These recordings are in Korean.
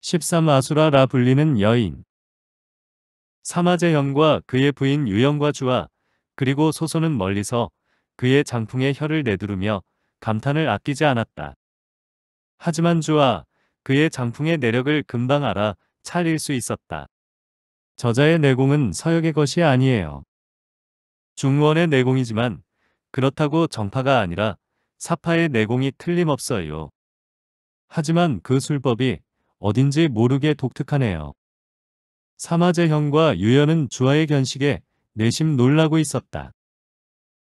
13아수라라 불리는 여인 사마제형과 그의 부인 유형과주와 그리고 소소는 멀리서 그의 장풍의 혀를 내두르며 감탄을 아끼지 않았다. 하지만 주와 그의 장풍의 내력을 금방 알아 차릴 수 있었다. 저자의 내공은 서역의 것이 아니에요. 중원의 내공이지만 그렇다고 정파가 아니라 사파의 내공이 틀림없어요. 하지만 그 술법이 어딘지 모르게 독특하네요. 사마재형과 유연은 주아의 견식에 내심 놀라고 있었다.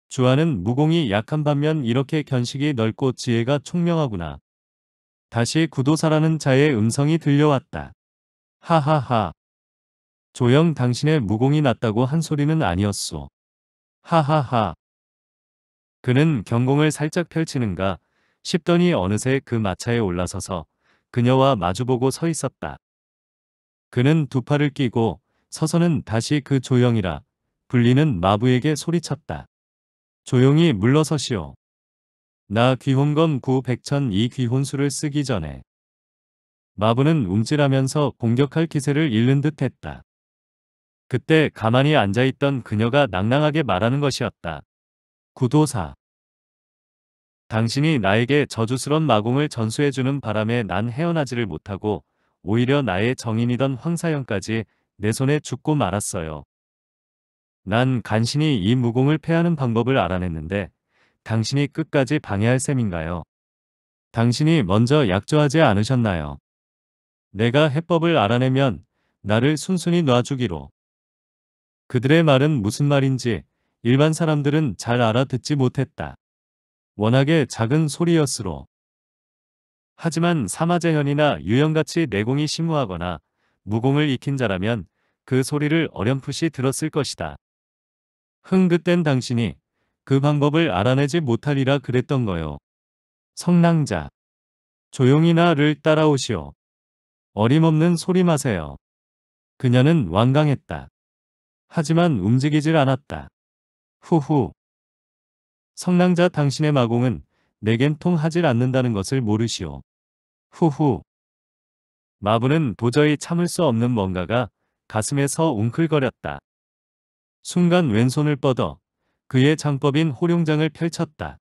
주아는 무공이 약한 반면 이렇게 견식이 넓고 지혜가 총명하구나. 다시 구도사라는 자의 음성이 들려왔다. 하하하. 조영 당신의 무공이 낫다고 한 소리는 아니었소. 하하하. 그는 경공을 살짝 펼치는가 싶더니 어느새 그 마차에 올라서서 그녀와 마주보고 서 있었다. 그는 두 팔을 끼고 서서는 다시 그 조영이라 불리는 마부에게 소리쳤다. 조용히 물러서시오. 나 귀혼검 구 백천 이 귀혼수를 쓰기 전에 마부는 움찔하면서 공격할 기세를 잃는 듯 했다. 그때 가만히 앉아있던 그녀가 낭낭하게 말하는 것이었다. 구도사 당신이 나에게 저주스런 마공을 전수해주는 바람에 난 헤어나지를 못하고 오히려 나의 정인이던 황사형까지내 손에 죽고 말았어요. 난 간신히 이 무공을 패하는 방법을 알아냈는데 당신이 끝까지 방해할 셈인가요? 당신이 먼저 약조하지 않으셨나요? 내가 해법을 알아내면 나를 순순히 놔주기로. 그들의 말은 무슨 말인지 일반 사람들은 잘 알아듣지 못했다. 워낙에 작은 소리였으로. 하지만 사마재현이나 유영같이 내공이 심오하거나 무공을 익힌 자라면 그 소리를 어렴풋이 들었을 것이다. 흥긋된 당신이 그 방법을 알아내지 못하리라 그랬던 거요. 성낭자. 조용히 나를 따라오시오. 어림없는 소리 마세요. 그녀는 완강했다. 하지만 움직이질 않았다. 후후. 성낭자 당신의 마공은 내겐 통하질 않는다는 것을 모르시오. 후후. 마부는 도저히 참을 수 없는 뭔가가 가슴에서 웅클거렸다. 순간 왼손을 뻗어 그의 장법인 호룡장을 펼쳤다.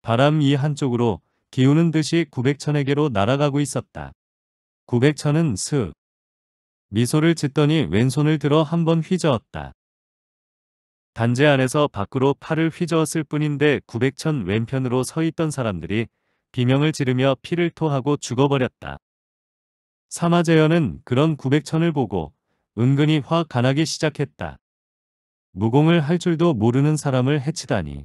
바람 이 한쪽으로 기우는 듯이 900천에게로 날아가고 있었다. 900천은 스 미소를 짓더니 왼손을 들어 한번 휘저었다. 단지 안에서 밖으로 팔을 휘저었을 뿐인데 900천 왼편으로 서 있던 사람들이 비명을 지르며 피를 토하고 죽어버렸다. 사마재현은 그런 900천을 보고 은근히 화가 나기 시작했다. 무공을 할 줄도 모르는 사람을 해치다니.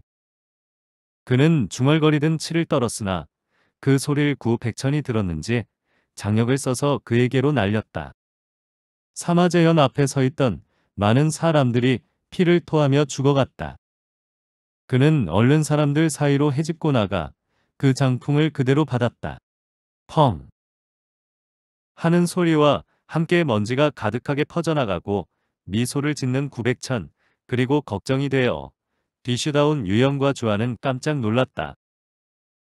그는 중얼거리던 치를 떨었으나 그 소리를 9 0 0천이 들었는지 장력을 써서 그에게로 날렸다. 사마재현 앞에 서 있던 많은 사람들이 피를 토하며 죽어갔다. 그는 얼른 사람들 사이로 헤집고 나가 그 장풍을 그대로 받았다. 펑 하는 소리와 함께 먼지가 가득하게 퍼져나가고 미소를 짓는 구백천 그리고 걱정이 되어 뒤슈다운 유영과 주아는 깜짝 놀랐다.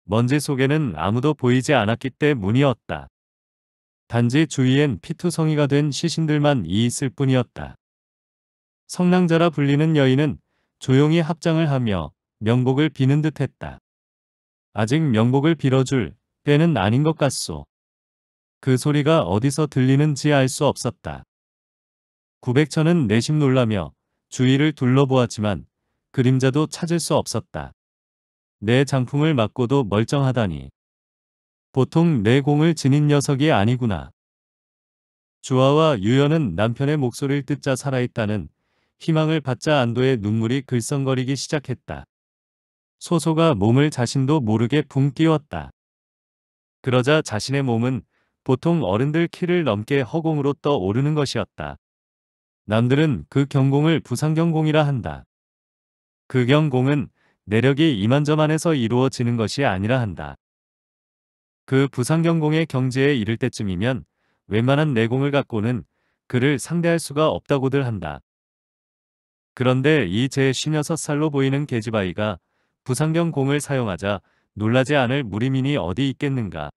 먼지 속에는 아무도 보이지 않았기 때문이었다. 단지 주위엔 피투성이가 된 시신들만 이 있을 뿐이었다. 성낭자라 불리는 여인은 조용히 합장을 하며 명복을 비는 듯했다. 아직 명복을 빌어줄 때는 아닌 것 같소. 그 소리가 어디서 들리는지 알 수 없었다. 구백천은 내심 놀라며 주위를 둘러보았지만 그림자도 찾을 수 없었다. 내 장풍을 맞고도 멀쩡하다니. 보통 내 공을 지닌 녀석이 아니구나. 주아와 유연은 남편의 목소리를 듣자 살아있다는 희망을 받자 안도의 눈물이 글썽거리기 시작했다. 소소가 몸을 자신도 모르게 붕 띄웠다. 그러자 자신의 몸은 보통 어른들 키를 넘게 허공으로 떠오르는 것이었다. 남들은 그 경공을 부상경공이라 한다. 그 경공은 내력이 이만저만해서 이루어지는 것이 아니라 한다. 그 부상경공의 경지에 이를 때쯤이면 웬만한 내공을 갖고는 그를 상대할 수가 없다고들 한다. 그런데 이 제 56살로 보이는 계집아이가 부상경 공을 사용하자 놀라지 않을 무리민이 어디 있겠는가.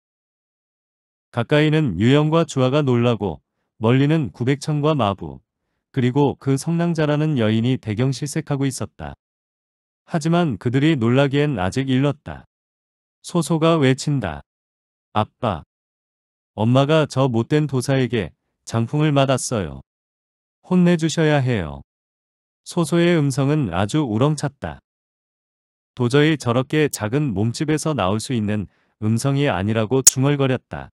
가까이는 유영과 주아가 놀라고 멀리는 구백천과 마부 그리고 그 성낭자라는 여인이 대경 실색하고 있었다. 하지만 그들이 놀라기엔 아직 일렀다. 소소가 외친다. 아빠. 엄마가 저 못된 도사에게 장풍을 맞았어요. 혼내주셔야 해요. 소소의 음성은 아주 우렁찼다. 도저히 저렇게 작은 몸집에서 나올 수 있는 음성이 아니라고 중얼거렸다.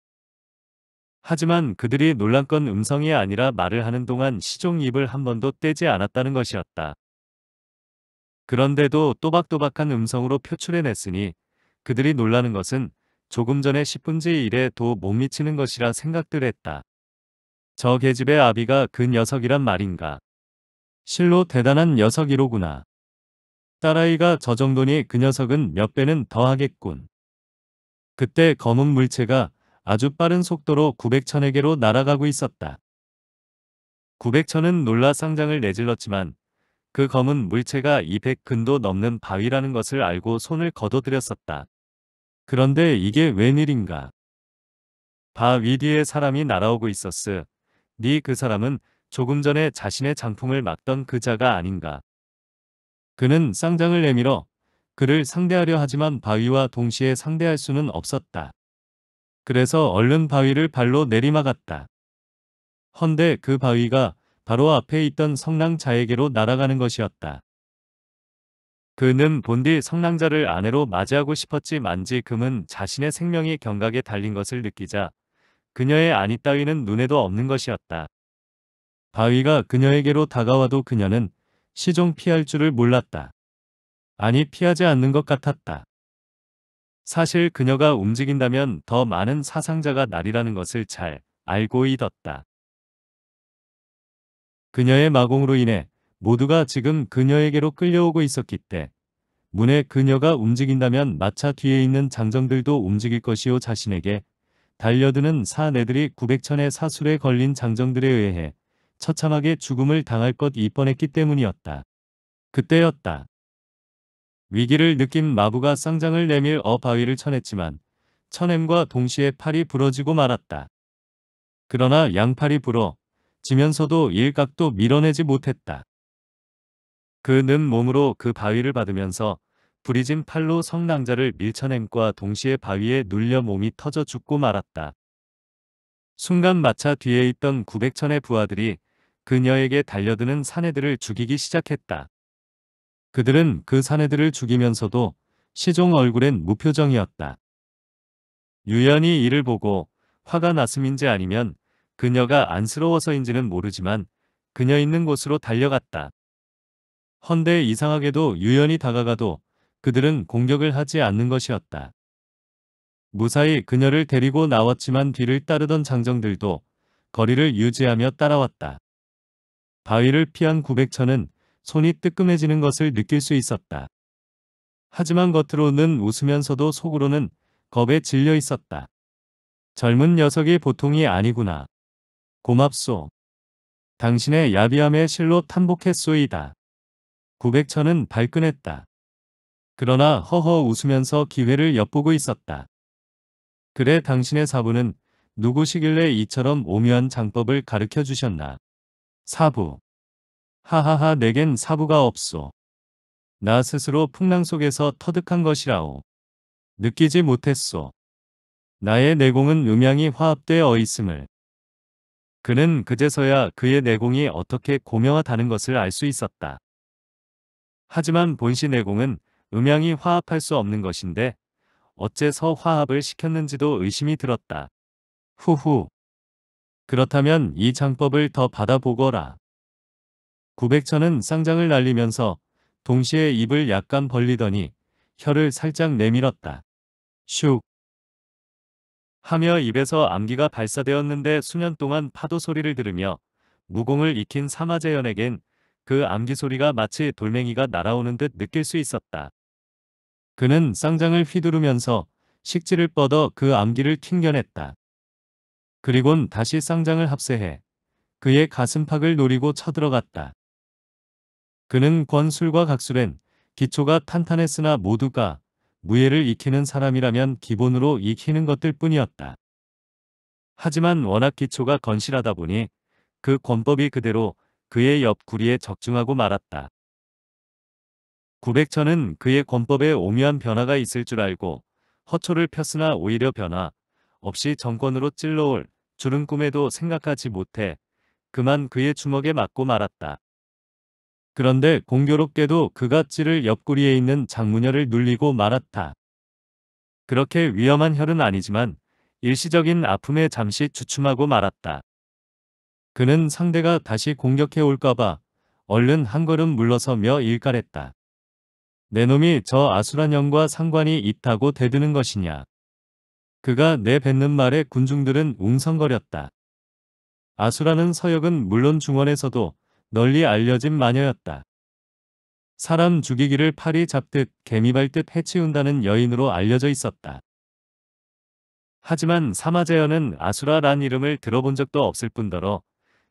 하지만 그들이 놀란 건 음성이 아니라 말을 하는 동안 시종 입을 한 번도 떼지 않았다는 것이었다. 그런데도 또박또박한 음성으로 표출해냈으니 그들이 놀라는 것은 조금 전에 10분지 일에도 못 미치는 것이라 생각들 했다. 저 계집의 아비가 그 녀석이란 말인가. 실로 대단한 녀석이로구나. 딸아이가 저 정도니 그 녀석은 몇 배는 더 하겠군. 그때 검은 물체가 아주 빠른 속도로 900천에게로 날아가고 있었다. 900천은 놀라 상장을 내질렀지만 그 검은 물체가 200근도 넘는 바위라는 것을 알고 손을 걷어들였었다. 그런데 이게 웬일인가? 바위 뒤에 사람이 날아오고 있었으. 니그 사람은 조금 전에 자신의 장풍을 막던 그자가 아닌가. 그는 쌍장을 내밀어 그를 상대하려 하지만 바위와 동시에 상대할 수는 없었다. 그래서 얼른 바위를 발로 내리막았다. 헌데 그 바위가 바로 앞에 있던 성랑자에게로 날아가는 것이었다. 그는 본디 성랑자를 아내로 맞이하고 싶었지만지 금은 자신의 생명이 경각에 달린 것을 느끼자 그녀의 아니 따위는 눈에도 없는 것이었다. 바위가 그녀에게로 다가와도 그녀는 시종 피할 줄을 몰랐다. 아니 피하지 않는 것 같았다. 사실 그녀가 움직인다면 더 많은 사상자가 날이라는 것을 잘 알고 있었다. 그녀의 마공으로 인해 모두가 지금 그녀에게로 끌려오고 있었기 때 문에 그녀가 움직인다면 마차 뒤에 있는 장정들도 움직일 것이요 자신에게 달려드는 사내들이 900천의 사술에 걸린 장정들에 의해 처참하게 죽음을 당할 것 이뻔했기 때문이었다. 그때였다. 위기를 느낀 마부가 쌍장을 내밀 어 바위를 쳐냈지만 천엠과 동시에 팔이 부러지고 말았다. 그러나 양팔이 부러 지면서도 일각도 밀어내지 못했다. 그는 몸으로 그 바위를 받으면서 부리진 팔로 성낭자를 밀쳐냄과 동시에 바위에 눌려 몸이 터져 죽고 말았다. 순간 마차 뒤에 있던 900천의 부하들이 그녀에게 달려드는 사내들을 죽이기 시작했다. 그들은 그 사내들을 죽이면서도 시종 얼굴엔 무표정이었다. 유연이 이를 보고 화가 났음인지 아니면 그녀가 안쓰러워서인지는 모르지만 그녀 있는 곳으로 달려갔다. 헌데 이상하게도 유연이 다가가도 그들은 공격을 하지 않는 것이었다. 무사히 그녀를 데리고 나왔지만 뒤를 따르던 장정들도 거리를 유지하며 따라왔다. 바위를 피한 구백천은 손이 뜨끔해지는 것을 느낄 수 있었다. 하지만 겉으로는 웃으면서도 속으로는 겁에 질려 있었다. 젊은 녀석이 보통이 아니구나. 고맙소. 당신의 야비함에 실로 탄복했소이다. 구백천은 발끈했다. 그러나 허허 웃으면서 기회를 엿보고 있었다. 그래 당신의 사부는 누구시길래 이처럼 오묘한 장법을 가르쳐 주셨나. 사부. 하하하 내겐 사부가 없소. 나 스스로 풍랑 속에서 터득한 것이라오. 느끼지 못했소. 나의 내공은 음양이 화합되어 있음을. 그는 그제서야 그의 내공이 어떻게 고명하다는 것을 알 수 있었다. 하지만 본시 내공은 음양이 화합할 수 없는 것인데 어째서 화합을 시켰는지도 의심이 들었다. 후후. 그렇다면 이 장법을 더 받아보거라. 9 0 0천은 쌍장을 날리면서 동시에 입을 약간 벌리더니 혀를 살짝 내밀었다. 슉 하며 입에서 암기가 발사되었는데 수년 동안 파도 소리를 들으며 무공을 익힌 사마재연에겐그 암기 소리가 마치 돌멩이가 날아오는 듯 느낄 수 있었다. 그는 쌍장을 휘두르면서 식지를 뻗어 그 암기를 튕겨냈다. 그리곤 다시 쌍장을 합세해 그의 가슴팍을 노리고 쳐들어갔다. 그는 권술과 각술엔 기초가 탄탄했으나 모두가 무예를 익히는 사람이라면 기본으로 익히는 것들 뿐이었다. 하지만 워낙 기초가 건실하다 보니 그 권법이 그대로 그의 옆구리에 적중하고 말았다. 구백천은 그의 권법에 오묘한 변화가 있을 줄 알고 허초를 폈으나 오히려 변화 없이 정권으로 찔러올 주름 꿈에도 생각하지 못해 그만 그의 주먹에 맞고 말았다. 그런데 공교롭게도 그가 찌를 옆구리에 있는 장문혈을 눌리고 말았다. 그렇게 위험한 혈은 아니지만 일시적인 아픔에 잠시 주춤하고 말았다. 그는 상대가 다시 공격해 올까봐 얼른 한 걸음 물러서며 일갈했다. 내 놈이 저 아수란 형과 상관이 있다고 대드는 것이냐. 그가 내뱉는 말에 군중들은 웅성거렸다. 아수라는 서역은 물론 중원에서도 널리 알려진 마녀였다. 사람 죽이기를 팔이 잡듯 개미 발듯 해치운다는 여인으로 알려져 있었다. 하지만 사마제어는 아수라란 이름을 들어본 적도 없을 뿐더러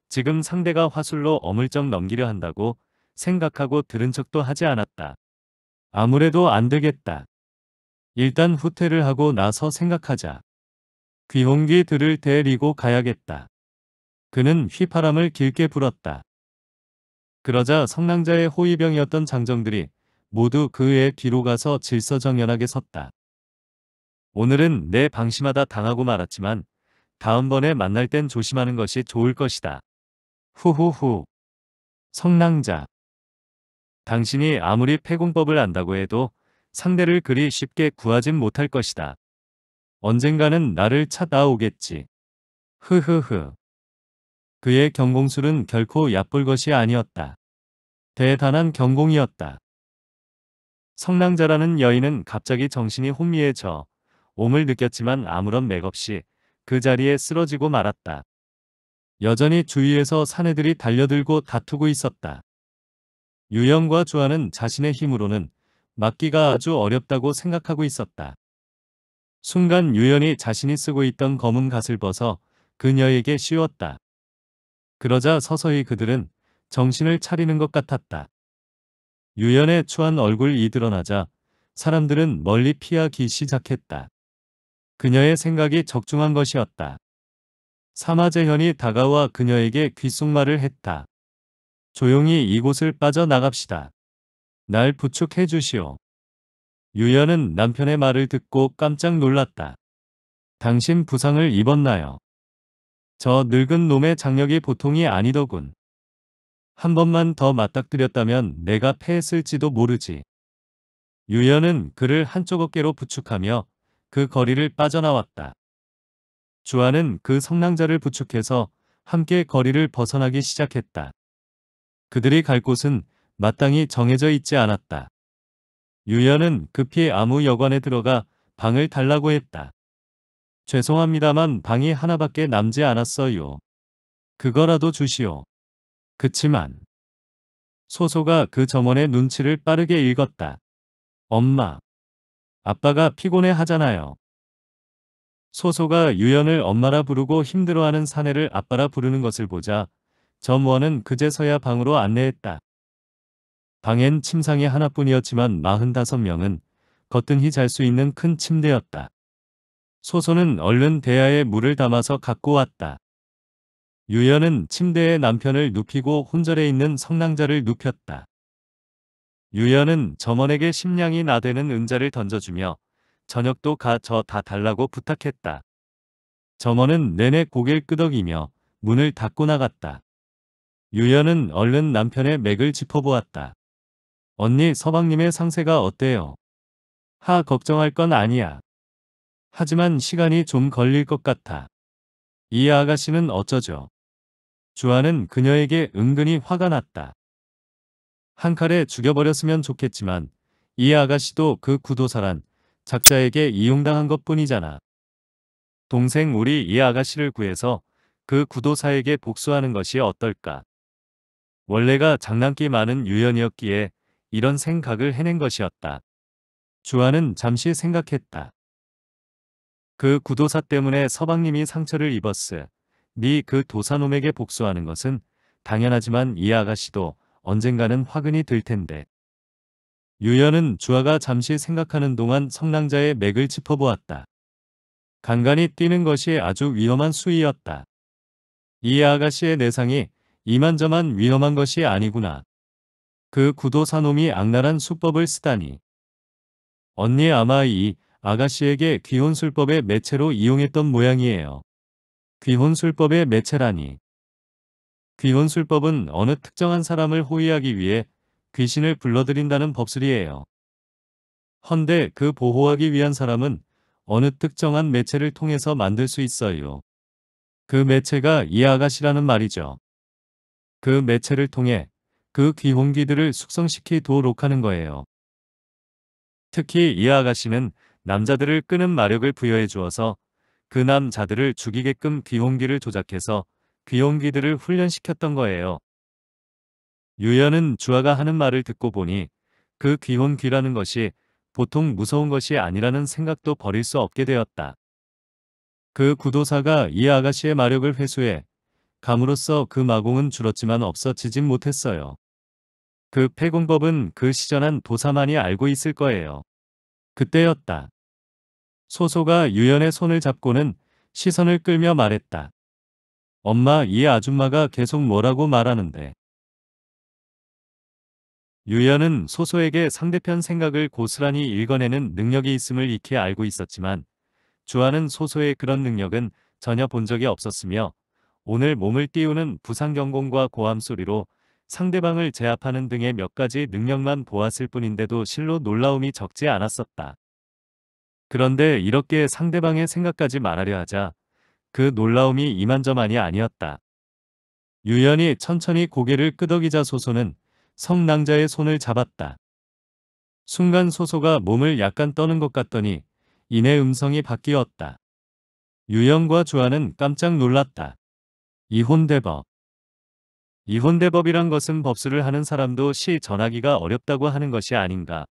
지금 상대가 화술로 어물쩍 넘기려 한다고 생각하고 들은 척도 하지 않았다. 아무래도 안 되겠다. 일단 후퇴를 하고 나서 생각하자. 귀홍귀 들을 데리고 가야겠다. 그는 휘파람을 길게 불었다. 그러자 성낭자의 호위병이었던 장정들이 모두 그의 뒤로 가서 질서정연하게 섰다. 오늘은 내 방심하다 당하고 말았지만 다음번에 만날 땐 조심하는 것이 좋을 것이다. 후후후. 성낭자. 당신이 아무리 폐공법을 안다고 해도 상대를 그리 쉽게 구하진 못할 것이다. 언젠가는 나를 찾아오겠지. 흐흐흐. 그의 경공술은 결코 얕볼 것이 아니었다. 대단한 경공이었다. 성랑자라는 여인은 갑자기 정신이 혼미해져 옴을 느꼈지만 아무런 맥없이 그 자리에 쓰러지고 말았다. 여전히 주위에서 사내들이 달려들고 다투고 있었다. 유영과 주아는 자신의 힘으로는 막기가 아주 어렵다고 생각하고 있었다. 순간 유연이 자신이 쓰고 있던 검은 갓을 벗어 그녀에게 씌웠다. 그러자 서서히 그들은 정신을 차리는 것 같았다. 유연의 추한 얼굴이 드러나자 사람들은 멀리 피하기 시작했다. 그녀의 생각이 적중한 것이었다. 사마재현이 다가와 그녀에게 귓속말을 했다. 조용히 이곳을 빠져나갑시다. 날 부축해 주시오. 유연은 남편의 말을 듣고 깜짝 놀랐다. 당신 부상을 입었나요? 저 늙은 놈의 장력이 보통이 아니더군. 한 번만 더 맞닥뜨렸다면 내가 패했을지도 모르지. 유연은 그를 한쪽 어깨로 부축하며 그 거리를 빠져나왔다. 주아는 그 성낭자를 부축해서 함께 거리를 벗어나기 시작했다. 그들이 갈 곳은 마땅히 정해져 있지 않았다. 유연은 급히 아무 여관에 들어가 방을 달라고 했다. 죄송합니다만 방이 하나밖에 남지 않았어요. 그거라도 주시오. 그치만 소소가 그 점원의 눈치를 빠르게 읽었다. 엄마, 아빠가 피곤해 하잖아요. 소소가 유연을 엄마라 부르고 힘들어하는 사내를 아빠라 부르는 것을 보자 점원은 그제서야 방으로 안내했다. 방엔 침상이 하나뿐이었지만 45명은 거뜬히 잘 수 있는 큰 침대였다. 소소는 얼른 대야에 물을 담아서 갖고 왔다. 유연은 침대에 남편을 눕히고 혼절해 있는 성낭자를 눕혔다. 유연은 점원에게 심량이 나대는 은자를 던져주며 저녁도 가 저 다 달라고 부탁했다. 점원은 내내 고개를 끄덕이며 문을 닫고 나갔다. 유연은 얼른 남편의 맥을 짚어보았다. 언니 서방님의 상세가 어때요? 하 걱정할 건 아니야. 하지만 시간이 좀 걸릴 것 같아. 이 아가씨는 어쩌죠? 주아는 그녀에게 은근히 화가 났다. 한 칼에 죽여버렸으면 좋겠지만 이 아가씨도 그 구도사란 작자에게 이용당한 것뿐이잖아. 동생 우리 이 아가씨를 구해서 그 구도사에게 복수하는 것이 어떨까. 원래가 장난기 많은 유연이었기에 이런 생각을 해낸 것이었다. 주아는 잠시 생각했다. 그 구도사 때문에 서방님이 상처를 입었으. 니 그 도사놈에게 복수하는 것은 당연하지만 이 아가씨도 언젠가는 화근이 될 텐데. 유연은 주아가 잠시 생각하는 동안 성랑자의 맥을 짚어보았다. 간간히 뛰는 것이 아주 위험한 수위였다. 이 아가씨의 내상이 이만저만 위험한 것이 아니구나. 그 구도사놈이 악랄한 수법을 쓰다니. 언니 아마 이 아가씨에게 귀혼술법의 매체로 이용했던 모양이에요. 귀혼술법의 매체라니. 귀혼술법은 어느 특정한 사람을 호위하기 위해 귀신을 불러들인다는 법술이에요. 헌데 그 보호하기 위한 사람은 어느 특정한 매체를 통해서 만들 수 있어요. 그 매체가 이 아가씨라는 말이죠. 그 매체를 통해 그 귀혼귀들을 숙성시키도록 하는 거예요. 특히 이 아가씨는 남자들을 끄는 마력을 부여해 주어서 그 남자들을 죽이게끔 귀홍기를 조작해서 귀홍기들을 훈련시켰던 거예요. 유연은 주아가 하는 말을 듣고 보니 그귀혼귀라는 것이 보통 무서운 것이 아니라는 생각도 버릴 수 없게 되었다. 그 구도사가 이 아가씨의 마력을 회수해 감으로써 그 마공은 줄었지만 없어지진 못했어요. 그폐공법은그 시전한 도사만이 알고 있을 거예요. 그때였다. 소소가 유연의 손을 잡고는 시선을 끌며 말했다. 엄마 이 아줌마가 계속 뭐라고 말하는데. 유연은 소소에게 상대편 생각을 고스란히 읽어내는 능력이 있음을 익히 알고 있었지만 주아는 소소의 그런 능력은 전혀 본 적이 없었으며 오늘 몸을 띄우는 부상경공과 고함 소리로 상대방을 제압하는 등의 몇 가지 능력만 보았을 뿐인데도 실로 놀라움이 적지 않았었다. 그런데 이렇게 상대방의 생각까지 말하려 하자 그 놀라움이 이만저만이 아니었다. 유연히 천천히 고개를 끄덕이자 소소는 성낭자의 손을 잡았다. 순간 소소가 몸을 약간 떠는 것 같더니 이내 음성이 바뀌었다. 유연과 주아는 깜짝 놀랐다. 이혼대법 이혼대법이란 것은 법수를 하는 사람도 시 전하기가 어렵다고 하는 것이 아닌가.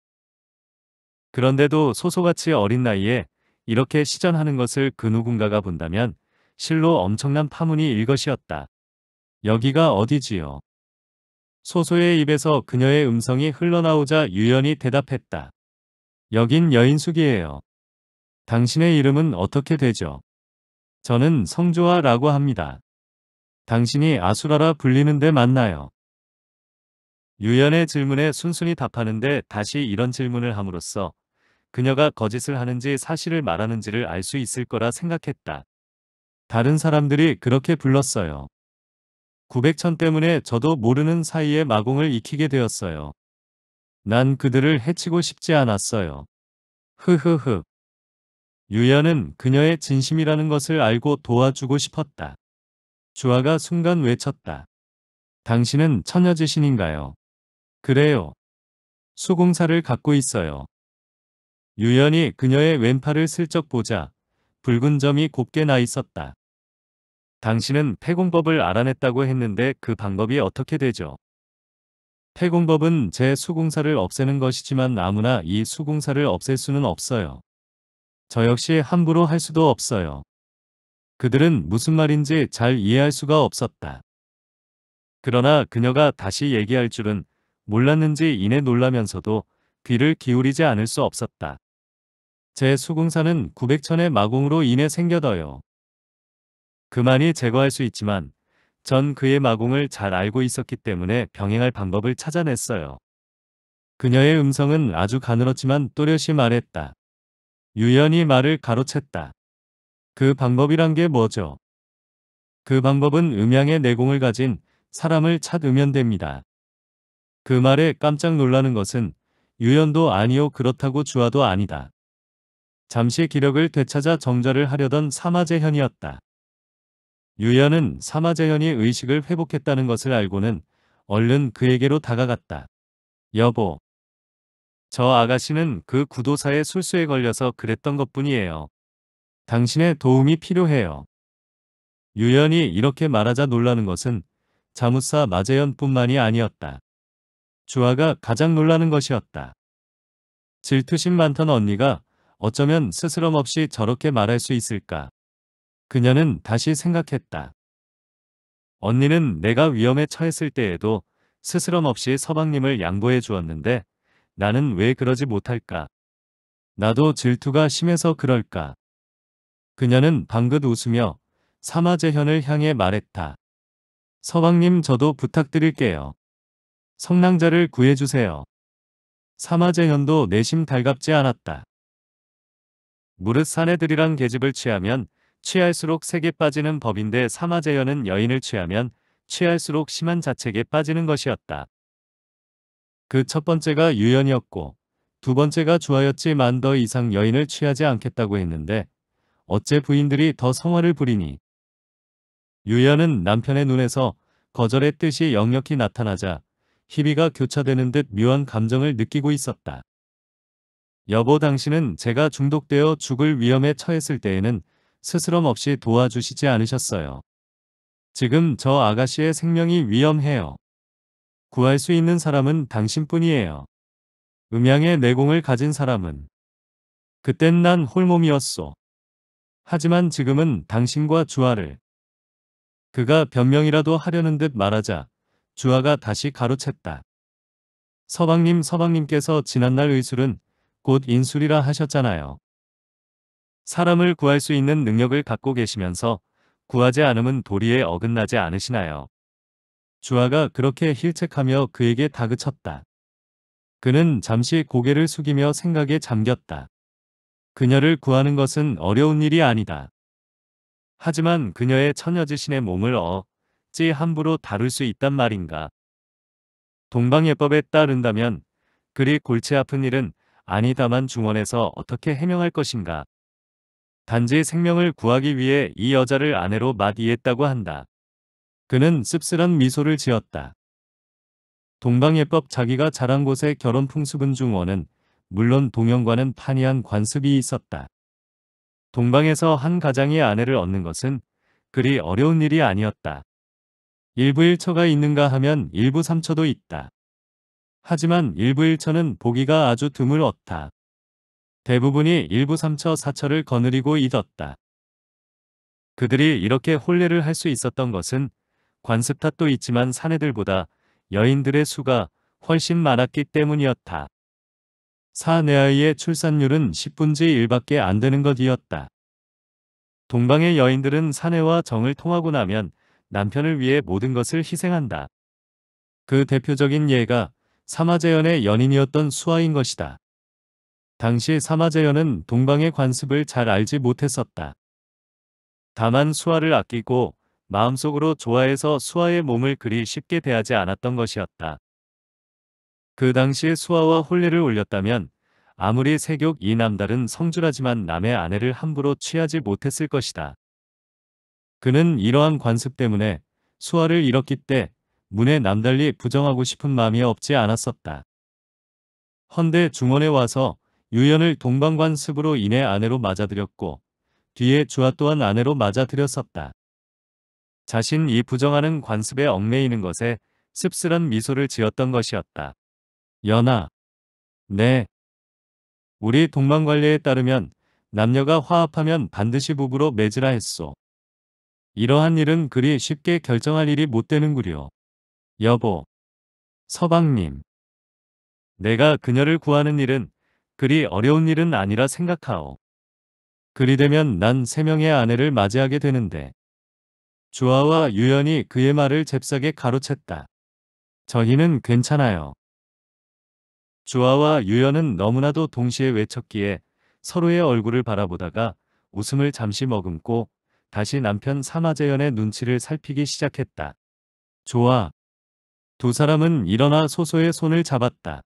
그런데도 소소같이 어린 나이에 이렇게 시전하는 것을 그 누군가가 본다면 실로 엄청난 파문이 일것이었다. 여기가 어디지요? 소소의 입에서 그녀의 음성이 흘러나오자 유연히 대답했다. 여긴 여인숙이에요. 당신의 이름은 어떻게 되죠? 저는 성조아라고 합니다. 당신이 아수라라 불리는데 맞나요? 유연의 질문에 순순히 답하는데 다시 이런 질문을 함으로써 그녀가 거짓을 하는지 사실을 말하는지를 알 수 있을 거라 생각했다. 다른 사람들이 그렇게 불렀어요. 900천 때문에 저도 모르는 사이에 마공을 익히게 되었어요. 난 그들을 해치고 싶지 않았어요. 흐흐흐. 유연은 그녀의 진심이라는 것을 알고 도와주고 싶었다. 주아가 순간 외쳤다. 당신은 처녀지신인가요? 그래요. 수공사를 갖고 있어요. 유연히 그녀의 왼팔을 슬쩍 보자 붉은 점이 곱게 나 있었다. 당신은 폐공법을 알아냈다고 했는데 그 방법이 어떻게 되죠? 폐공법은 제 수공사를 없애는 것이지만 아무나 이 수공사를 없앨 수는 없어요. 저 역시 함부로 할 수도 없어요. 그들은 무슨 말인지 잘 이해할 수가 없었다. 그러나 그녀가 다시 얘기할 줄은 몰랐는지 이내 놀라면서도 귀를 기울이지 않을 수 없었다. 제 수궁사는 900천의 마공으로 인해 생겨더요. 그만이 제거할 수 있지만 전 그의 마공을 잘 알고 있었기 때문에 병행할 방법을 찾아냈어요. 그녀의 음성은 아주 가늘었지만 또렷이 말했다. 유연히 말을 가로챘다. 그 방법이란 게 뭐죠? 그 방법은 음양의 내공을 가진 사람을 찾으면 됩니다. 그 말에 깜짝 놀라는 것은 유연도 아니요 그렇다고 주화도 아니다. 잠시 기력을 되찾아 정절을 하려던 사마재현이었다 유연은 사마재현이 의식을 회복했다는 것을 알고는 얼른 그에게로 다가갔다. 여보. 저 아가씨는 그 구도사의 술수에 걸려서 그랬던 것뿐이에요. 당신의 도움이 필요해요. 유연이 이렇게 말하자 놀라는 것은 자무사 마재현뿐만이 아니었다. 주아가 가장 놀라는 것이었다. 질투심 많던 언니가 어쩌면 스스럼 없이 저렇게 말할 수 있을까? 그녀는 다시 생각했다. 언니는 내가 위험에 처했을 때에도 스스럼 없이 서방님을 양보해 주었는데 나는 왜 그러지 못할까? 나도 질투가 심해서 그럴까? 그녀는 방긋 웃으며 사마재현을 향해 말했다. 서방님 저도 부탁드릴게요. 성낭자를 구해주세요. 사마재현도 내심 달갑지 않았다. 무릇 사내들이란 계집을 취하면 취할수록 색에 빠지는 법인데 사마제연은 여인을 취하면 취할수록 심한 자책에 빠지는 것이었다. 그 첫 번째가 유연이었고 두 번째가 주하였지만 더 이상 여인을 취하지 않겠다고 했는데 어째 부인들이 더 성화를 부리니 유연은 남편의 눈에서 거절의 뜻이 역력히 나타나자 희비가 교차되는 듯 묘한 감정을 느끼고 있었다. 여보 당신은 제가 중독되어 죽을 위험에 처했을 때에는 스스럼 없이 도와주시지 않으셨어요. 지금 저 아가씨의 생명이 위험해요. 구할 수 있는 사람은 당신뿐이에요. 음양의 내공을 가진 사람은 그땐 난 홀몸이었소. 하지만 지금은 당신과 주아를 그가 변명이라도 하려는 듯 말하자 주아가 다시 가로챘다. 서방님 서방님께서 지난날 의술은 곧 인술이라 하셨잖아요. 사람을 구할 수 있는 능력을 갖고 계시면서 구하지 않음은 도리에 어긋나지 않으시나요? 주아가 그렇게 힐책하며 그에게 다그쳤다. 그는 잠시 고개를 숙이며 생각에 잠겼다. 그녀를 구하는 것은 어려운 일이 아니다. 하지만 그녀의 처녀지신의 몸을 어찌 함부로 다룰 수 있단 말인가. 동방예법에 따른다면 그리 골치 아픈 일은 아니다만 중원에서 어떻게 해명할 것인가. 단지 생명을 구하기 위해 이 여자를 아내로 맞이했다고 한다. 그는 씁쓸한 미소를 지었다. 동방예법 자기가 자란 곳의 결혼 풍습은 중원은 물론 동영과는 판이한 관습이 있었다. 동방에서 한가장의 아내를 얻는 것은 그리 어려운 일이 아니었다. 일부일처가 있는가 하면 일부삼처도 있다. 하지만 일부 1처는 보기가 아주 드물었다. 대부분이 일부 3처 4처를 거느리고 잊었다. 그들이 이렇게 혼례를 할 수 있었던 것은 관습 탓도 있지만 사내들보다 여인들의 수가 훨씬 많았기 때문이었다. 사내아이의 출산율은 10분지 1밖에 안 되는 것이었다. 동방의 여인들은 사내와 정을 통하고 나면 남편을 위해 모든 것을 희생한다. 그 대표적인 예가 사마제연의 연인이었던 수아인 것이다. 당시 사마제연은 동방의 관습을 잘 알지 못했었다. 다만 수아를 아끼고 마음속으로 좋아해서 수아의 몸을 그리 쉽게 대하지 않았던 것이었다. 그당시 수아와 혼례를 올렸다면 아무리 세격이 남달은 성주라지만 남의 아내를 함부로 취하지 못했을 것이다. 그는 이러한 관습 때문에 수아를 잃었기 때 문에 남달리 부정하고 싶은 마음이 없지 않았었다. 헌데 중원에 와서 유연을 동방관습으로 인해 아내로 맞아들였고 뒤에 주하 또한 아내로 맞아들였었다. 자신이 부정하는 관습에 얽매이는 것에 씁쓸한 미소를 지었던 것이었다. 연아. 네. 우리 동방관례에 따르면 남녀가 화합하면 반드시 부부로 맺으라 했소. 이러한 일은 그리 쉽게 결정할 일이 못 되는구려. 여보. 서방님. 내가 그녀를 구하는 일은 그리 어려운 일은 아니라 생각하오. 그리 되면 난 세 명의 아내를 맞이하게 되는데. 주아와 유연이 그의 말을 잽싸게 가로챘다. 저희는 괜찮아요. 주아와 유연은 너무나도 동시에 외쳤기에 서로의 얼굴을 바라보다가 웃음을 잠시 머금고 다시 남편 사마재연의 눈치를 살피기 시작했다. 좋아, 두 사람은 일어나 소소의 손을 잡았다.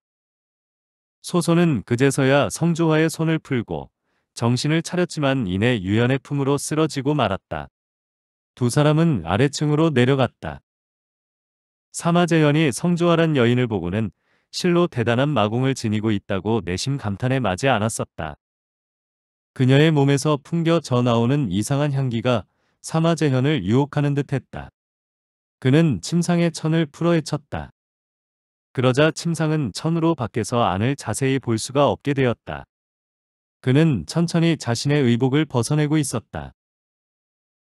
소소는 그제서야 성조화의 손을 풀고 정신을 차렸지만 이내 유연의 품으로 쓰러지고 말았다. 두 사람은 아래층으로 내려갔다. 사마재현이 성조화란 여인을 보고는 실로 대단한 마공을 지니고 있다고 내심 감탄에 마지 않았었다. 그녀의 몸에서 풍겨 져 나오는 이상한 향기가 사마재현을 유혹하는 듯했다. 그는 침상에 천을 풀어 헤쳤다. 그러자 침상은 천으로 밖에서 안을 자세히 볼 수가 없게 되었다. 그는 천천히 자신의 의복을 벗어내고 있었다.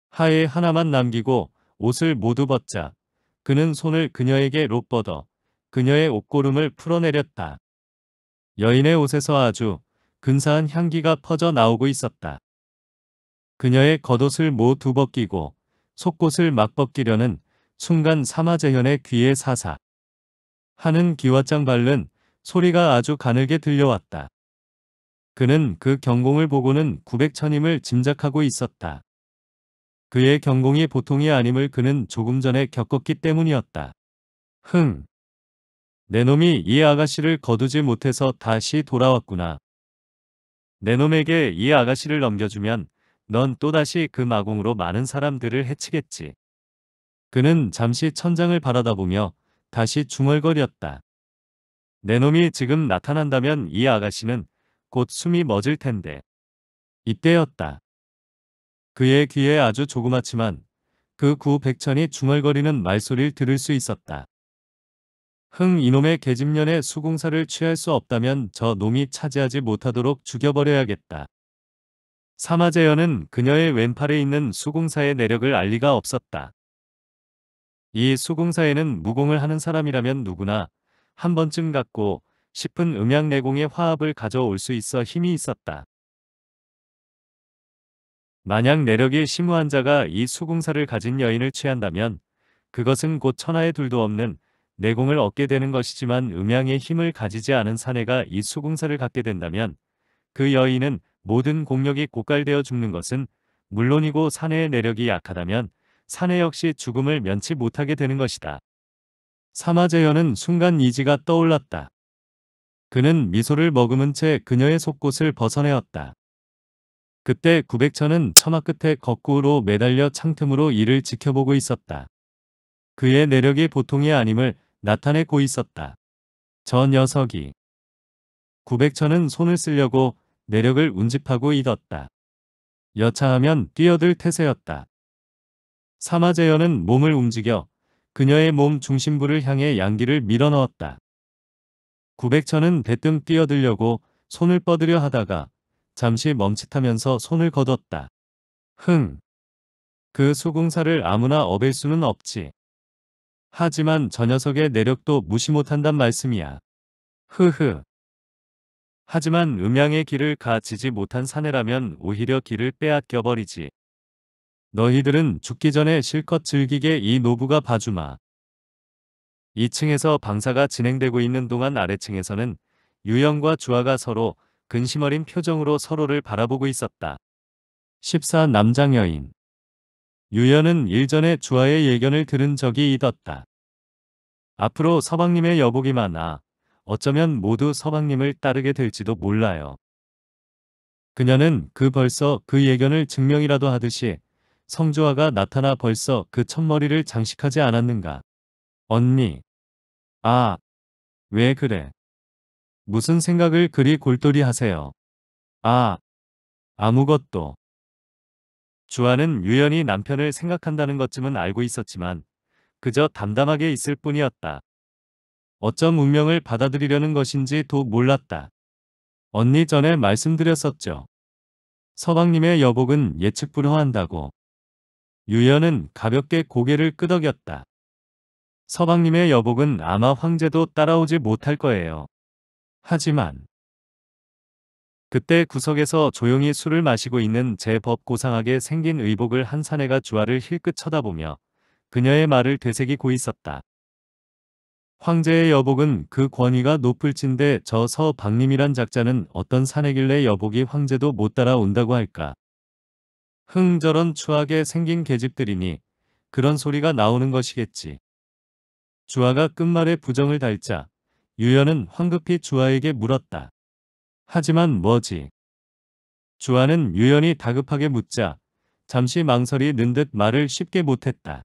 하에 하나만 남기고 옷을 모두 벗자 그는 손을 그녀에게 로 뻗어 그녀의 옷고름을 풀어내렸다. 여인의 옷에서 아주 근사한 향기가 퍼져 나오고 있었다. 그녀의 겉옷을 모두 벗기고 속옷을 막 벗기려는 순간 사마재현의 귀에 사사 하는 기와장 발른 소리가 아주 가늘게 들려왔다. 그는 그 경공을 보고는 900천임을 짐작하고 있었다. 그의 경공이 보통이 아님을 그는 조금 전에 겪었기 때문이었다. 흥. 내 놈이 이 아가씨를 거두지 못해서 다시 돌아왔구나. 내 놈에게 이 아가씨를 넘겨주면 넌 또다시 그 마공으로 많은 사람들을 해치겠지. 그는 잠시 천장을 바라다보며 다시 중얼거렸다. 내 놈이 지금 나타난다면 이 아가씨는 곧 숨이 멎을 텐데. 이때였다. 그의 귀에 아주 조그맣지만 그 구백천이 중얼거리는 말소리를 들을 수 있었다. 흥 이놈의 계집년에 수공사를 취할 수 없다면 저 놈이 차지하지 못하도록 죽여버려야겠다. 사마재현은 그녀의 왼팔에 있는 수공사의 내력을 알 리가 없었다. 이 수공사에는 무공을 하는 사람이라면 누구나 한 번쯤 갖고 싶은 음양 내공의 화합을 가져올 수 있어 힘이 있었다. 만약 내력이 심오한 자가 이 수공사를 가진 여인을 취한다면 그것은 곧 천하의 둘도 없는 내공을 얻게 되는 것이지만 음양의 힘을 가지지 않은 사내가 이 수공사를 갖게 된다면 그 여인은 모든 공력이 고갈되어 죽는 것은 물론이고 사내의 내력이 약하다면 사내 역시 죽음을 면치 못하게 되는 것이다. 사마제현은 순간 이지가 떠올랐다. 그는 미소를 머금은 채 그녀의 속곳을 벗어내었다. 그때 구백천은 처마 끝에 거꾸로 매달려 창틈으로 이를 지켜보고 있었다. 그의 내력이 보통이 아님을 나타내고 있었다. 저 녀석이. 구백천은 손을 쓰려고 내력을 운집하고 있었다. 여차하면 뛰어들 태세였다. 사마제연은 몸을 움직여 그녀의 몸 중심부를 향해 양기를 밀어넣었다. 구백천은 대뜸 뛰어들려고 손을 뻗으려 하다가 잠시 멈칫하면서 손을 걷었다. 흥! 그 수궁사를 아무나 업을 수는 없지. 하지만 저 녀석의 내력도 무시 못한단 말씀이야. 흐흐. 하지만 음양의 길을 가지지 못한 사내라면 오히려 길을 빼앗겨버리지. 너희들은 죽기 전에 실컷 즐기게 이 노부가 봐주마. 2층에서 방사가 진행되고 있는 동안 아래층에서는 유영과 주아가 서로 근심 어린 표정으로 서로를 바라보고 있었다. 14 남장 여인 유연은 일전에 주아의 예견을 들은 적이 있었다. 앞으로 서방님의 여복이 많아 어쩌면 모두 서방님을 따르게 될지도 몰라요. 그녀는 그 벌써 그 예견을 증명이라도 하듯이 성주아가 나타나 벌써 그 첫머리를 장식하지 않았는가. 언니. 아. 왜 그래. 무슨 생각을 그리 골똘히 하세요. 아. 아무것도. 주아는 유연히 남편을 생각한다는 것쯤은 알고 있었지만 그저 담담하게 있을 뿐이었다. 어쩜 운명을 받아들이려는 것인지 도 몰랐다. 언니 전에 말씀드렸었죠. 서방님의 여복은 예측 불허한다고. 유연은 가볍게 고개를 끄덕였다. 서방님의 여복은 아마 황제도 따라오지 못할 거예요. 하지만 그때 구석에서 조용히 술을 마시고 있는 제법 고상하게 생긴 의복을 한 사내가 주아를 힐끗 쳐다보며 그녀의 말을 되새기고 있었다. 황제의 여복은 그 권위가 높을진데 저 서방님이란 작자는 어떤 사내길래 여복이 황제도 못 따라온다고 할까. 흥 저런 추하게 생긴 계집들이니 그런 소리가 나오는 것이겠지. 주아가 끝말에 부정을 달자 유연은 황급히 주아에게 물었다. 하지만 뭐지? 주아는 유연이 다급하게 묻자 잠시 망설이는 듯 말을 쉽게 못했다.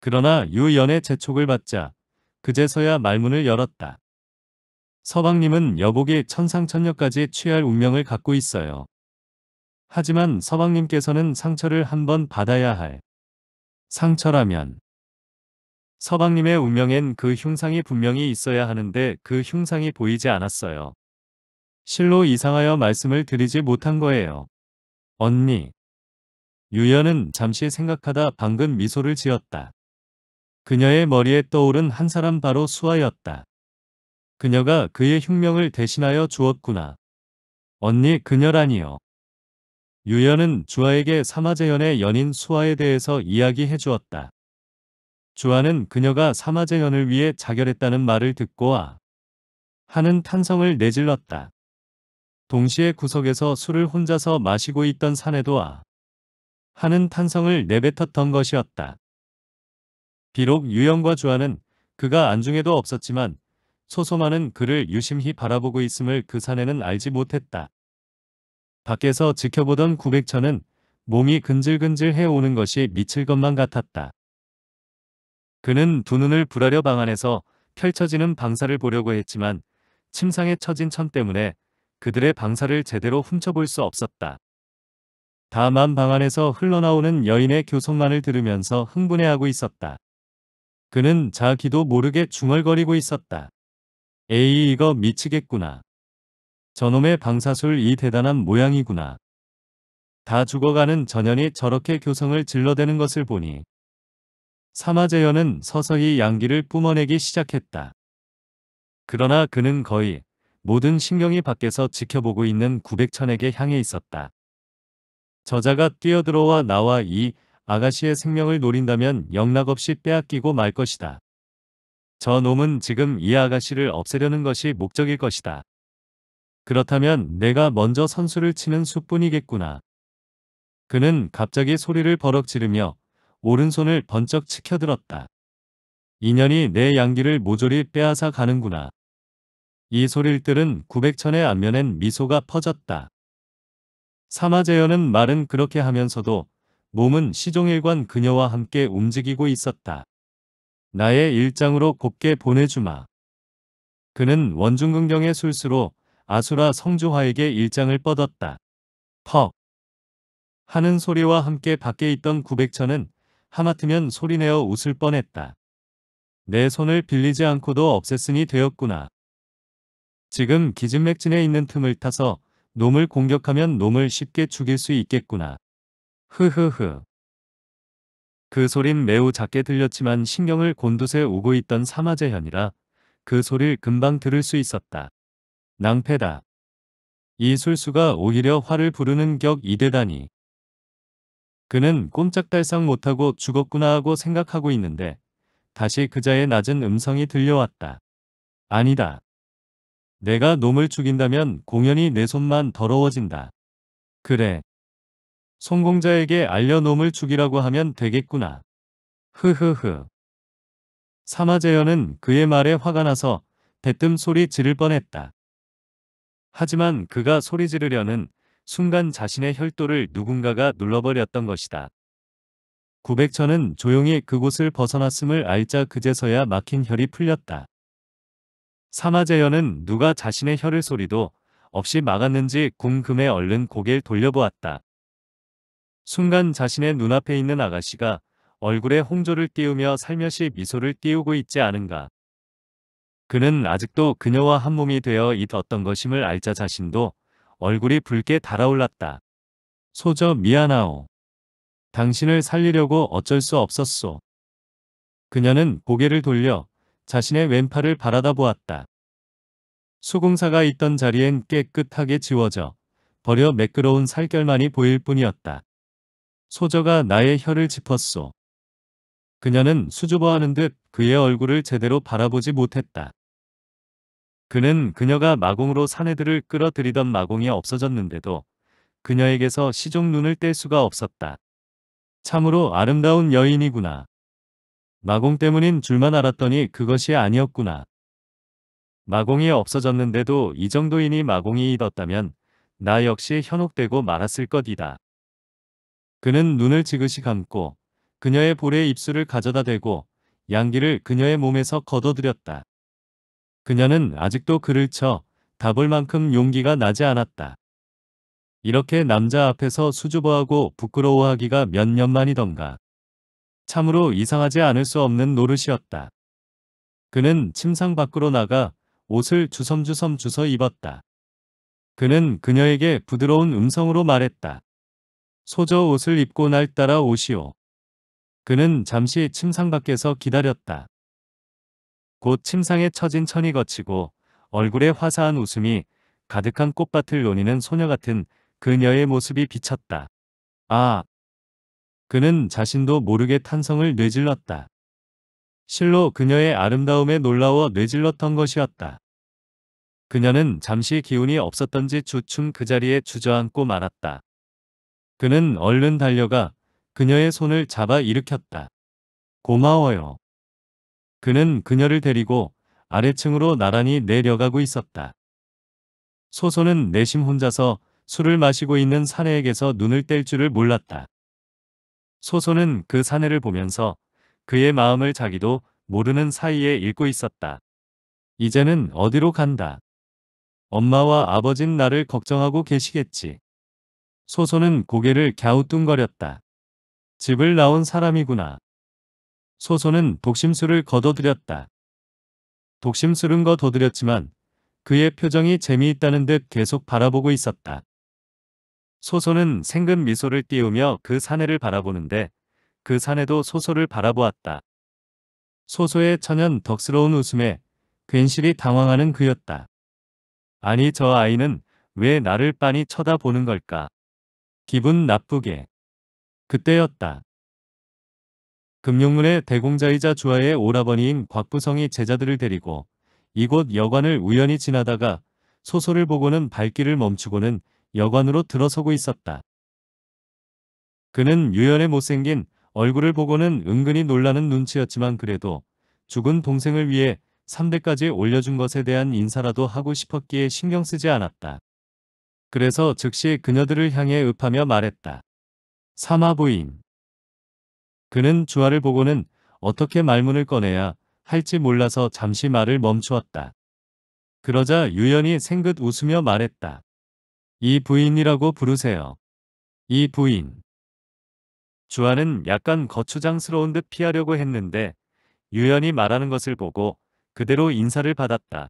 그러나 유연의 재촉을 받자 그제서야 말문을 열었다. 서방님은 여복이 천상천녀까지 취할 운명을 갖고 있어요. 하지만 서방님께서는 상처를 한번 받아야 할 상처라면 서방님의 운명엔 그 흉상이 분명히 있어야 하는데 그 흉상이 보이지 않았어요. 실로 이상하여 말씀을 드리지 못한 거예요. 언니. 유연은 잠시 생각하다 방금 미소를 지었다. 그녀의 머리에 떠오른 한 사람 바로 수아였다. 그녀가 그의 흉명을 대신하여 주었구나. 언니 그녀라니요. 유연은 주아에게 사마재현의 연인 수아에 대해서 이야기해 주었다. 주아는 그녀가 사마재현을 위해 자결했다는 말을 듣고 와 하는 탄성을 내질렀다. 동시에 구석에서 술을 혼자서 마시고 있던 사내도 와 하는 탄성을 내뱉었던 것이었다. 비록 유영과 주아는 그가 안중에도 없었지만 소소마는 그를 유심히 바라보고 있음을 그 사내는 알지 못했다. 밖에서 지켜보던 구백천은 몸이 근질근질해 오는 것이 미칠 것만 같았다. 그는 두 눈을 부라려 방 안에서 펼쳐지는 방사를 보려고 했지만 침상에 처진 천 때문에 그들의 방사를 제대로 훔쳐볼 수 없었다. 다만 방 안에서 흘러나오는 여인의 교성만을 들으면서 흥분해하고 있었다. 그는 자기도 모르게 중얼거리고 있었다. 에이 이거 미치겠구나. 저놈의 방사술 이 대단한 모양이구나. 다 죽어가는 전현이 저렇게 교성을 질러대는 것을 보니 사마제현은 서서히 양기를 뿜어내기 시작했다. 그러나 그는 거의 모든 신경이 밖에서 지켜보고 있는 구백천에게 향해 있었다. 저자가 뛰어들어와 나와 이 아가씨의 생명을 노린다면 영락없이 빼앗기고 말 것이다. 저 놈은 지금 이 아가씨를 없애려는 것이 목적일 것이다. 그렇다면 내가 먼저 선수를 치는 수뿐이겠구나. 그는 갑자기 소리를 버럭 지르며 오른손을 번쩍 치켜들었다. 인연이 내 양기를 모조리 빼앗아 가는구나. 이 소리를 들은 900천의 안면엔 미소가 퍼졌다. 사마재연은 말은 그렇게 하면서도 몸은 시종일관 그녀와 함께 움직이고 있었다. 나의 일장으로 곱게 보내주마. 그는 원중긍정의 술수로 아수라 성주화에게 일장을 뻗었다. 퍽 하는 소리와 함께 밖에 있던 구백천은 하마터면 소리내어 웃을 뻔했다. 내 손을 빌리지 않고도 없앴으니 되었구나. 지금 기진맥진에 있는 틈을 타서 놈을 공격하면 놈을 쉽게 죽일 수 있겠구나. 흐흐흐. 그 소린 매우 작게 들렸지만 신경을 곤두세 우고 있던 사마재현이라 그소리를 금방 들을 수 있었다. 낭패다. 이 술수가 오히려 화를 부르는 격 이대다니. 그는 꼼짝달싹 못하고 죽었구나 하고 생각하고 있는데 다시 그자의 낮은 음성이 들려왔다. 아니다. 내가 놈을 죽인다면 공연히 내 손만 더러워진다. 그래. 송공자에게 알려 놈을 죽이라고 하면 되겠구나. 흐흐흐. 사마제연은 그의 말에 화가 나서 대뜸 소리 지를 뻔했다. 하지만 그가 소리 지르려는 순간 자신의 혈도를 누군가가 눌러버렸던 것이다. 구백천은 조용히 그곳을 벗어났음을 알자 그제서야 막힌 혈이 풀렸다. 사마재현은 누가 자신의 혈을 소리도 없이 막았는지 궁금해 얼른 고개를 돌려보았다. 순간 자신의 눈앞에 있는 아가씨가 얼굴에 홍조를 띄우며 살며시 미소를 띄우고 있지 않은가. 그는 아직도 그녀와 한몸이 되어 있었던 것임을 알자 자신도 얼굴이 붉게 달아올랐다. 소저 미안하오. 당신을 살리려고 어쩔 수 없었소. 그녀는 고개를 돌려 자신의 왼팔을 바라다 보았다. 수공사가 있던 자리엔 깨끗하게 지워져 버려 매끄러운 살결만이 보일 뿐이었다. 소저가 나의 혀를 짚었소. 그녀는 수줍어하는 듯 그의 얼굴을 제대로 바라보지 못했다. 그는 그녀가 마공으로 사내들을 끌어들이던 마공이 없어졌는데도 그녀에게서 시종 눈을 뗄 수가 없었다. 참으로 아름다운 여인이구나. 마공 때문인 줄만 알았더니 그것이 아니었구나. 마공이 없어졌는데도 이정도이니 마공이 잃었다면나 역시 현혹되고 말았을 것이다. 그는 눈을 지그시 감고 그녀의 볼에 입술을 가져다 대고 양기를 그녀의 몸에서 걷어들였다. 그녀는 아직도 그를 쳐 다볼 만큼 용기가 나지 않았다. 이렇게 남자 앞에서 수줍어하고 부끄러워하기가 몇 년 만이던가. 참으로 이상하지 않을 수 없는 노릇이었다. 그는 침상 밖으로 나가 옷을 주섬주섬 주서 입었다. 그는 그녀에게 부드러운 음성으로 말했다. 소저 옷을 입고 날 따라 오시오. 그는 잠시 침상 밖에서 기다렸다. 곧 침상에 처진 천이 거치고 얼굴에 화사한 웃음이 가득한 꽃밭을 노니는 소녀 같은 그녀의 모습이 비쳤다. 아! 그는 자신도 모르게 탄성을 뇌질렀다. 실로 그녀의 아름다움에 놀라워 뇌질렀던 것이었다. 그녀는 잠시 기운이 없었던지 주춤 그 자리에 주저앉고 말았다. 그는 얼른 달려가 그녀의 손을 잡아 일으켰다. 고마워요. 그는 그녀를 데리고 아래층으로 나란히 내려가고 있었다. 소소는 내심 혼자서 술을 마시고 있는 사내에게서 눈을 뗄 줄을 몰랐다. 소소는 그 사내를 보면서 그의 마음을 자기도 모르는 사이에 읽고 있었다. 이제는 어디로 간다. 엄마와 아버진 나를 걱정하고 계시겠지. 소소는 고개를 갸우뚱거렸다. 집을 나온 사람이구나. 소소는 독심술을 거둬들였다. 독심술은 거둬들였지만 그의 표정이 재미있다는 듯 계속 바라보고 있었다. 소소는 생근 미소를 띄우며 그 사내를 바라보는데 그 사내도 소소를 바라보았다. 소소의 천연 덕스러운 웃음에 괜시리 당황하는 그였다. 아니 저 아이는 왜 나를 빤히 쳐다보는 걸까? 기분 나쁘게. 그때였다. 금룡문의 대공자이자 주하의 오라버니인 곽부성이 제자들을 데리고 이곳 여관을 우연히 지나다가 소설을 보고는 발길을 멈추고는 여관으로 들어서고 있었다. 그는 유연의 못생긴 얼굴을 보고는 은근히 놀라는 눈치였지만 그래도 죽은 동생을 위해 3대까지 올려준 것에 대한 인사라도 하고 싶었기에 신경 쓰지 않았다. 그래서 즉시 그녀들을 향해 읍하며 말했다. 사마 부인. 그는 주아를 보고는 어떻게 말문을 꺼내야 할지 몰라서 잠시 말을 멈추었다. 그러자 유연이 생긋 웃으며 말했다. 이 부인이라고 부르세요. 이 부인. 주아는 약간 거추장스러운 듯 피하려고 했는데 유연이 말하는 것을 보고 그대로 인사를 받았다.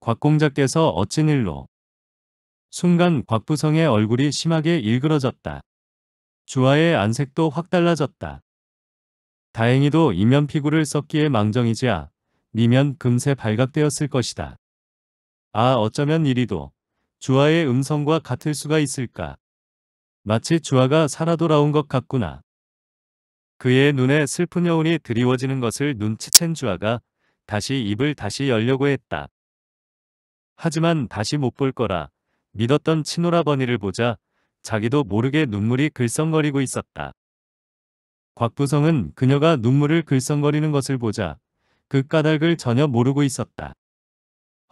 곽 공자께서 어찌 일로 순간 곽부성의 얼굴이 심하게 일그러졌다. 주아의 안색도 확 달라졌다. 다행히도 이면 피구를 썼기에 망정이지야 미면 금세 발각되었을 것이다. 아 어쩌면 이리도 주아의 음성과 같을 수가 있을까. 마치 주아가 살아 돌아온 것 같구나. 그의 눈에 슬픈 여운이 드리워지는 것을 눈치챈 주아가 다시 입을 다시 열려고 했다. 하지만 다시 못 볼 거라 믿었던 친오라버니를 보자 자기도 모르게 눈물이 글썽거리고 있었다. 곽부성은 그녀가 눈물을 글썽거리는 것을 보자 그 까닭을 전혀 모르고 있었다.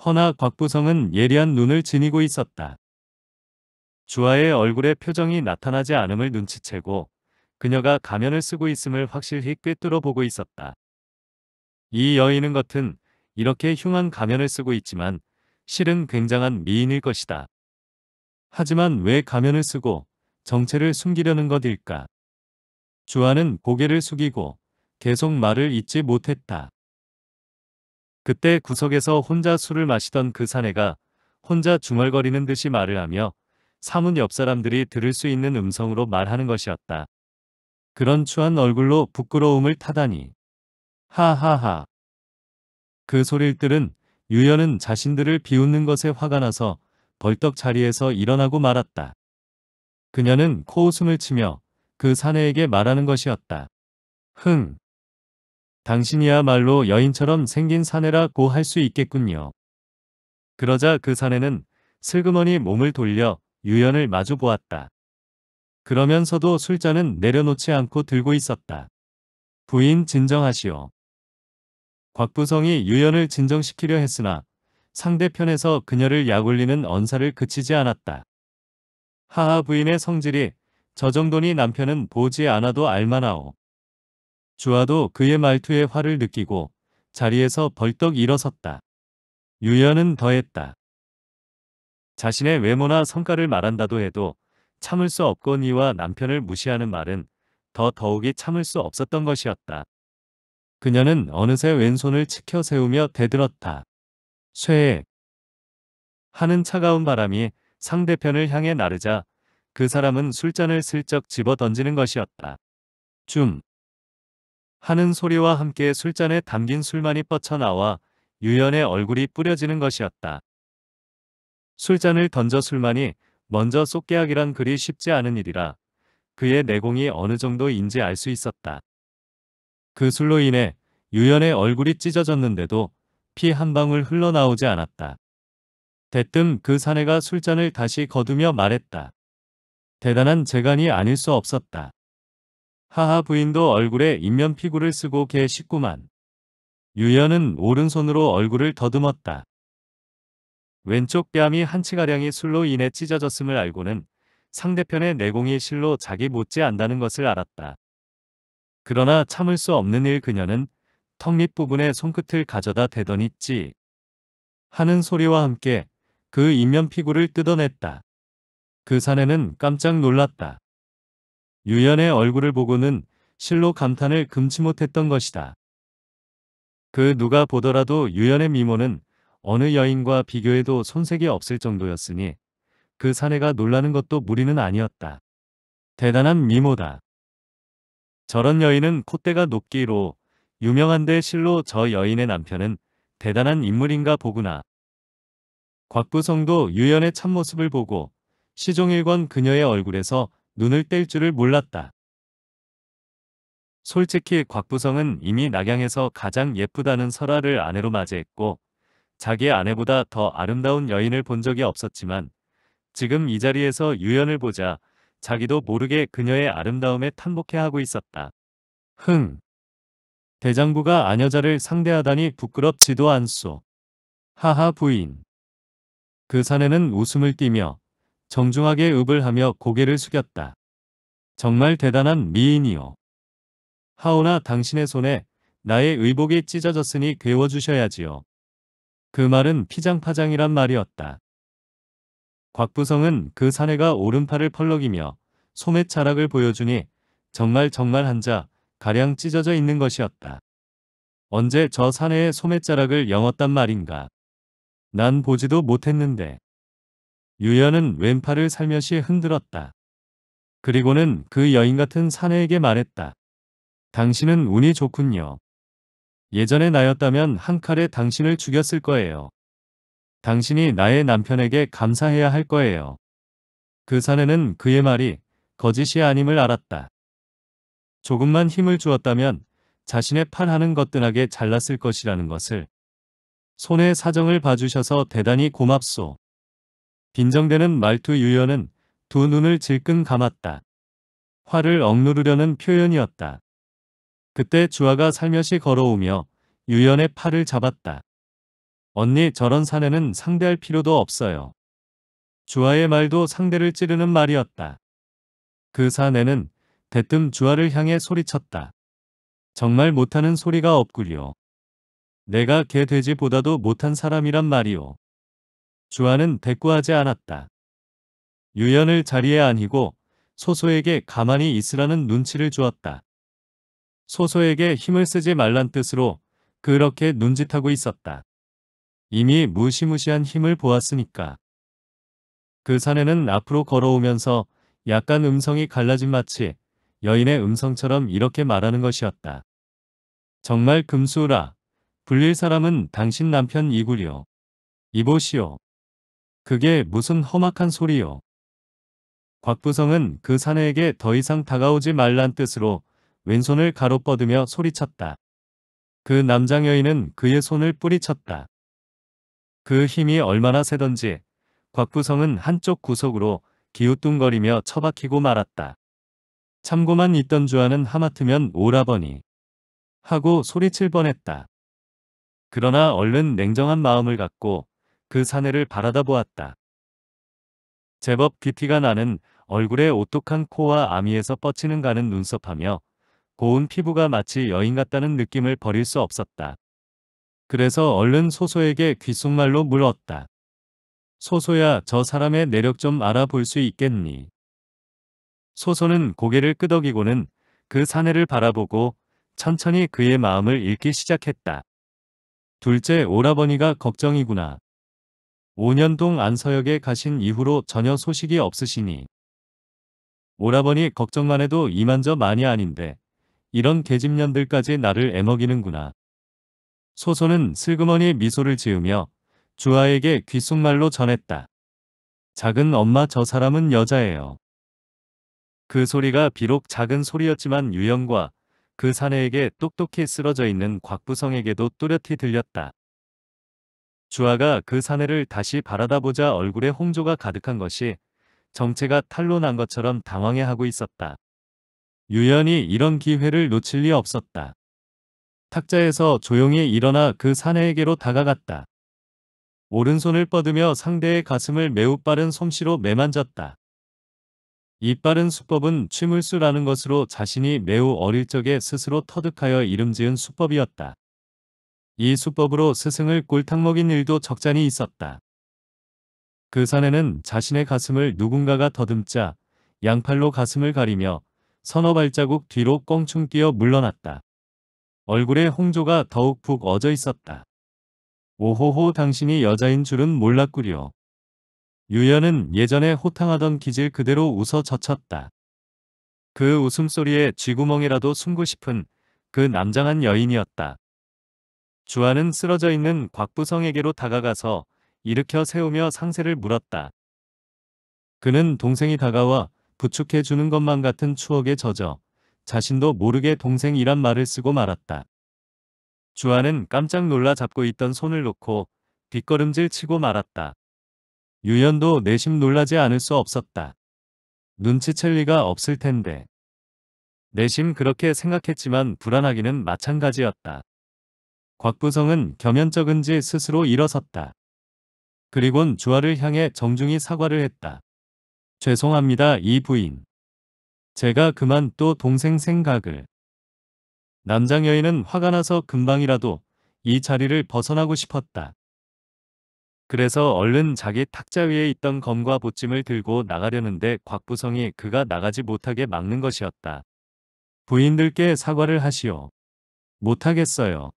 허나 곽부성은 예리한 눈을 지니고 있었다. 주아의 얼굴에 표정이 나타나지 않음을 눈치채고 그녀가 가면을 쓰고 있음을 확실히 꿰뚫어 보고 있었다. 이 여인은 겉은 이렇게 흉한 가면을 쓰고 있지만 실은 굉장한 미인일 것이다. 하지만 왜 가면을 쓰고 정체를 숨기려는 것일까? 주하는 고개를 숙이고 계속 말을 잇지 못했다. 그때 구석에서 혼자 술을 마시던 그 사내가 혼자 중얼거리는 듯이 말을 하며 사문 옆 사람들이 들을 수 있는 음성으로 말하는 것이었다. 그런 추한 얼굴로 부끄러움을 타다니. 하하하. 그 소릴들은 유연은 자신들을 비웃는 것에 화가 나서 벌떡 자리에서 일어나고 말았다. 그녀는 코웃음을 치며 그 사내에게 말하는 것이었다. 흥. 당신이야말로 여인처럼 생긴 사내라고 할 수 있겠군요. 그러자 그 사내는 슬그머니 몸을 돌려 유연을 마주 보았다. 그러면서도 술잔은 내려놓지 않고 들고 있었다. 부인 진정하시오. 곽부성이 유연을 진정시키려 했으나 상대편에서 그녀를 약올리는 언사를 그치지 않았다. 하하 부인의 성질이 저 정도니 남편은 보지 않아도 알만하오. 주아도 그의 말투에 화를 느끼고 자리에서 벌떡 일어섰다. 유연은 더했다. 자신의 외모나 성과를 말한다도 해도 참을 수 없거니와 남편을 무시하는 말은 더 더욱이 참을 수 없었던 것이었다. 그녀는 어느새 왼손을 치켜 세우며 대들었다. 쇠 하는 차가운 바람이 상대편을 향해 나르자 그 사람은 술잔을 슬쩍 집어 던지는 것이었다. 줌 하는 소리와 함께 술잔에 담긴 술만이 뻗쳐나와 유연의 얼굴이 뿌려지는 것이었다. 술잔을 던져 술만이 먼저 쏙게하기란 그리 쉽지 않은 일이라 그의 내공이 어느 정도인지 알 수 있었다. 그 술로 인해 유연의 얼굴이 찢어졌는데도 피 한 방울 흘러나오지 않았다. 대뜸 그 사내가 술잔을 다시 거두며 말했다. 대단한 재간이 아닐 수 없었다. 하하 부인도 얼굴에 인면 피구를 쓰고 계시구만 유연은 오른손으로 얼굴을 더듬었다. 왼쪽 뺨이 한치가량이 술로 인해 찢어졌음을 알고는 상대편의 내공이 실로 자기 못지 않다는 것을 알았다. 그러나 참을 수 없는 일 그녀는 턱밑 부분에 손끝을 가져다 대더니 찌 하는 소리와 함께 그 인면 피구를 뜯어냈다. 그 사내는 깜짝 놀랐다. 유연의 얼굴을 보고는 실로 감탄을 금치 못했던 것이다. 그 누가 보더라도 유연의 미모는 어느 여인과 비교해도 손색이 없을 정도였으니 그 사내가 놀라는 것도 무리는 아니었다. 대단한 미모다. 저런 여인은 콧대가 높기로 유명한데 실로 저 여인의 남편은 대단한 인물인가 보구나. 곽부성도 유연의 참모습을 보고 시종일관 그녀의 얼굴에서 눈을 뗄 줄을 몰랐다. 솔직히 곽부성은 이미 낙양에서 가장 예쁘다는 설아를 아내로 맞이했고 자기 아내보다 더 아름다운 여인을 본 적이 없었지만 지금 이 자리에서 유연을 보자 자기도 모르게 그녀의 아름다움에 탄복해 하고 있었다. 흥. 대장부가 아녀자를 상대하다니 부끄럽지도 않소. 하하 부인. 그 사내는 웃음을 띠며 정중하게 읍을 하며 고개를 숙였다. 정말 대단한 미인이오 하오나 당신의 손에 나의 의복이 찢어졌으니 괴워주셔야지요. 그 말은 피장파장이란 말이었다. 곽부성은 그 사내가 오른팔을 펄럭이며 소매 자락을 보여주니 정말 정말 한자 가량 찢어져 있는 것이었다. 언제 저 사내의 소매 자락을 영었단 말인가. 난 보지도 못했는데. 유연은 왼팔을 살며시 흔들었다. 그리고는 그 여인 같은 사내에게 말했다. 당신은 운이 좋군요. 예전에 나였다면 한 칼에 당신을 죽였을 거예요. 당신이 나의 남편에게 감사해야 할 거예요. 그 사내는 그의 말이 거짓이 아님을 알았다. 조금만 힘을 주었다면 자신의 팔 하는 것뜬하게 잘랐을 것이라는 것을 손의 사정을 봐주셔서 대단히 고맙소. 빈정대는 말투 유연은 두 눈을 질끈 감았다. 화를 억누르려는 표현이었다. 그때 주아가 살며시 걸어오며 유연의 팔을 잡았다. 언니 저런 사내는 상대할 필요도 없어요. 주아의 말도 상대를 찌르는 말이었다. 그 사내는 대뜸 주아를 향해 소리쳤다. 정말 못하는 소리가 없구려. 내가 개 돼지보다도 못한 사람이란 말이오. 주하는 대꾸하지 않았다. 유연을 자리에 안히고 소소에게 가만히 있으라는 눈치를 주었다. 소소에게 힘을 쓰지 말란 뜻으로 그렇게 눈짓하고 있었다. 이미 무시무시한 힘을 보았으니까. 그 사내는 앞으로 걸어오면서 약간 음성이 갈라진 마치 여인의 음성처럼 이렇게 말하는 것이었다. 정말 금수라. 불릴 사람은 당신 남편 이구려. 이보시오. 그게 무슨 험악한 소리요. 곽부성은 그 사내에게 더 이상 다가오지 말란 뜻으로 왼손을 가로뻗으며 소리쳤다. 그 남장여인은 그의 손을 뿌리쳤다. 그 힘이 얼마나 세던지 곽부성은 한쪽 구석으로 기우뚱거리며 처박히고 말았다. 참고만 있던 주아는 하마트면 오라버니 하고 소리칠 뻔했다. 그러나 얼른 냉정한 마음을 갖고 그 사내를 바라다 보았다. 제법 귀티가 나는 얼굴에 오똑한 코와 아미에서 뻗치는 가는 눈썹하며 고운 피부가 마치 여인 같다는 느낌을 버릴 수 없었다. 그래서 얼른 소소에게 귓속말로 물었다. 소소야 저 사람의 내력 좀 알아볼 수 있겠니? 소소는 고개를 끄덕이고는 그 사내를 바라보고 천천히 그의 마음을 읽기 시작했다. 둘째 오라버니가 걱정이구나. 5년동 안서역에 가신 이후로 전혀 소식이 없으시니 오라버니 걱정만 해도 이만저 많이 아닌데 이런 계집년들까지 나를 애먹이는구나. 소소는 슬그머니 미소를 지으며 주아에게 귓속말로 전했다. 작은 엄마 저 사람은 여자예요. 그 소리가 비록 작은 소리였지만 유영과 그 사내에게 똑똑히 쓰러져 있는 곽부성에게도 또렷이 들렸다. 주아가 그 사내를 다시 바라다보자 얼굴에 홍조가 가득한 것이 정체가 탈로 난 것처럼 당황해하고 있었다. 유연히 이런 기회를 놓칠 리 없었다. 탁자에서 조용히 일어나 그 사내에게로 다가갔다. 오른손을 뻗으며 상대의 가슴을 매우 빠른 솜씨로 매만졌다. 이 빠른 수법은 취물수라는 것으로 자신이 매우 어릴 적에 스스로 터득하여 이름 지은 수법이었다. 이 수법으로 스승을 꿀탕 먹인 일도 적잖이 있었다. 그산에는 자신의 가슴을 누군가가 더듬자 양팔로 가슴을 가리며 서너 발자국 뒤로 껑충 뛰어 물러났다. 얼굴에 홍조가 더욱 푹 어져 있었다. 오호호 당신이 여자인 줄은 몰랐구려. 유연은 예전에 호탕하던 기질 그대로 웃어 젖혔다. 그 웃음소리에 쥐구멍이라도 숨고 싶은 그 남장한 여인이었다. 주아는 쓰러져 있는 곽부성에게로 다가가서 일으켜 세우며 상세를 물었다. 그는 동생이 다가와 부축해 주는 것만 같은 추억에 젖어 자신도 모르게 동생이란 말을 쓰고 말았다. 주아는 깜짝 놀라 잡고 있던 손을 놓고 뒷걸음질 치고 말았다. 유연도 내심 놀라지 않을 수 없었다. 눈치챌 리가 없을 텐데. 내심 그렇게 생각했지만 불안하기는 마찬가지였다. 곽부성은 겸연쩍은지 스스로 일어섰다. 그리곤 주아를 향해 정중히 사과를 했다. 죄송합니다 이 부인. 제가 그만 또 동생 생각을. 남장여인은 화가 나서 금방이라도 이 자리를 벗어나고 싶었다. 그래서 얼른 자기 탁자 위에 있던 검과 보찜을 들고 나가려는데 곽부성이 그가 나가지 못하게 막는 것이었다. 부인들께 사과를 하시오. 못하겠어요.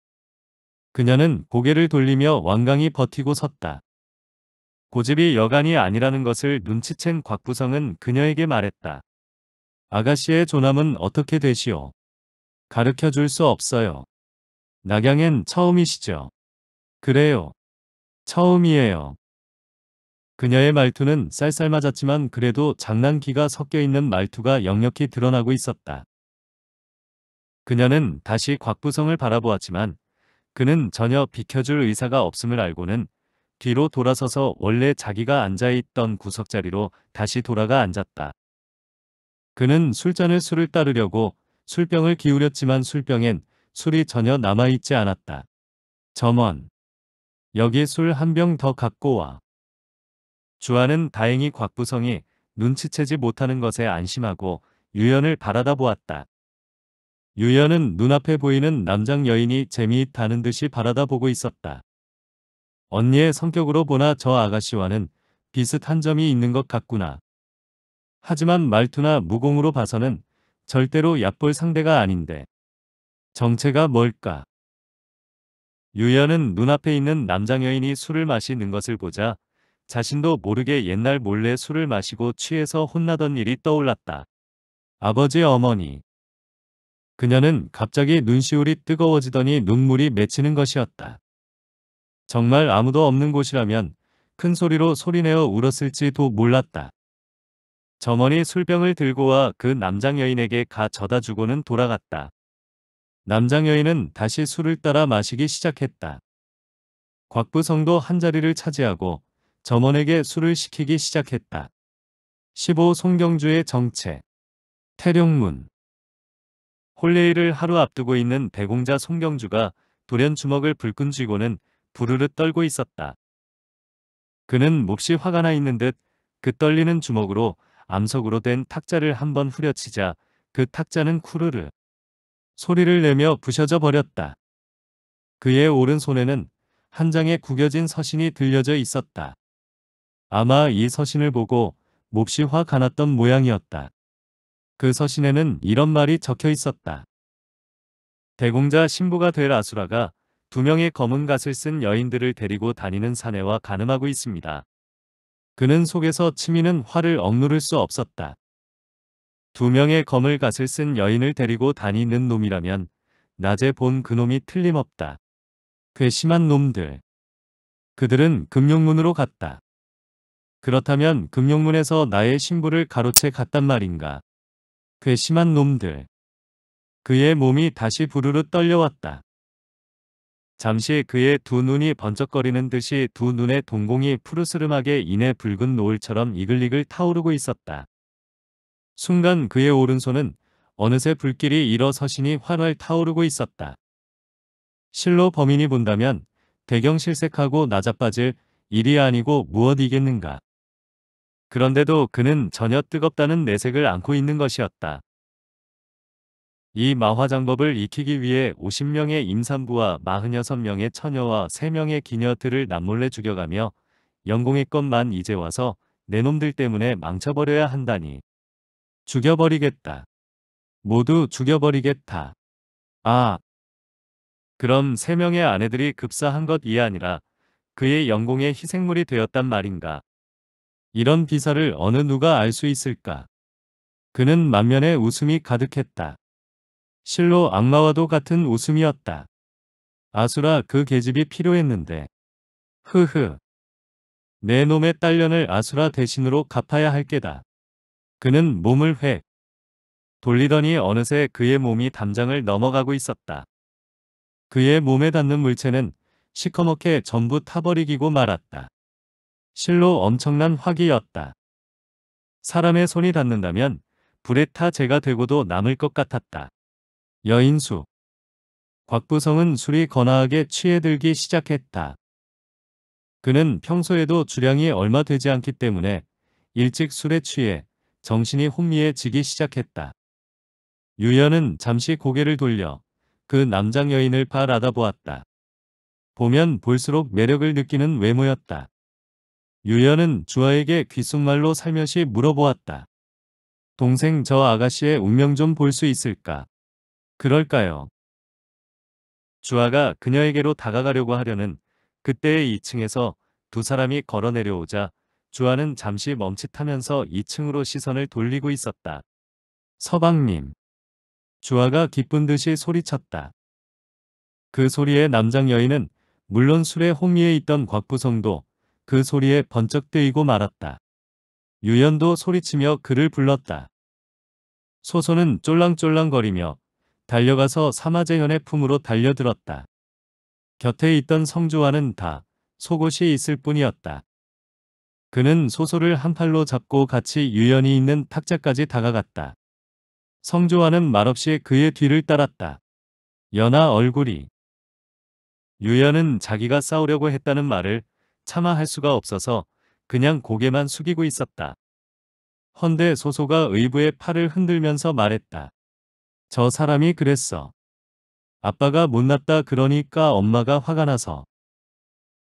그녀는 고개를 돌리며 완강히 버티고 섰다. 고집이 여간이 아니라는 것을 눈치챈 곽부성은 그녀에게 말했다. 아가씨의 조남은 어떻게 되시오? 가르쳐 줄 수 없어요. 낙양엔 처음이시죠? 그래요. 처음이에요. 그녀의 말투는 쌀쌀맞았지만 그래도 장난기가 섞여있는 말투가 역력히 드러나고 있었다. 그녀는 다시 곽부성을 바라보았지만 그는 전혀 비켜줄 의사가 없음을 알고는 뒤로 돌아서서 원래 자기가 앉아있던 구석자리로 다시 돌아가 앉았다. 그는 술잔을 술을 따르려고 술병을 기울였지만 술병엔 술이 전혀 남아있지 않았다. 점원. 여기 술 한 병 더 갖고 와. 주아는 다행히 곽부성이 눈치채지 못하는 것에 안심하고 유연을 바라다 보았다. 유연은 눈앞에 보이는 남장 여인이 재미있다는 듯이 바라다보고 있었다. 언니의 성격으로 보나 저 아가씨와는 비슷한 점이 있는 것 같구나. 하지만 말투나 무공으로 봐서는 절대로 얕볼 상대가 아닌데. 정체가 뭘까? 유연은 눈앞에 있는 남장 여인이 술을 마시는 것을 보자 자신도 모르게 옛날 몰래 술을 마시고 취해서 혼나던 일이 떠올랐다. 아버지 어머니 그녀는 갑자기 눈시울이 뜨거워지더니 눈물이 맺히는 것이었다. 정말 아무도 없는 곳이라면 큰 소리로 소리내어 울었을지도 몰랐다. 점원이 술병을 들고 와 그 남장 여인에게 가져다 주고는 돌아갔다. 남장 여인은 다시 술을 따라 마시기 시작했다. 곽부성도 한자리를 차지하고 점원에게 술을 시키기 시작했다. 15 송경주의 정체 태룡문 홀레이를 하루 앞두고 있는 배공자 송경주가 돌연 주먹을 불끈 쥐고는 부르르 떨고 있었다. 그는 몹시 화가 나 있는 듯 그 떨리는 주먹으로 암석으로 된 탁자를 한번 후려치자 그 탁자는 쿠르르 소리를 내며 부셔져 버렸다. 그의 오른손에는 한 장의 구겨진 서신이 들려져 있었다. 아마 이 서신을 보고 몹시 화가 났던 모양이었다. 그 서신에는 이런 말이 적혀 있었다. 대공자 신부가 될 아수라가 두 명의 검은 갓을 쓴 여인들을 데리고 다니는 사내와 가늠하고 있습니다. 그는 속에서 치미는 화를 억누를 수 없었다. 두 명의 검을 갓을 쓴 여인을 데리고 다니는 놈이라면 낮에 본 그놈이 틀림없다. 괘씸한 놈들. 그들은 금룡문으로 갔다. 그렇다면 금룡문에서 나의 신부를 가로채 갔단 말인가. 괘씸한 놈들. 그의 몸이 다시 부르르 떨려왔다. 잠시 그의 두 눈이 번쩍거리는 듯이 두 눈의 동공이 푸르스름하게 인해 붉은 노을처럼 이글이글 타오르고 있었다. 순간 그의 오른손은 어느새 불길이 일어서시니 활활 타오르고 있었다. 실로 범인이 본다면 대경실색하고 나자빠질 일이 아니고 무엇이겠는가. 그런데도 그는 전혀 뜨겁다는 내색을 안고 있는 것이었다. 이 마화장법을 익히기 위해 50명의 임산부와 46명의 처녀와 3명의 기녀들을 남몰래 죽여가며 영공의것만 이제 와서 내 놈들 때문에 망쳐버려야 한다니. 죽여버리겠다. 모두 죽여버리겠다. 아. 그럼 3명의 아내들이 급사한 것이 아니라 그의 영공의 희생물이 되었단 말인가. 이런 비사를 어느 누가 알 수 있을까? 그는 만면에 웃음이 가득했다. 실로 악마와도 같은 웃음이었다. 아수라 그 계집이 필요했는데. 흐흐. 내 놈의 딸년을 아수라 대신으로 갚아야 할 게다. 그는 몸을 획 돌리더니 어느새 그의 몸이 담장을 넘어가고 있었다. 그의 몸에 닿는 물체는 시커멓게 전부 타버리기고 말았다. 실로 엄청난 화기였다. 사람의 손이 닿는다면 불에 타 재가 되고도 남을 것 같았다. 여인수 곽부성은 술이 거나하게 취해들기 시작했다. 그는 평소에도 주량이 얼마 되지 않기 때문에 일찍 술에 취해 정신이 혼미해지기 시작했다. 유연은 잠시 고개를 돌려 그 남장 여인을 바라다 보았다. 보면 볼수록 매력을 느끼는 외모였다. 유연은 주아에게 귓속말로 살며시 물어보았다. 동생 저 아가씨의 운명 좀 볼 수 있을까? 그럴까요? 주아가 그녀에게로 다가가려고 하려는 그때의 2층에서 두 사람이 걸어 내려오자 주아는 잠시 멈칫하면서 2층으로 시선을 돌리고 있었다. 서방님. 주아가 기쁜 듯이 소리쳤다. 그 소리에 남장 여인은 물론 술에 홍미에 있던 곽부성도 그 소리에 번쩍 뜨이고 말았다. 유연도 소리치며 그를 불렀다. 소소는 쫄랑쫄랑거리며 달려가서 사마재현의 품으로 달려들었다. 곁에 있던 성주와는 다 속옷이 있을 뿐이었다. 그는 소소를 한 팔로 잡고 같이 유연이 있는 탁자까지 다가갔다. 성조와는 말없이 그의 뒤를 따랐다. 연하 얼굴이 유연은 자기가 싸우려고 했다는 말을 참아할 수가 없어서 그냥 고개만 숙이고 있었다. 헌데 소소가 의부의 팔을 흔들면서 말했다. 저 사람이 그랬어. 아빠가 못났다 그러니까 엄마가 화가 나서.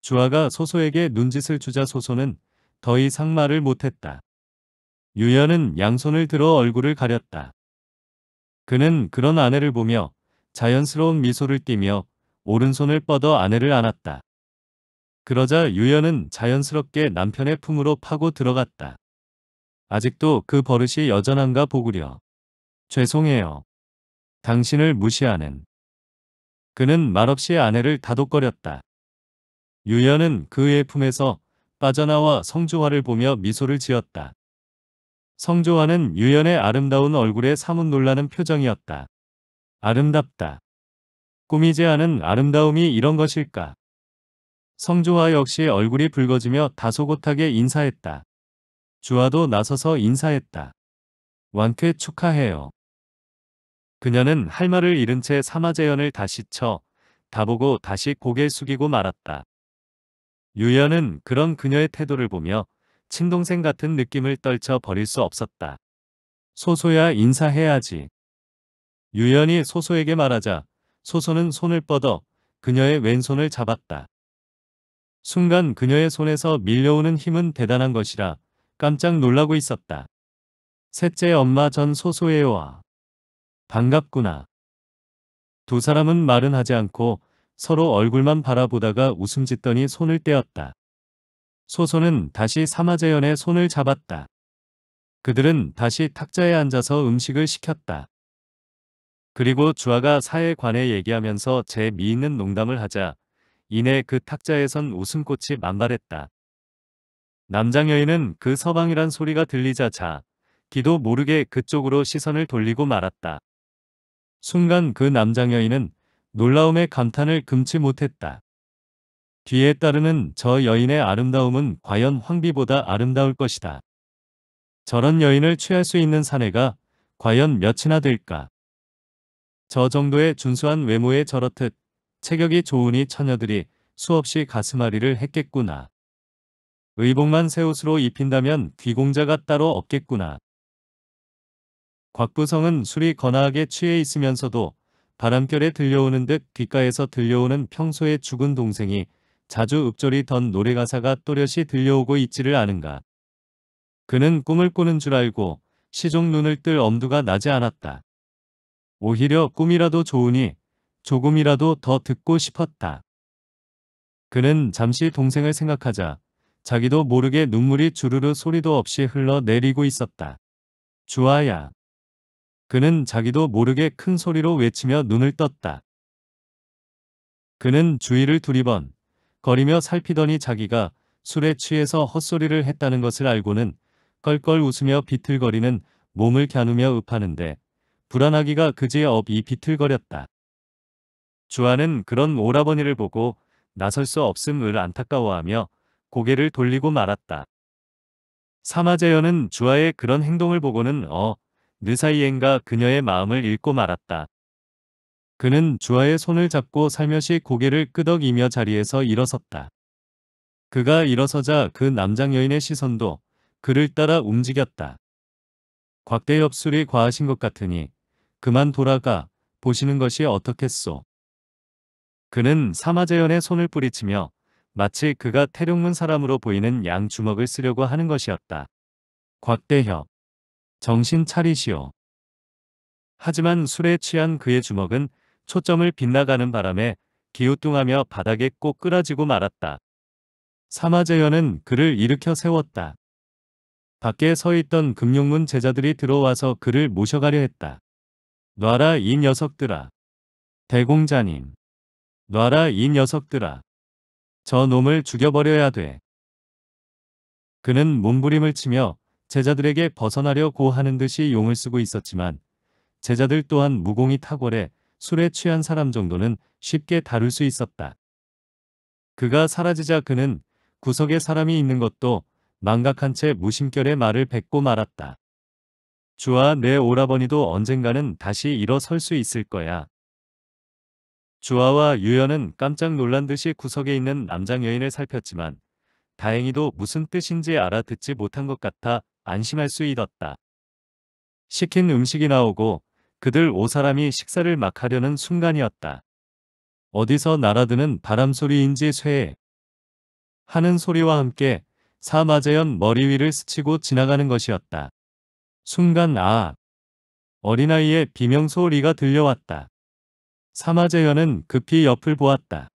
주아가 소소에게 눈짓을 주자 소소는 더 이상 말을 못했다. 유연은 양손을 들어 얼굴을 가렸다. 그는 그런 아내를 보며 자연스러운 미소를 띠며 오른손을 뻗어 아내를 안았다. 그러자 유연은 자연스럽게 남편의 품으로 파고 들어갔다. 아직도 그 버릇이 여전한가 보구려. 죄송해요. 당신을 무시하는. 그는 말없이 아내를 다독거렸다. 유연은 그의 품에서 빠져나와 성조화를 보며 미소를 지었다. 성조화는 유연의 아름다운 얼굴에 사뭇 놀라는 표정이었다. 아름답다. 꾸미지 않은 아름다움이 이런 것일까? 성조아 역시 얼굴이 붉어지며 다소곳하게 인사했다. 주화도 나서서 인사했다. 완쾌 축하해요. 그녀는 할 말을 잃은 채 사마재연을 다시 쳐 다보고 다시 고개 숙이고 말았다. 유연은 그런 그녀의 태도를 보며 친동생 같은 느낌을 떨쳐 버릴 수 없었다. 소소야 인사해야지. 유연이 소소에게 말하자 소소는 손을 뻗어 그녀의 왼손을 잡았다. 순간 그녀의 손에서 밀려오는 힘은 대단한 것이라 깜짝 놀라고 있었다. 셋째 엄마 전소소예요아 반갑구나. 두 사람은 말은 하지 않고 서로 얼굴만 바라보다가 웃음 짓더니 손을 떼었다. 소소는 다시 사마재연의 손을 잡았다. 그들은 다시 탁자에 앉아서 음식을 시켰다. 그리고 주아가 사에 관해 얘기하면서 제 미있는 농담을 하자 이내 그 탁자에선 웃음꽃이 만발했다. 남장 여인은 그 서방이란 소리가 들리자 자 기도 모르게 그쪽으로 시선을 돌리고 말았다. 순간 그 남장 여인은 놀라움에 감탄을 금치 못했다. 뒤에 따르는 저 여인의 아름다움은 과연 황비보다 아름다울 것이다. 저런 여인을 취할 수 있는 사내가 과연 몇이나 될까? 저 정도의 준수한 외모에 저렇듯 체격이 좋으니 처녀들이 수없이 가슴앓이를 했겠구나. 의복만 새 옷으로 입힌다면 귀공자가 따로 없겠구나. 곽부성은 술이 거나하게 취해 있으면서도 바람결에 들려오는 듯 귓가에서 들려오는 평소에 죽은 동생이 자주 읊조리 던 노래가사가 또렷이 들려오고 있지를 않은가. 그는 꿈을 꾸는 줄 알고 시종 눈을 뜰 엄두가 나지 않았다. 오히려 꿈이라도 좋으니 조금이라도 더 듣고 싶었다. 그는 잠시 동생을 생각하자 자기도 모르게 눈물이 주르르 소리도 없이 흘러내리고 있었다. 주아야. 그는 자기도 모르게 큰 소리로 외치며 눈을 떴다. 그는 주위를 두리번 거리며 살피더니 자기가 술에 취해서 헛소리를 했다는 것을 알고는 껄껄 웃으며 비틀거리는 몸을 갸누며 읍하는데 불안하기가 그제 업이 비틀거렸다. 주아는 그런 오라버니를 보고 나설 수 없음을 안타까워하며 고개를 돌리고 말았다. 사마제연은 주아의 그런 행동을 보고는 어, 느사이엔가 그녀의 마음을 읽고 말았다. 그는 주아의 손을 잡고 살며시 고개를 끄덕이며 자리에서 일어섰다. 그가 일어서자 그 남장 여인의 시선도 그를 따라 움직였다. 곽대엽술이 과하신 것 같으니 그만 돌아가 보시는 것이 어떻겠소. 그는 사마재연의 손을 뿌리치며 마치 그가 태룡문 사람으로 보이는 양 주먹을 쓰려고 하는 것이었다. 곽대협. 정신 차리시오. 하지만 술에 취한 그의 주먹은 초점을 빗나가는 바람에 기우뚱하며 바닥에 꼭 끌어지고 말았다. 사마재연은 그를 일으켜 세웠다. 밖에 서 있던 금룡문 제자들이 들어와서 그를 모셔가려 했다. 놔라 이 녀석들아. 대공자님. 놔라 이 녀석들아. 저 놈을 죽여버려야 돼. 그는 몸부림을 치며 제자들에게 벗어나려고 하는 듯이 용을 쓰고 있었지만 제자들 또한 무공이 탁월해 술에 취한 사람 정도는 쉽게 다룰 수 있었다. 그가 사라지자 그는 구석에 사람이 있는 것도 망각한 채 무심결에 말을 뱉고 말았다. 주아 내 오라버니도 언젠가는 다시 일어설 수 있을 거야. 주아와 유연은 깜짝 놀란 듯이 구석에 있는 남장 여인을 살폈지만 다행히도 무슨 뜻인지 알아듣지 못한 것 같아 안심할 수 있었다. 시킨 음식이 나오고 그들 오 사람이 식사를 막 하려는 순간이었다. 어디서 날아드는 바람소리인지 쇠에 하는 소리와 함께 사마재연 머리 위를 스치고 지나가는 것이었다. 순간 아 어린아이의 비명소리가 들려왔다. 사마재현은 급히 옆을 보았다.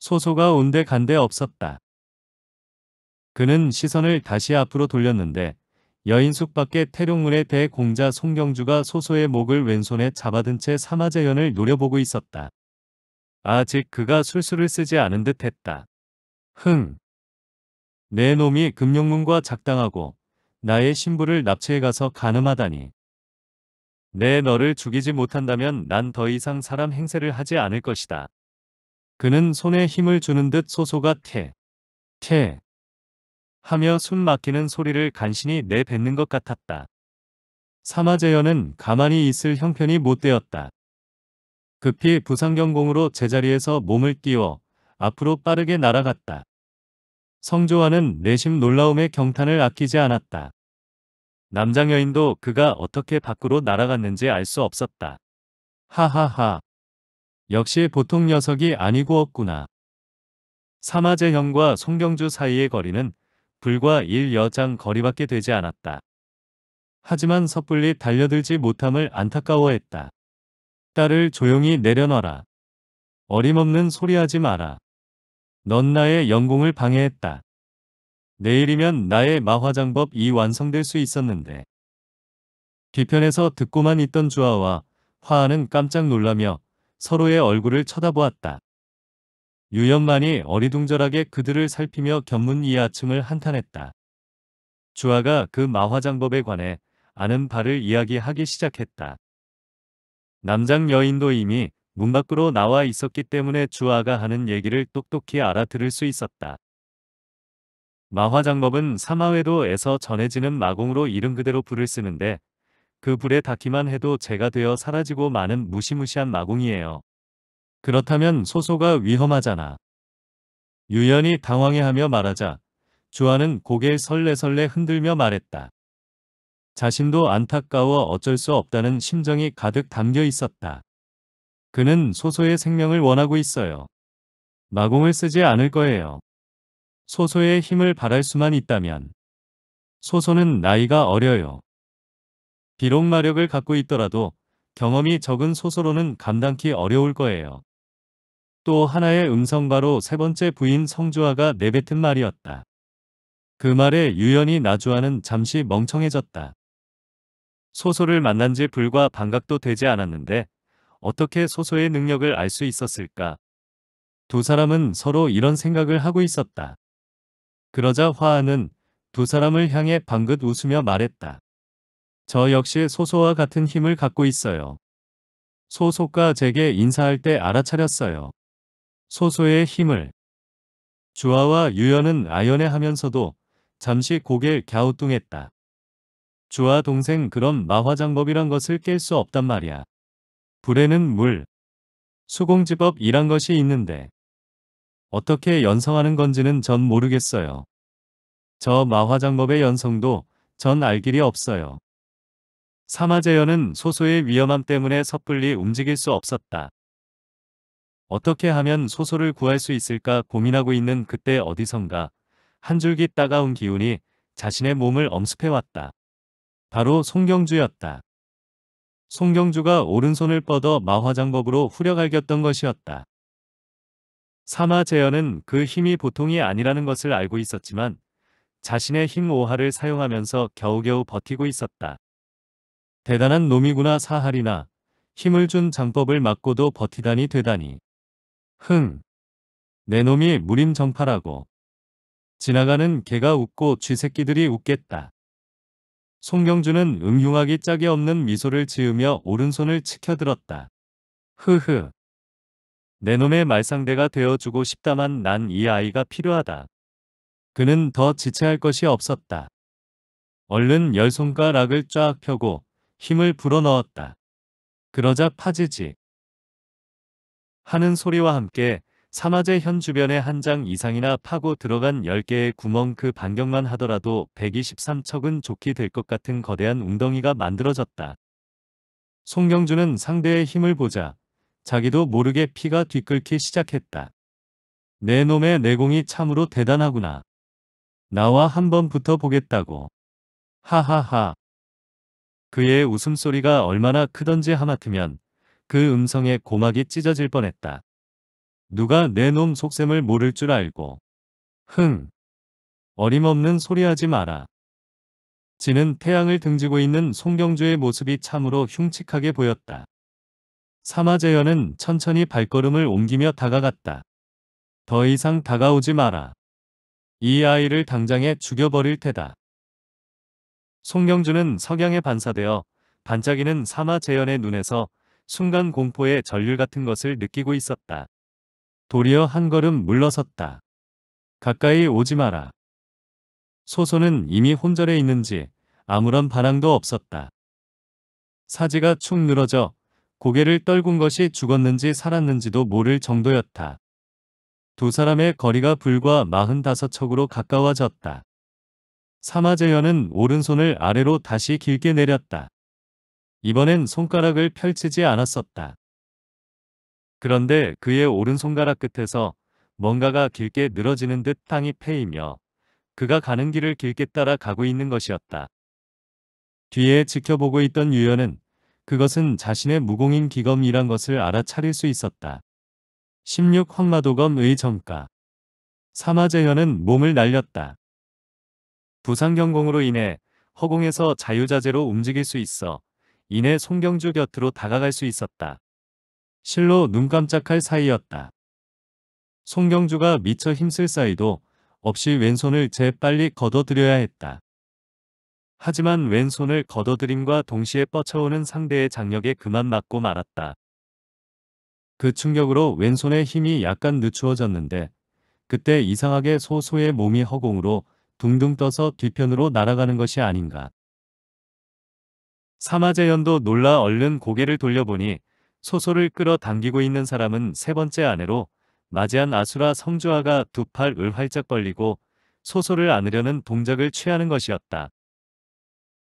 소소가 온데 간데 없었다. 그는 시선을 다시 앞으로 돌렸는데 여인숙 밖에 태룡문의 대공자 송경주가 소소의 목을 왼손에 잡아든 채사마재현을 노려보고 있었다. 아직 그가 술술을 쓰지 않은 듯 했다. 흥. 내 놈이 금룡문과 작당하고 나의 신부를 납치해 가서 가늠하다니. 내 너를 죽이지 못한다면 난 더 이상 사람 행세를 하지 않을 것이다. 그는 손에 힘을 주는 듯 소소가 퇴, 퇴 하며 숨 막히는 소리를 간신히 내뱉는 것 같았다. 사마제연은 가만히 있을 형편이 못 되었다. 급히 부상경공으로 제자리에서 몸을 띄워 앞으로 빠르게 날아갔다. 성조와는 내심 놀라움에 경탄을 아끼지 않았다. 남장여인도 그가 어떻게 밖으로 날아갔는지 알 수 없었다. 하하하. 역시 보통 녀석이 아니고 없구나. 사마재형과 송경주 사이의 거리는 불과 1여장 거리밖에 되지 않았다. 하지만 섣불리 달려들지 못함을 안타까워했다. 딸을 조용히 내려놔라. 어림없는 소리하지 마라. 넌 나의 영공을 방해했다. 내일이면 나의 마화장법 이 완성될 수 있었는데. 뒤편에서 듣고만 있던 주아와 화아는 깜짝 놀라며 서로의 얼굴을 쳐다보았다. 유연만이 어리둥절하게 그들을 살피며 견문 이하층을 한탄했다. 주아가 그 마화장법에 관해 아는 바를 이야기하기 시작했다. 남장 여인도 이미 문 밖으로 나와 있었기 때문에 주아가 하는 얘기를 똑똑히 알아들을 수 있었다. 마화장법은 사마외도에서 전해지는 마공으로 이름 그대로 불을 쓰는데 그 불에 닿기만 해도 재가 되어 사라지고 많은 무시무시한 마공이에요. 그렇다면 소소가 위험하잖아. 유연이 당황해하며 말하자 주아는 고개를 설레설레 흔들며 말했다. 자신도 안타까워 어쩔 수 없다는 심정이 가득 담겨 있었다. 그는 소소의 생명을 원하고 있어요. 마공을 쓰지 않을 거예요. 소소의 힘을 바랄 수만 있다면 소소는 나이가 어려요. 비록 마력을 갖고 있더라도 경험이 적은 소소로는 감당키 어려울 거예요. 또 하나의 음성바로 세 번째 부인 성주아가 내뱉은 말이었다. 그 말에 유연히 나주아는 잠시 멍청해졌다. 소소를 만난 지 불과 반각도 되지 않았는데 어떻게 소소의 능력을 알 수 있었을까? 두 사람은 서로 이런 생각을 하고 있었다. 그러자 화아는두 사람을 향해 방긋 웃으며 말했다. 저 역시 소소와 같은 힘을 갖고 있어요. 소소가 제게 인사할 때 알아차렸어요. 소소의 힘을. 주아와 유연은 아연해하면서도 잠시 고개를 갸우뚱했다. 주아 동생 그럼 마화장법이란 것을 깰 수 없단 말이야. 불에는 물, 수공지법이란 것이 있는데 어떻게 연성하는 건지는 전 모르겠어요. 저 마화장법의 연성도 전 알 길이 없어요. 사마재현은 소소의 위험함 때문에 섣불리 움직일 수 없었다. 어떻게 하면 소소를 구할 수 있을까 고민하고 있는 그때 어디선가 한 줄기 따가운 기운이 자신의 몸을 엄습해왔다. 바로 송경주였다. 송경주가 오른손을 뻗어 마화장법으로 후려갈겼던 것이었다. 사마 제어는 그 힘이 보통이 아니라는 것을 알고 있었지만 자신의 힘 오하를 사용하면서 겨우겨우 버티고 있었다. 대단한 놈이구나 사하리나 힘을 준 장법을 맞고도 버티다니 되다니. 흥. 내 놈이 무림정파라고. 지나가는 개가 웃고 쥐새끼들이 웃겠다. 송경주는 음흉하기 짝이 없는 미소를 지으며 오른손을 치켜들었다. 흐흐. 내 놈의 말상대가 되어주고 싶다만 난 이 아이가 필요하다. 그는 더 지체할 것이 없었다. 얼른 열 손가락을 쫙 펴고 힘을 불어넣었다. 그러자 파지지 하는 소리와 함께 사마제 현 주변에 한 장 이상이나 파고 들어간 10개의 구멍 그 반경만 하더라도 123척은 좋게 될 것 같은 거대한 웅덩이가 만들어졌다. 송경주는 상대의 힘을 보자 자기도 모르게 피가 뒤끓기 시작했다. 내 놈의 내공이 참으로 대단하구나. 나와 한번 붙어보겠다고. 하하하. 그의 웃음소리가 얼마나 크던지 하마트면그 음성에 고막이 찢어질 뻔했다. 누가 내 놈 속셈을 모를 줄 알고. 흥. 어림없는 소리하지 마라. 지는 태양을 등지고 있는 송경주의 모습이 참으로 흉측하게 보였다. 사마제현은 천천히 발걸음을 옮기며 다가갔다. 더 이상 다가오지 마라. 이 아이를 당장에 죽여버릴 테다. 송영주는 석양에 반사되어 반짝이는 사마제현의 눈에서 순간 공포의 전율 같은 것을 느끼고 있었다. 도리어 한 걸음 물러섰다. 가까이 오지 마라. 소소는 이미 혼절해 있는지 아무런 반항도 없었다. 사지가 축 늘어져 고개를 떨군 것이 죽었는지 살았는지도 모를 정도였다. 두 사람의 거리가 불과 45척으로 가까워졌다. 사마제현은 오른손을 아래로 다시 길게 내렸다. 이번엔 손가락을 펼치지 않았었다. 그런데 그의 오른손가락 끝에서 뭔가가 길게 늘어지는 듯 땅이 패이며 그가 가는 길을 길게 따라 가고 있는 것이었다. 뒤에 지켜보고 있던 유연은 그것은 자신의 무공인 기검이란 것을 알아차릴 수 있었다. 16 황마도검의 정가 사마재현은 몸을 날렸다. 부상경공으로 인해 허공에서 자유자재로 움직일 수 있어 이내 송경주 곁으로 다가갈 수 있었다. 실로 눈 깜짝할 사이였다. 송경주가 미처 힘쓸 사이도 없이 왼손을 재빨리 걷어들여야 했다. 하지만 왼손을 걷어들임과 동시에 뻗쳐오는 상대의 장력에 그만 맞고 말았다. 그 충격으로 왼손의 힘이 약간 늦추어졌는데 그때 이상하게 소소의 몸이 허공으로 둥둥 떠서 뒤편으로 날아가는 것이 아닌가. 사마재연도 놀라 얼른 고개를 돌려보니 소소를 끌어당기고 있는 사람은 세 번째 아내로 맞이한 아수라 성주아가 두 팔을 활짝 벌리고 소소를 안으려는 동작을 취하는 것이었다.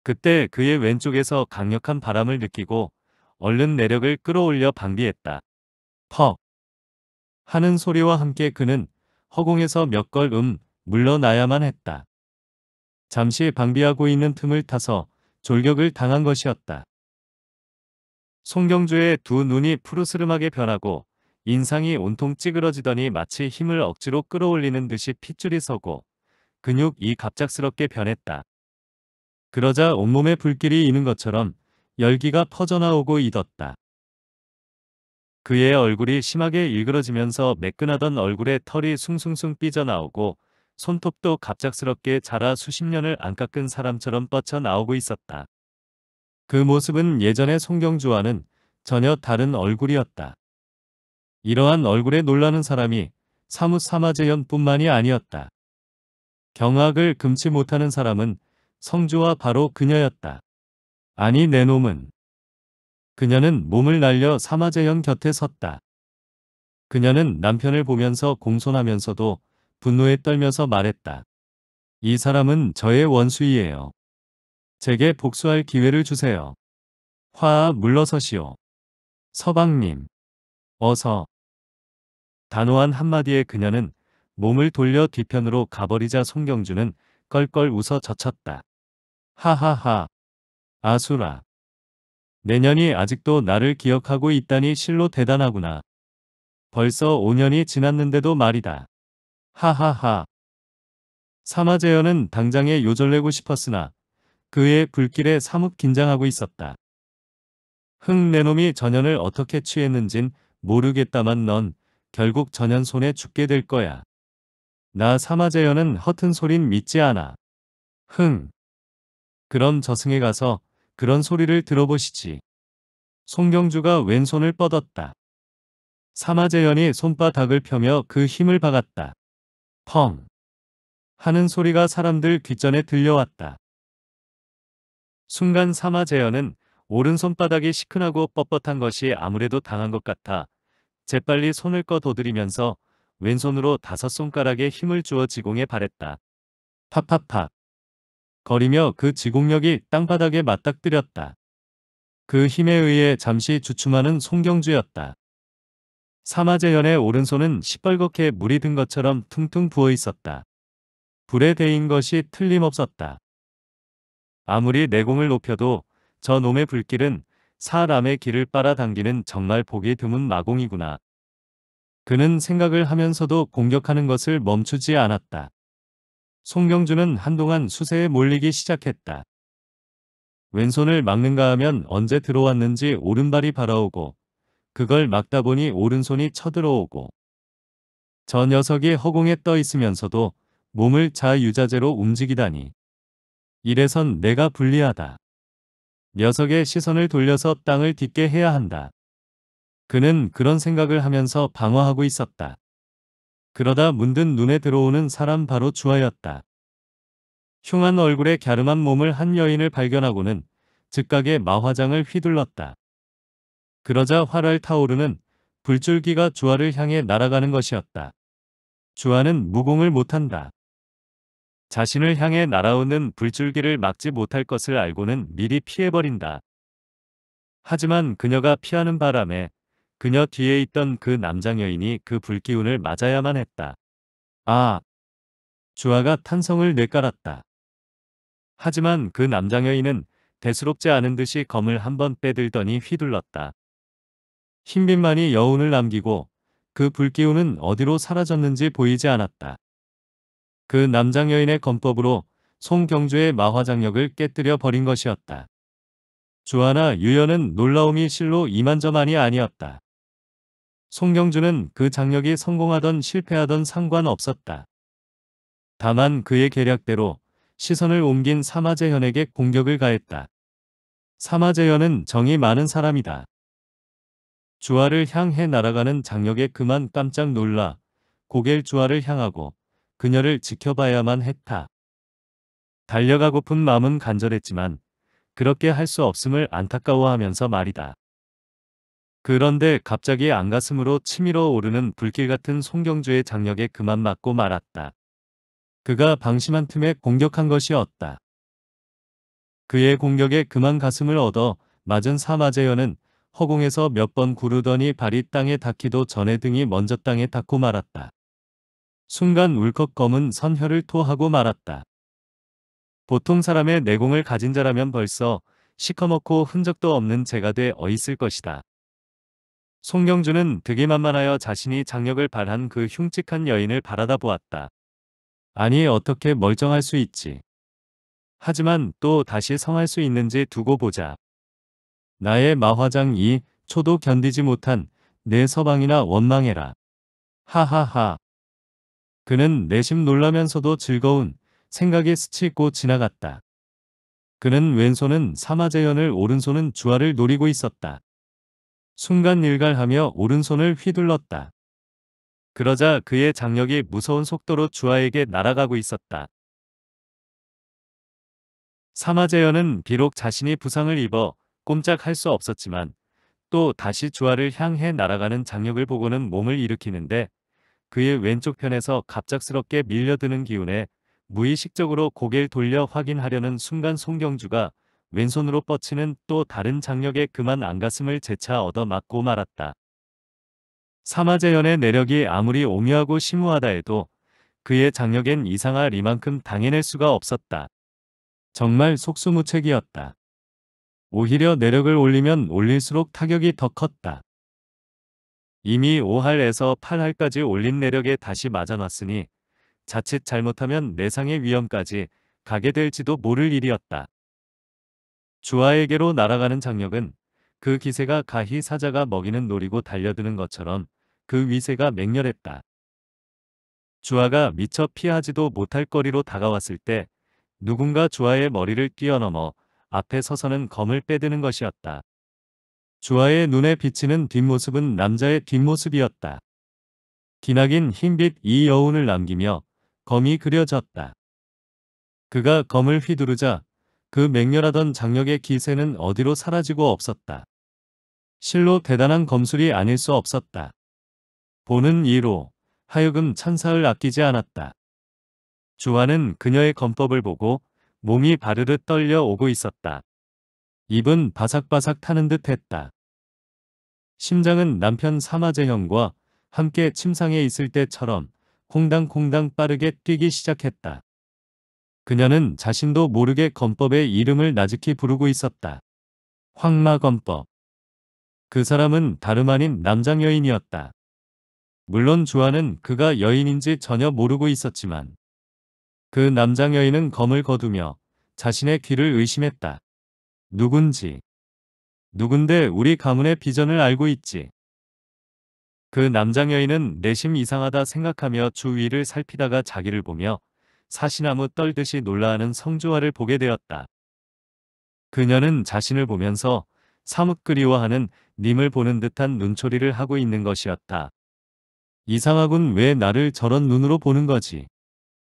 그때 그의 왼쪽에서 강력한 바람을 느끼고 얼른 내력을 끌어올려 방비했다. 퍽! 하는 소리와 함께 그는 허공에서 몇 걸음 물러나야만 했다. 잠시 방비하고 있는 틈을 타서 졸격을 당한 것이었다. 송경주의 두 눈이 푸르스름하게 변하고 인상이 온통 찌그러지더니 마치 힘을 억지로 끌어올리는 듯이 핏줄이 서고 근육 이 갑작스럽게 변했다. 그러자 온몸에 불길이 이는 것처럼 열기가 퍼져나오고 있었다. 그의 얼굴이 심하게 일그러지면서 매끈하던 얼굴에 털이 숭숭숭 삐져나오고 손톱도 갑작스럽게 자라 수십 년을 안 깎은 사람처럼 뻗쳐나오고 있었다. 그 모습은 예전의 송경주와는 전혀 다른 얼굴이었다. 이러한 얼굴에 놀라는 사람이 사뭇 사마재현뿐만이 아니었다. 경악을 금치 못하는 사람은 성주와 바로 그녀였다. 아니 내 놈은. 그녀는 몸을 날려 사마재현 곁에 섰다. 그녀는 남편을 보면서 공손하면서도 분노에 떨면서 말했다. 이 사람은 저의 원수이에요. 제게 복수할 기회를 주세요. 화아 물러서시오. 서방님. 어서. 단호한 한마디에 그녀는 몸을 돌려 뒤편으로 가버리자 송경주는 껄껄 웃어 젖혔다. 하하하. 아수라. 내년이 아직도 나를 기억하고 있다니 실로 대단하구나. 벌써 5년이 지났는데도 말이다. 하하하. 사마제어는 당장에 요절내고 싶었으나 그의 불길에 사뭇 긴장하고 있었다. 흥내놈이 전현을 어떻게 취했는진 모르겠다만 넌 결국 전현 손에 죽게 될 거야. 나 사마제어는 허튼 소린 믿지 않아. 흥. 그럼 저승에 가서 그런 소리를 들어보시지. 송경주가 왼손을 뻗었다. 사마재현이 손바닥을 펴며 그 힘을 박았다. 펑! 하는 소리가 사람들 귓전에 들려왔다. 순간 사마재현은 오른손바닥이 시큰하고 뻣뻣한 것이 아무래도 당한 것 같아 재빨리 손을 꺼도드리면서 왼손으로 다섯 손가락에 힘을 주어 지공에 바랬다. 팍팍팍. 거리며 그 지공력이 땅바닥에 맞닥뜨렸다. 그 힘에 의해 잠시 주춤하는 송경주였다. 사마재현의 오른손은 시뻘겋게 물이 든 것처럼 퉁퉁 부어 있었다. 불에 데인 것이 틀림없었다. 아무리 내공을 높여도 저 놈의 불길은 사람의 길을 빨아당기는 정말 보기 드문 마공이구나. 그는 생각을 하면서도 공격하는 것을 멈추지 않았다. 송경주는 한동안 수세에 몰리기 시작했다. 왼손을 막는가 하면 언제 들어왔는지 오른발이 바라오고 그걸 막다 보니 오른손이 쳐들어오고 저 녀석이 허공에 떠 있으면서도 몸을 자유자재로 움직이다니. 이래선 내가 불리하다. 녀석의 시선을 돌려서 땅을 딛게 해야 한다. 그는 그런 생각을 하면서 방어하고 있었다. 그러다 문든 눈에 들어오는 사람 바로 주아였다 흉한 얼굴에 갸름한 몸을 한 여인을 발견하고는 즉각에 마화장을 휘둘렀다. 그러자 활활 타오르는 불줄기가 주아를 향해 날아가는 것이었다. 주아는 무공을 못한다. 자신을 향해 날아오는 불줄기를 막지 못할 것을 알고는 미리 피해버린다. 하지만 그녀가 피하는 바람에 그녀 뒤에 있던 그 남장여인이 그 불기운을 맞아야만 했다. 아! 주아가 탄성을 뇌깔았다. 하지만 그 남장여인은 대수롭지 않은 듯이 검을 한번 빼들더니 휘둘렀다. 흰빛만이 여운을 남기고 그 불기운은 어디로 사라졌는지 보이지 않았다. 그 남장여인의 검법으로 송경주의 마화장력을 깨뜨려 버린 것이었다. 주아나 유연은 놀라움이 실로 이만저만이 아니었다. 송경주는 그 장력이 성공하던 실패하던 상관없었다. 다만 그의 계략대로 시선을 옮긴 사마재현에게 공격을 가했다. 사마재현은 정이 많은 사람이다. 주화를 향해 날아가는 장력에 그만 깜짝 놀라 고갤 주화를 향하고 그녀를 지켜봐야만 했다. 달려가고픈 마음은 간절했지만 그렇게 할 수 없음을 안타까워하면서 말이다. 그런데 갑자기 안가슴으로 치밀어 오르는 불길 같은 송경주의 장력에 그만 맞고 말았다. 그가 방심한 틈에 공격한 것이었다. 그의 공격에 그만 가슴을 얻어 맞은 사마제현은 허공에서 몇 번 구르더니 발이 땅에 닿기도 전에 등이 먼저 땅에 닿고 말았다. 순간 울컥 검은 선혈을 토하고 말았다. 보통 사람의 내공을 가진 자라면 벌써 시커멓고 흔적도 없는 재가 돼 어있을 것이다. 송경주는 득이 만만하여 자신이 장력을 발한 그 흉측한 여인을 바라다 보았다. 아니 어떻게 멀쩡할 수 있지. 하지만 또 다시 성할 수 있는지 두고 보자. 나의 마화장이 초도 견디지 못한 내 서방이나 원망해라. 하하하. 그는 내심 놀라면서도 즐거운 생각에 스치고 지나갔다. 그는 왼손은 사마재연을 오른손은 주화를 노리고 있었다. 순간 일갈하며 오른손을 휘둘렀다. 그러자 그의 장력이 무서운 속도로 주아에게 날아가고 있었다. 사마제현은 비록 자신이 부상을 입어 꼼짝할 수 없었지만 또 다시 주아를 향해 날아가는 장력을 보고는 몸을 일으키는데 그의 왼쪽 편에서 갑작스럽게 밀려드는 기운에 무의식적으로 고개를 돌려 확인하려는 순간 송경주가 왼손으로 뻗치는 또 다른 장력에 그만 안가슴을 재차 얻어맞고 말았다. 사마재연의 내력이 아무리 오묘하고 심오하다 해도 그의 장력엔 이상할 이만큼 당해낼 수가 없었다. 정말 속수무책이었다. 오히려 내력을 올리면 올릴수록 타격이 더 컸다. 이미 5할에서 8할까지 올린 내력에 다시 맞아놨으니 자칫 잘못하면 내상의 위험까지 가게 될지도 모를 일이었다. 주하에게로 날아가는 장력은 그 기세가 가히 사자가 먹이는 노리고 달려드는 것처럼 그 위세가 맹렬했다. 주하가 미처 피하지도 못할 거리로 다가왔을 때 누군가 주하의 머리를 뛰어넘어 앞에 서서는 검을 빼드는 것이었다. 주하의 눈에 비치는 뒷모습은 남자의 뒷모습이었다. 기나긴 흰빛 이 여운을 남기며 검이 그려졌다. 그가 검을 휘두르자 그 맹렬하던 장력의 기세는 어디로 사라지고 없었다. 실로 대단한 검술이 아닐 수 없었다. 보는 이로 하여금 찬사를 아끼지 않았다. 주화는 그녀의 검법을 보고 몸이 바르르 떨려 오고 있었다. 입은 바삭바삭 타는 듯 했다. 심장은 남편 사마재형과 함께 침상에 있을 때처럼 콩당콩당 빠르게 뛰기 시작했다. 그녀는 자신도 모르게 건법의 이름을 나직히 부르고 있었다. 황마건법. 그 사람은 다름 아닌 남장 여인이었다. 물론 주아는 그가 여인인지 전혀 모르고 있었지만 그 남장 여인은 검을 거두며 자신의 귀를 의심했다. 누군지. 누군데 우리 가문의 비전을 알고 있지. 그 남장 여인은 내심 이상하다 생각하며 주위를 살피다가 자기를 보며 사시나무 떨듯이 놀라하는 성주화를 보게 되었다. 그녀는 자신을 보면서 사뭇 그리워하는 님을 보는 듯한 눈초리를 하고 있는 것이었다. 이상하군 왜 나를 저런 눈으로 보는 거지.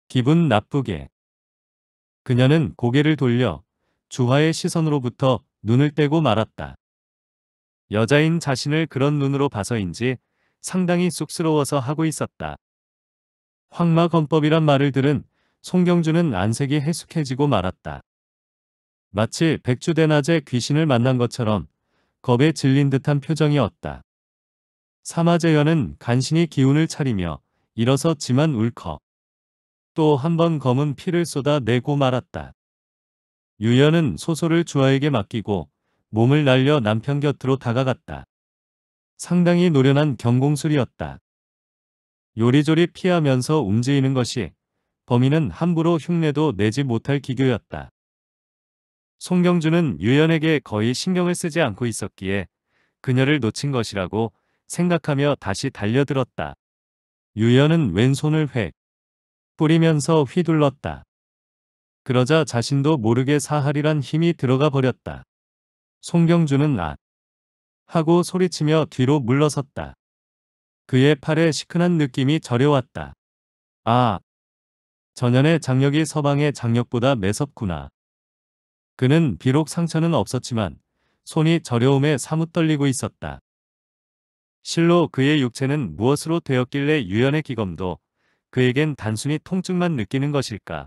기분 나쁘게. 그녀는 고개를 돌려 주화의 시선으로부터 눈을 떼고 말았다. 여자인 자신을 그런 눈으로 봐서인지 상당히 쑥스러워서 하고 있었다. 황마검법이란 말을 들은 송경주는 안색이 해숙해지고 말았다. 마치 백주대 낮에 귀신을 만난 것처럼 겁에 질린 듯한 표정이었다. 사마재현은 간신히 기운을 차리며 일어서 지만 울컥 또 한 번 검은 피를 쏟아 내고 말았다. 유연은 소설을 주아에게 맡기고 몸을 날려 남편 곁으로 다가갔다. 상당히 노련한 경공술이었다. 요리조리 피하면서 움직이는 것이 범인은 함부로 흉내도 내지 못할 기교였다. 송경주는 유연에게 거의 신경을 쓰지 않고 있었기에 그녀를 놓친 것이라고 생각하며 다시 달려들었다. 유연은 왼손을 획 뿌리면서 휘둘렀다. 그러자 자신도 모르게 사활이란 힘이 들어가 버렸다. 송경주는 앗 아! 하고 소리치며 뒤로 물러섰다. 그의 팔에 시큰한 느낌이 저려왔다. 아 전연의 장력이 서방의 장력보다 매섭구나. 그는 비록 상처는 없었지만 손이 저려움에 사뭇 떨리고 있었다. 실로 그의 육체는 무엇으로 되었길래 유연의 기검도 그에겐 단순히 통증만 느끼는 것일까.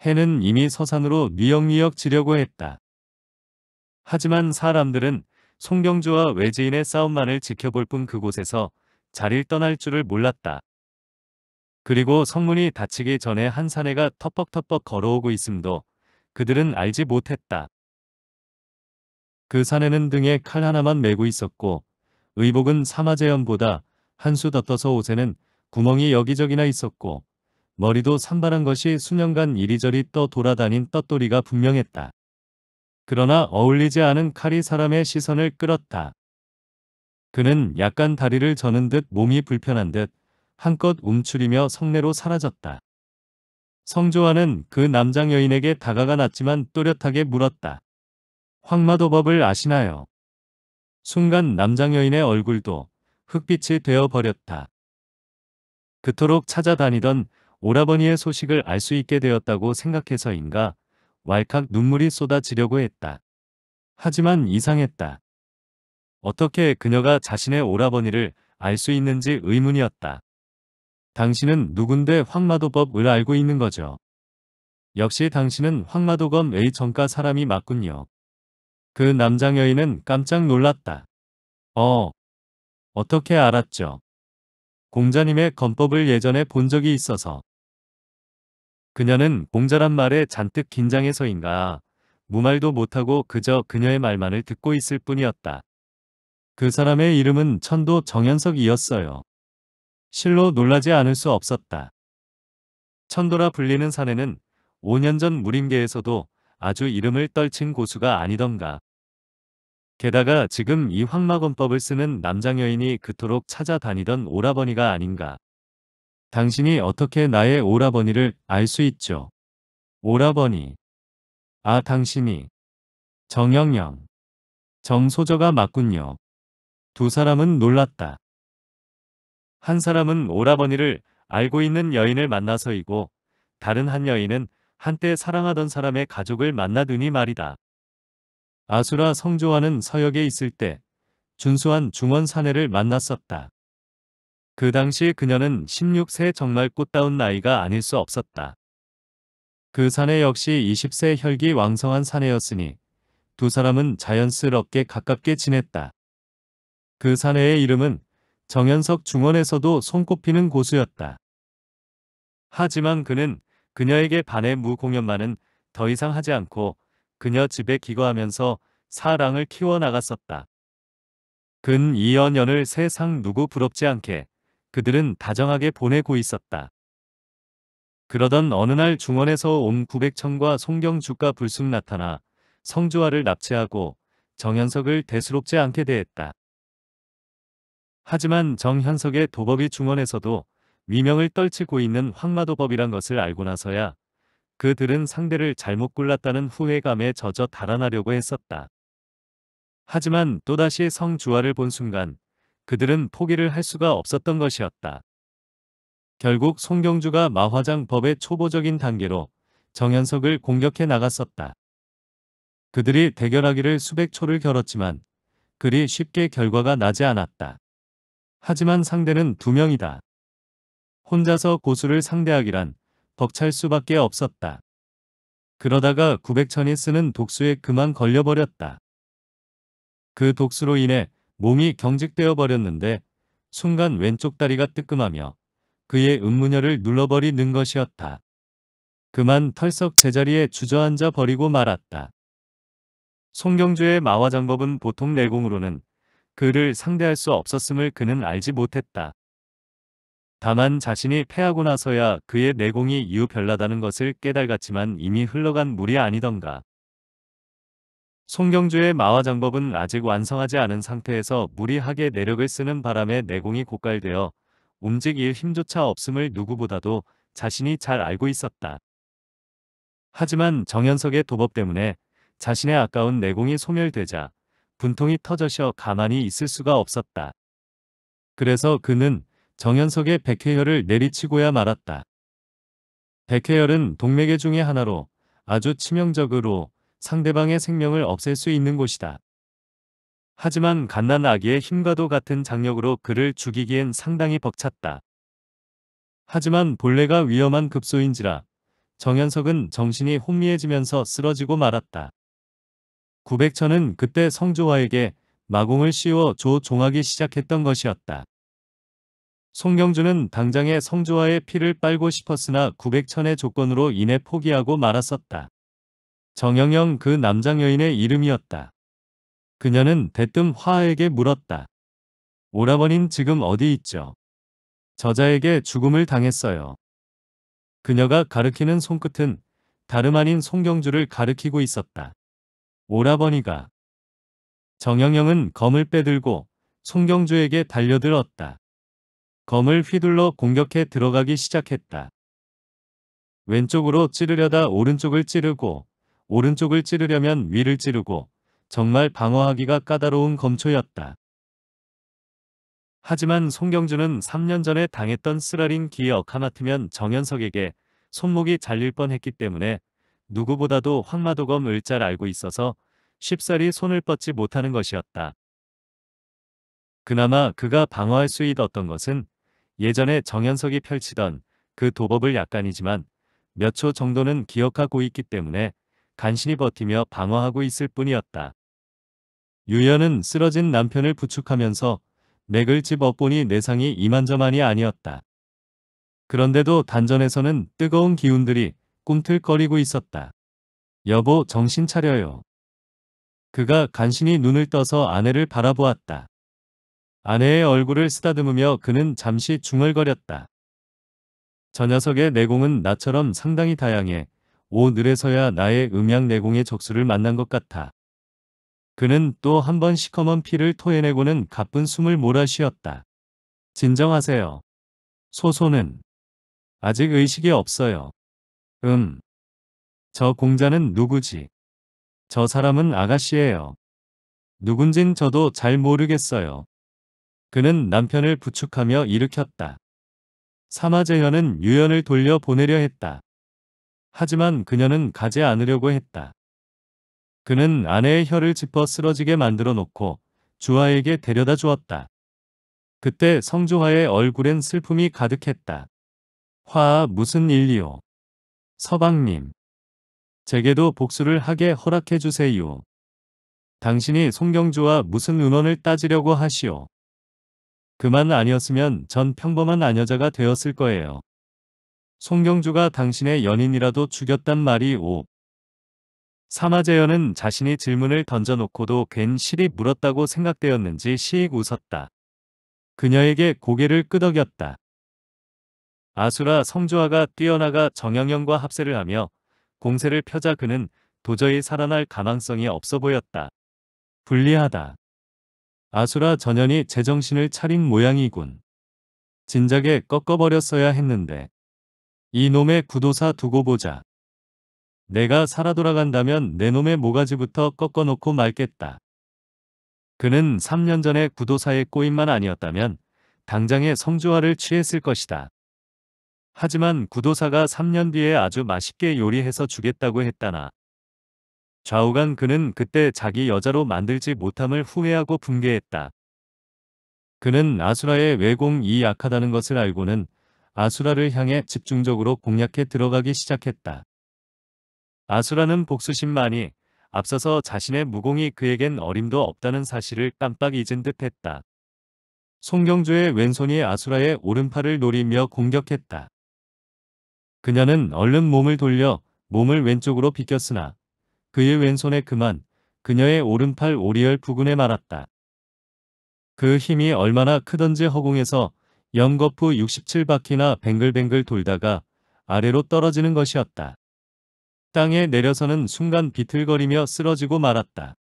해는 이미 서산으로 미역미역 지려고 했다. 하지만 사람들은 송경주와 외지인의 싸움만을 지켜볼 뿐 그곳에서 자리를 떠날 줄을 몰랐다. 그리고 성문이 닫히기 전에 한 사내가 터벅터벅 걸어오고 있음도 그들은 알지 못했다. 그 사내는 등에 칼 하나만 메고 있었고 의복은 사마재연보다한 수 더 떠서 옷에는 구멍이 여기저기나 있었고 머리도 산발한 것이 수년간 이리저리 떠 돌아다닌 떳돌이가 분명했다. 그러나 어울리지 않은 칼이 사람의 시선을 끌었다. 그는 약간 다리를 저는 듯 몸이 불편한 듯 한껏 움츠리며 성내로 사라졌다. 성조아는 그 남장 여인에게 다가가 났지만 또렷하게 물었다. 황마도법을 아시나요? 순간 남장 여인의 얼굴도 흑빛이 되어버렸다. 그토록 찾아다니던 오라버니의 소식을 알 수 있게 되었다고 생각해서인가 왈칵 눈물이 쏟아지려고 했다. 하지만 이상했다. 어떻게 그녀가 자신의 오라버니를 알 수 있는지 의문이었다. 당신은 누군데 황마도법을 알고 있는 거죠. 역시 당신은 황마도검의 정가 사람이 맞군요. 그 남장 여인은 깜짝 놀랐다. 어, 어떻게 알았죠? 공자님의 검법을 예전에 본 적이 있어서. 그녀는 공자란 말에 잔뜩 긴장해서인가 무말도 못하고 그저 그녀의 말만을 듣고 있을 뿐이었다. 그 사람의 이름은 천도 정현석이었어요. 실로 놀라지 않을 수 없었다. 천도라 불리는 사내는 5년 전 무림계에서도 아주 이름을 떨친 고수가 아니던가. 게다가 지금 이 황마검법을 쓰는 남장여인이 그토록 찾아다니던 오라버니가 아닌가. 당신이 어떻게 나의 오라버니를 알 수 있죠? 오라버니. 아 당신이. 정영영. 정소저가 맞군요. 두 사람은 놀랐다. 한 사람은 오라버니를 알고 있는 여인을 만나서이고 다른 한 여인은 한때 사랑하던 사람의 가족을 만나더니 말이다. 아수라 성조와는 서역에 있을 때 준수한 중원 사내를 만났었다. 그 당시 그녀는 16세 정말 꽃다운 나이가 아닐 수 없었다. 그 사내 역시 20세 혈기 왕성한 사내였으니 두 사람은 자연스럽게 가깝게 지냈다. 그 사내의 이름은 정현석 중원에서도 손꼽히는 고수였다. 하지만 그는 그녀에게 반해 무공연만은 더 이상 하지 않고 그녀 집에 기거하면서 사랑을 키워나갔었다. 근 2연연을 세상 누구 부럽지 않게 그들은 다정하게 보내고 있었다. 그러던 어느 날 중원에서 온구백천과 송경주가 불쑥 나타나 성주화를 납치하고 정현석을 대수롭지 않게 대했다. 하지만 정현석의 도법이 중원에서도 위명을 떨치고 있는 황마도법이란 것을 알고 나서야 그들은 상대를 잘못 골랐다는 후회감에 젖어 달아나려고 했었다. 하지만 또다시 성주화를 본 순간 그들은 포기를 할 수가 없었던 것이었다. 결국 송경주가 마화장법의 초보적인 단계로 정현석을 공격해 나갔었다. 그들이 대결하기를 수백 초를 겨뤘지만 그리 쉽게 결과가 나지 않았다. 하지만 상대는 두 명이다. 혼자서 고수를 상대하기란 벅찰 수밖에 없었다. 그러다가 900천이 쓰는 독수에 그만 걸려버렸다. 그 독수로 인해 몸이 경직되어 버렸는데 순간 왼쪽 다리가 뜨끔하며 그의 음문혈을 눌러버리는 것이었다. 그만 털썩 제자리에 주저앉아 버리고 말았다. 송경주의 마화장법은 보통 내공으로는 그를 상대할 수 없었음을 그는 알지 못했다. 다만 자신이 패하고 나서야 그의 내공이 이유별나다는 것을 깨달았지만 이미 흘러간 물이 아니던가. 송경주의 마화장법은 아직 완성하지 않은 상태에서 무리하게 내력을 쓰는 바람에 내공이 고갈되어 움직일 힘조차 없음을 누구보다도 자신이 잘 알고 있었다. 하지만 정현석의 도법 때문에 자신의 아까운 내공이 소멸되자 분통이 터져셔 가만히 있을 수가 없었다. 그래서 그는 정현석의 백회혈을 내리치고야 말았다. 백회혈은 동맥의 중의 하나로 아주 치명적으로 상대방의 생명을 없앨 수 있는 곳이다. 하지만 갓난 아기의 힘과도 같은 장력으로 그를 죽이기엔 상당히 벅찼다. 하지만 본래가 위험한 급소인지라 정현석은 정신이 혼미해지면서 쓰러지고 말았다. 9 0 0천은 그때 성조화에게 마공을 씌워 조종하기 시작했던 것이었다. 송경주는 당장에 성조화의 피를 빨고 싶었으나 9 0 0천의 조건으로 인해 포기하고 말았었다. 정영영 그 남장 여인의 이름이었다. 그녀는 대뜸 화에게 물었다. 오라버닌 지금 어디 있죠? 저자에게 죽음을 당했어요. 그녀가 가르키는 손끝은 다름 아닌 송경주를 가르키고 있었다. 오라버니가 정영영은 검을 빼들고 송경주에게 달려들었다. 검을 휘둘러 공격해 들어가기 시작했다. 왼쪽으로 찌르려다 오른쪽을 찌르고 오른쪽을 찌르려면 위를 찌르고 정말 방어하기가 까다로운 검초였다. 하지만 송경주는 3년 전에 당했던 쓰라린 기억 하마트면 정현석에게 손목이 잘릴 뻔했기 때문에 누구보다도 황마도검을 잘 알고 있어서 쉽사리 손을 뻗지 못하는 것이었다. 그나마 그가 방어할 수 있었던 것은 예전에 정현석이 펼치던 그 도법을 약간이지만 몇 초 정도는 기억하고 있기 때문에 간신히 버티며 방어하고 있을 뿐이었다. 유연은 쓰러진 남편을 부축하면서 맥을 집어보니 내상이 이만저만이 아니었다. 그런데도 단전에서는 뜨거운 기운들이 꿈틀거리고 있었다. 여보 정신 차려요. 그가 간신히 눈을 떠서 아내를 바라보았다. 아내의 얼굴을 쓰다듬으며 그는 잠시 중얼거렸다. 저 녀석의 내공은 나처럼 상당히 다양해 오늘에서야 나의 음향 내공의 적수를 만난 것 같아. 그는 또 한 번 시커먼 피를 토해내고는 가쁜 숨을 몰아 쉬었다. 진정하세요. 소소는 아직 의식이 없어요. 음. 저 공자는 누구지? 저 사람은 아가씨예요. 누군진 저도 잘 모르겠어요. 그는 남편을 부축하며 일으켰다. 사마제현은 유연을 돌려 보내려 했다. 하지만 그녀는 가지 않으려고 했다. 그는 아내의 혀를 짚어 쓰러지게 만들어 놓고 주화에게 데려다 주었다. 그때 성주화의 얼굴엔 슬픔이 가득했다. 화 무슨 일이오. 서방님. 제게도 복수를 하게 허락해 주세요. 당신이 송경주와 무슨 은원을 따지려고 하시오. 그만 아니었으면 전 평범한 아녀자가 되었을 거예요. 송경주가 당신의 연인이라도 죽였단 말이 오. 사마재연은 자신이 질문을 던져놓고도 괜시리 물었다고 생각되었는지 시익 웃었다. 그녀에게 고개를 끄덕였다. 아수라 성주아가 뛰어나가 정영영과 합세를 하며 공세를 펴자 그는 도저히 살아날 가망성이 없어 보였다. 불리하다. 아수라 전연이 제정신을 차린 모양이군. 진작에 꺾어버렸어야 했는데. 이놈의 구도사 두고 보자. 내가 살아 돌아간다면 내 놈의 모가지부터 꺾어놓고 말겠다. 그는 3년 전에 구도사의 꼬임만 아니었다면 당장의 성주화를 취했을 것이다. 하지만 구도사가 3년 뒤에 아주 맛있게 요리해서 주겠다고 했다나. 좌우간 그는 그때 자기 여자로 만들지 못함을 후회하고 분개했다. 그는 아수라의 왜공이 약하다는 것을 알고는 아수라를 향해 집중적으로 공략해 들어가기 시작했다. 아수라는 복수심만이 앞서서 자신의 무공이 그에겐 어림도 없다는 사실을 깜빡 잊은 듯 했다. 송경주의 왼손이 아수라의 오른팔을 노리며 공격했다. 그녀는 얼른 몸을 돌려 몸을 왼쪽으로 비꼈으나 그의 왼손에 그만 그녀의 오른팔 오리열 부근에 말았다. 그 힘이 얼마나 크던지 허공에서 연거푸 67바퀴나 뱅글뱅글 돌다가 아래로 떨어지는 것이었다. 땅에 내려서는 순간 비틀거리며 쓰러지고 말았다.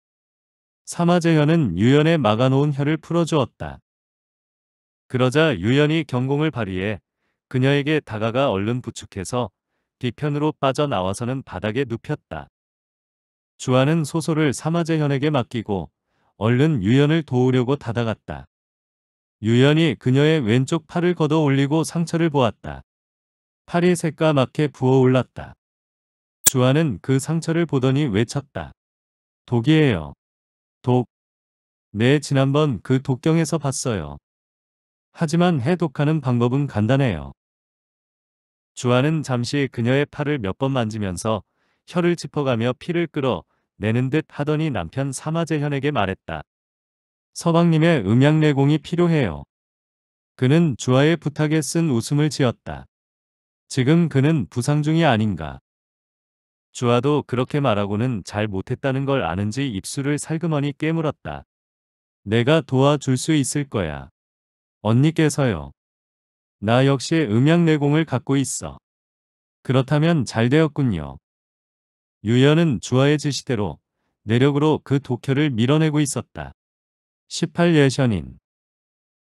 사마제현은 유연에 막아놓은 혀를 풀어주었다. 그러자 유연이 경공을 발휘해 그녀에게 다가가 얼른 부축해서 뒤편으로 빠져나와서는 바닥에 눕혔다. 주아는 소설을 사마재현에게 맡기고 얼른 유연을 도우려고 다다갔다. 유연이 그녀의 왼쪽 팔을 걷어 올리고 상처를 보았다. 팔이 새까맣게 부어올랐다. 주아는 그 상처를 보더니 외쳤다. 독이에요. 독. 네, 지난번 그 독경에서 봤어요. 하지만 해독하는 방법은 간단해요. 주아는 잠시 그녀의 팔을 몇 번 만지면서 혀를 짚어가며 피를 끌어내는 듯 하더니 남편 사마재현에게 말했다. 서방님의 음양 내공이 필요해요. 그는 주아의 부탁에 쓴 웃음을 지었다. 지금 그는 부상 중이 아닌가. 주아도 그렇게 말하고는 잘 못했다는 걸 아는지 입술을 살그머니 깨물었다. 내가 도와줄 수 있을 거야. 언니께서요. 나 역시 음양내공을 갖고 있어. 그렇다면 잘 되었군요. 유연은 주하의 지시대로 내력으로 그 도쿄를 밀어내고 있었다. 18예션인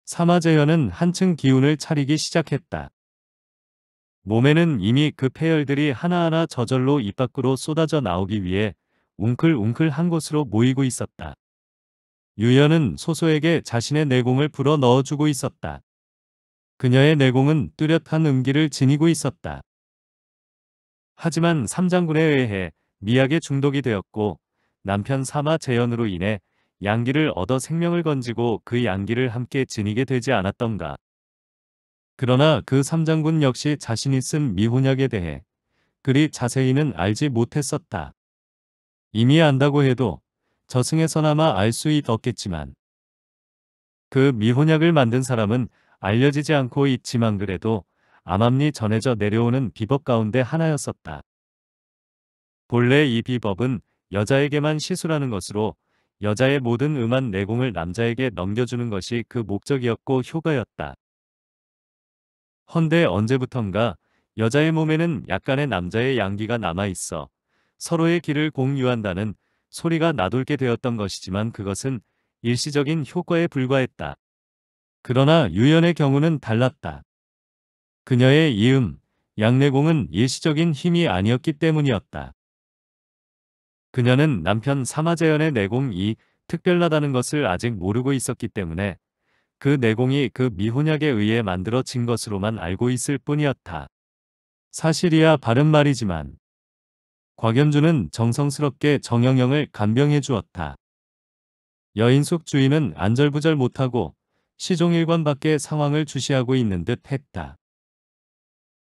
사마재현은 한층 기운을 차리기 시작했다. 몸에는 이미 그 폐혈들이 하나하나 저절로 입 밖으로 쏟아져 나오기 위해 웅클웅클한 곳으로 모이고 있었다. 유연은 소소에게 자신의 내공을 불어 넣어주고 있었다. 그녀의 내공은 뚜렷한 음기를 지니고 있었다. 하지만 삼장군에 의해 미약에 중독이 되었고 남편 사마 재현으로 인해 양기를 얻어 생명을 건지고 그 양기를 함께 지니게 되지 않았던가. 그러나 그 삼장군 역시 자신이 쓴 미혼약에 대해 그리 자세히는 알지 못했었다. 이미 안다고 해도 저승에서나마 알 수 있었겠지만 그 미혼약을 만든 사람은 알려지지 않고 있지만 그래도 암암리 전해져 내려오는 비법 가운데 하나였었다. 본래 이 비법은 여자에게만 시술하는 것으로 여자의 모든 음한 내공을 남자에게 넘겨주는 것이 그 목적이었고 효과였다. 헌데 언제부턴가 여자의 몸에는 약간의 남자의 양기가 남아있어 서로의 길을 공유한다는 소리가 나돌게 되었던 것이지만 그것은 일시적인 효과에 불과했다. 그러나 유연의 경우는 달랐다. 그녀의 이음, 양내공은 일시적인 힘이 아니었기 때문이었다. 그녀는 남편 사마재연의 내공이 특별하다는 것을 아직 모르고 있었기 때문에 그 내공이 그 미혼약에 의해 만들어진 것으로만 알고 있을 뿐이었다. 사실이야 바른 말이지만 곽연주는 정성스럽게 정영영을 간병해 주었다. 여인숙 주인은 안절부절 못하고 시종일관밖에 상황을 주시하고 있는 듯 했다.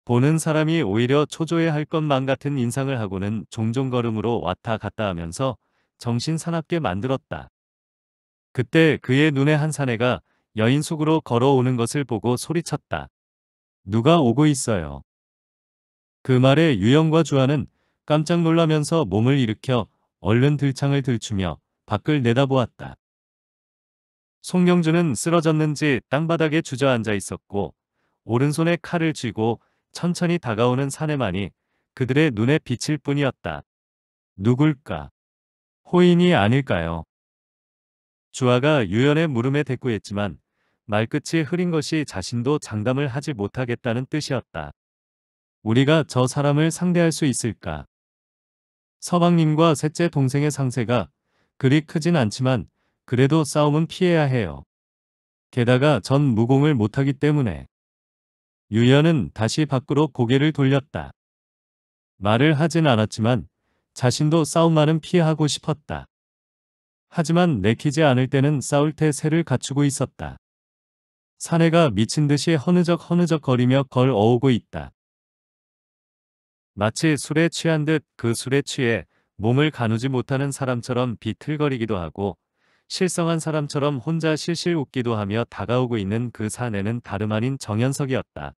보는 사람이 오히려 초조해할 것만 같은 인상을 하고는 종종 걸음으로 왔다 갔다 하면서 정신 사납게 만들었다. 그때 그의 눈에 한 사내가 여인 속으로 걸어오는 것을 보고 소리쳤다. 누가 오고 있어요. 그 말에 유영과 주아는 깜짝 놀라면서 몸을 일으켜 얼른 들창을 들추며 밖을 내다보았다. 송영준은 쓰러졌는지 땅바닥에 주저앉아 있었고 오른손에 칼을 쥐고 천천히 다가오는 사내만이 그들의 눈에 비칠 뿐이었다. 누굴까? 호인이 아닐까요? 주아가 유연의 물음에 대꾸했지만 말끝이 흐린 것이 자신도 장담을 하지 못하겠다는 뜻이었다. 우리가 저 사람을 상대할 수 있을까? 서방님과 셋째 동생의 상세가 그리 크진 않지만 그래도 싸움은 피해야 해요. 게다가 전 무공을 못하기 때문에. 유연은 다시 밖으로 고개를 돌렸다. 말을 하진 않았지만 자신도 싸움만은 피하고 싶었다. 하지만 내키지 않을 때는 싸울 태세를 갖추고 있었다. 사내가 미친 듯이 허느적 허느적 거리며 걸 어오고 있다. 마치 술에 취한 듯 그 술에 취해 몸을 가누지 못하는 사람처럼 비틀거리기도 하고 실성한 사람처럼 혼자 실실 웃기도 하며 다가오고 있는 그 사내는 다름 아닌 정현석이었다.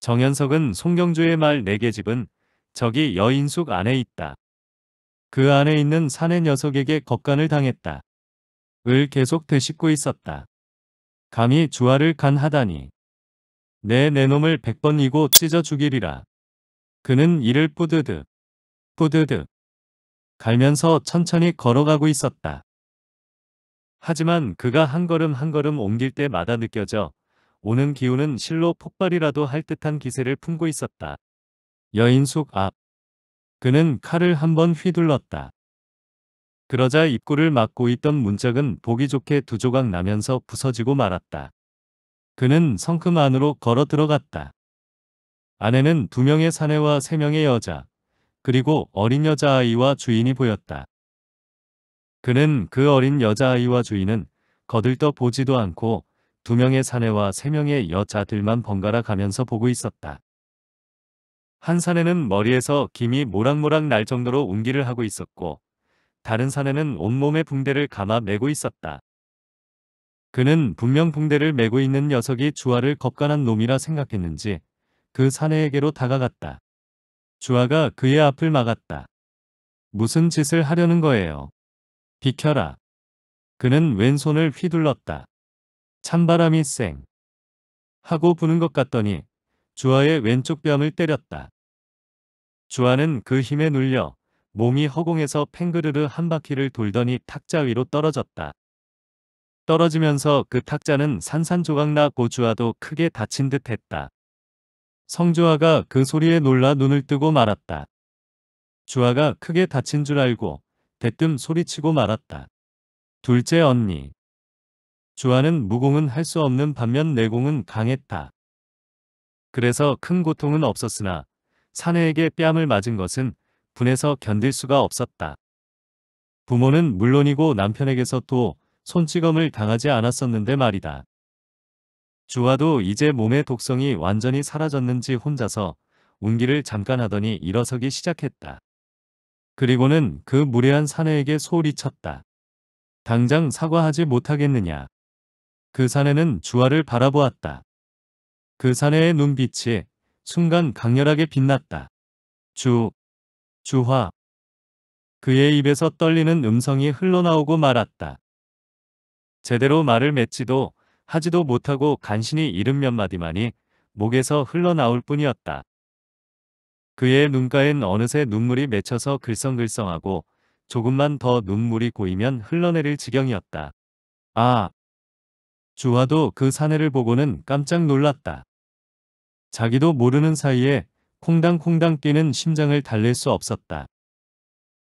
정현석은 송경주의 말 네개 집은 저기 여인숙 안에 있다. 그 안에 있는 사내 녀석에게 겁간을 당했다. 을 계속 되씹고 있었다. 감히 주화를 간하다니. 내 내놈을 백번이고 찢어 죽이리라. 그는 이를 뿌드득 뿌드득 갈면서 천천히 걸어가고 있었다. 하지만 그가 한 걸음 한 걸음 옮길 때마다 느껴져 오는 기운은 실로 폭발이라도 할 듯한 기세를 품고 있었다. 여인 속 앞. 그는 칼을 한번 휘둘렀다. 그러자 입구를 막고 있던 문짝은 보기 좋게 두 조각 나면서 부서지고 말았다. 그는 성큼 안으로 걸어 들어갔다. 안에는 두 명의 사내와 세 명의 여자, 그리고 어린 여자아이와 주인이 보였다. 그는 그 어린 여자아이와 주인은 거들떠 보지도 않고 두 명의 사내와 세 명의 여자들만 번갈아 가면서 보고 있었다. 한 사내는 머리에서 김이 모락모락 날 정도로 운기를 하고 있었고 다른 사내는 온몸에 붕대를 감아 메고 있었다. 그는 분명 붕대를 메고 있는 녀석이 주아를 겁간한 놈이라 생각했는지 그 사내에게로 다가갔다. 주아가 그의 앞을 막았다. 무슨 짓을 하려는 거예요. 비켜라. 그는 왼손을 휘둘렀다. 찬바람이 쌩 하고 부는 것 같더니 주아의 왼쪽 뺨을 때렸다. 주아는 그 힘에 눌려 몸이 허공에서 팽그르르 한 바퀴를 돌더니 탁자 위로 떨어졌다. 떨어지면서 그 탁자는 산산조각나 고주아도 크게 다친 듯 했다. 성주아가 그 소리에 놀라 눈을 뜨고 말았다. 주아가 크게 다친 줄 알고 대뜸 소리치고 말았다. 둘째 언니. 주아는 무공은 할 수 없는 반면 내공은 강했다. 그래서 큰 고통은 없었으나 사내에게 뺨을 맞은 것은 분해서 견딜 수가 없었다. 부모는 물론이고 남편에게서 도 손찌검을 당하지 않았었는데 말이다. 주아도 이제 몸의 독성이 완전히 사라졌는지 혼자서 운기를 잠깐 하더니 일어서기 시작했다. 그리고는 그 무례한 사내에게 소리쳤다. 당장 사과하지 못하겠느냐. 그 사내는 주화를 바라보았다. 그 사내의 눈빛이 순간 강렬하게 빛났다. 주, 주화. 그의 입에서 떨리는 음성이 흘러나오고 말았다. 제대로 말을 맺지도 하지도 못하고 간신히 이름 몇 마디만이 목에서 흘러나올 뿐이었다. 그의 눈가엔 어느새 눈물이 맺혀서 글썽글썽하고 조금만 더 눈물이 고이면 흘러내릴 지경이었다. 아! 주화도 그 사내를 보고는 깜짝 놀랐다. 자기도 모르는 사이에 콩당콩당 뛰는 심장을 달랠 수 없었다.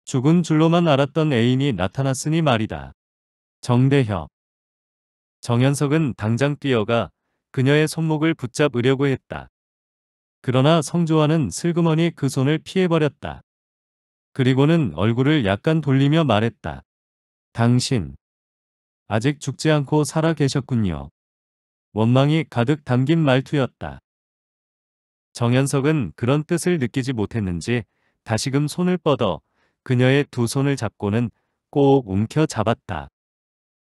죽은 줄로만 알았던 애인이 나타났으니 말이다. 정대협. 정현석은 당장 뛰어가 그녀의 손목을 붙잡으려고 했다. 그러나 성조아는 슬그머니 그 손을 피해버렸다. 그리고는 얼굴을 약간 돌리며 말했다. 당신 아직 죽지 않고 살아 계셨군요. 원망이 가득 담긴 말투였다. 정현석은 그런 뜻을 느끼지 못했는지 다시금 손을 뻗어 그녀의 두 손을 잡고는 꼭 움켜 잡았다.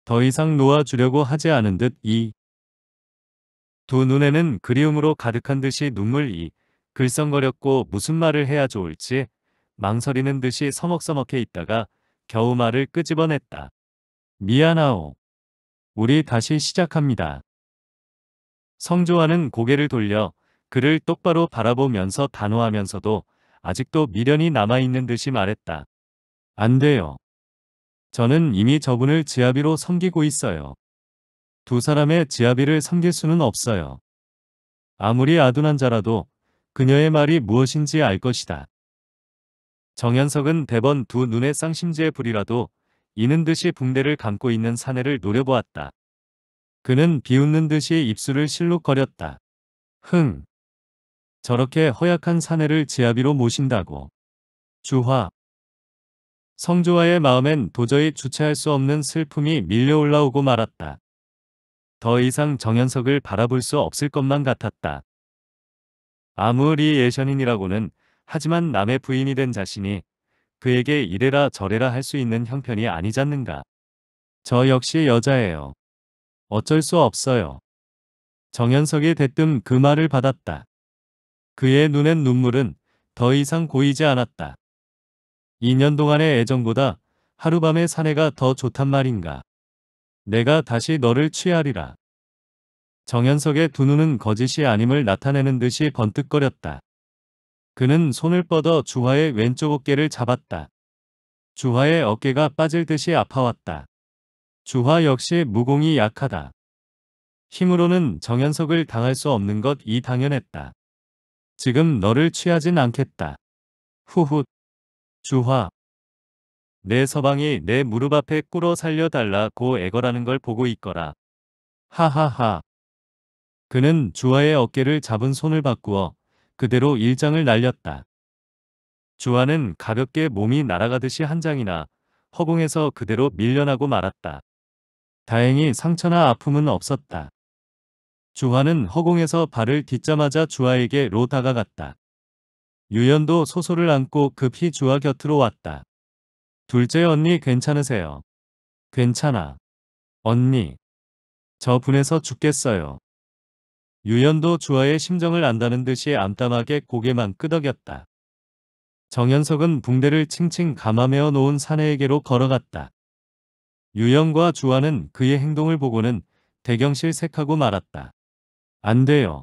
더 이상 놓아주려고 하지 않은 듯이 두 눈에는 그리움으로 가득한 듯이 눈물이 글썽거렸고 무슨 말을 해야 좋을지 망설이는 듯이 서먹서먹해 있다가 겨우 말을 끄집어냈다. 미안하오. 우리 다시 시작합니다. 성조아는 고개를 돌려 그를 똑바로 바라보면서 단호하면서도 아직도 미련이 남아있는 듯이 말했다. 안 돼요. 저는 이미 저분을 지아비로 섬기고 있어요. 두 사람의 지아비를 섬길 수는 없어요. 아무리 아둔한 자라도 그녀의 말이 무엇인지 알 것이다. 정현석은 대번 두 눈의 쌍심지의 불이라도 이는 듯이 붕대를 감고 있는 사내를 노려보았다. 그는 비웃는 듯이 입술을 실룩거렸다. 흥! 저렇게 허약한 사내를 지아비로 모신다고. 주화. 성조와의 마음엔 도저히 주체할 수 없는 슬픔이 밀려올라오고 말았다. 더 이상 정현석을 바라볼 수 없을 것만 같았다. 아무리 예션인이라고는 하지만 남의 부인이 된 자신이 그에게 이래라 저래라 할 수 있는 형편이 아니잖는가. 저 역시 여자예요. 어쩔 수 없어요. 정현석이 대뜸 그 말을 받았다. 그의 눈엔 눈물은 더 이상 고이지 않았다. 2년 동안의 애정보다 하룻밤의 사내가 더 좋단 말인가. 내가 다시 너를 취하리라. 정현석의 두 눈은 거짓이 아님을 나타내는 듯이 번뜩거렸다. 그는 손을 뻗어 주화의 왼쪽 어깨를 잡았다. 주화의 어깨가 빠질 듯이 아파왔다. 주화 역시 무공이 약하다. 힘으로는 정현석을 당할 수 없는 것 이 당연했다. 지금 너를 취하진 않겠다. 후훗. 주화. 내 서방이 내 무릎 앞에 꿇어 살려달라고 애걸하는 걸 보고 있거라. 하하하. 그는 주아의 어깨를 잡은 손을 바꾸어 그대로 일장을 날렸다. 주아는 가볍게 몸이 날아가듯이 한 장이나 허공에서 그대로 밀려나고 말았다. 다행히 상처나 아픔은 없었다. 주화는 허공에서 발을 딛자마자 주화에게 로 다가갔다. 유연도 소소를 안고 급히 주화 곁으로 왔다. 둘째 언니 괜찮으세요? 괜찮아. 언니. 저 분해서 죽겠어요. 유연도 주아의 심정을 안다는 듯이 암담하게 고개만 끄덕였다. 정현석은 붕대를 칭칭 감아매어 놓은 사내에게로 걸어갔다. 유연과 주아는 그의 행동을 보고는 대경실 색하고 말았다. 안 돼요.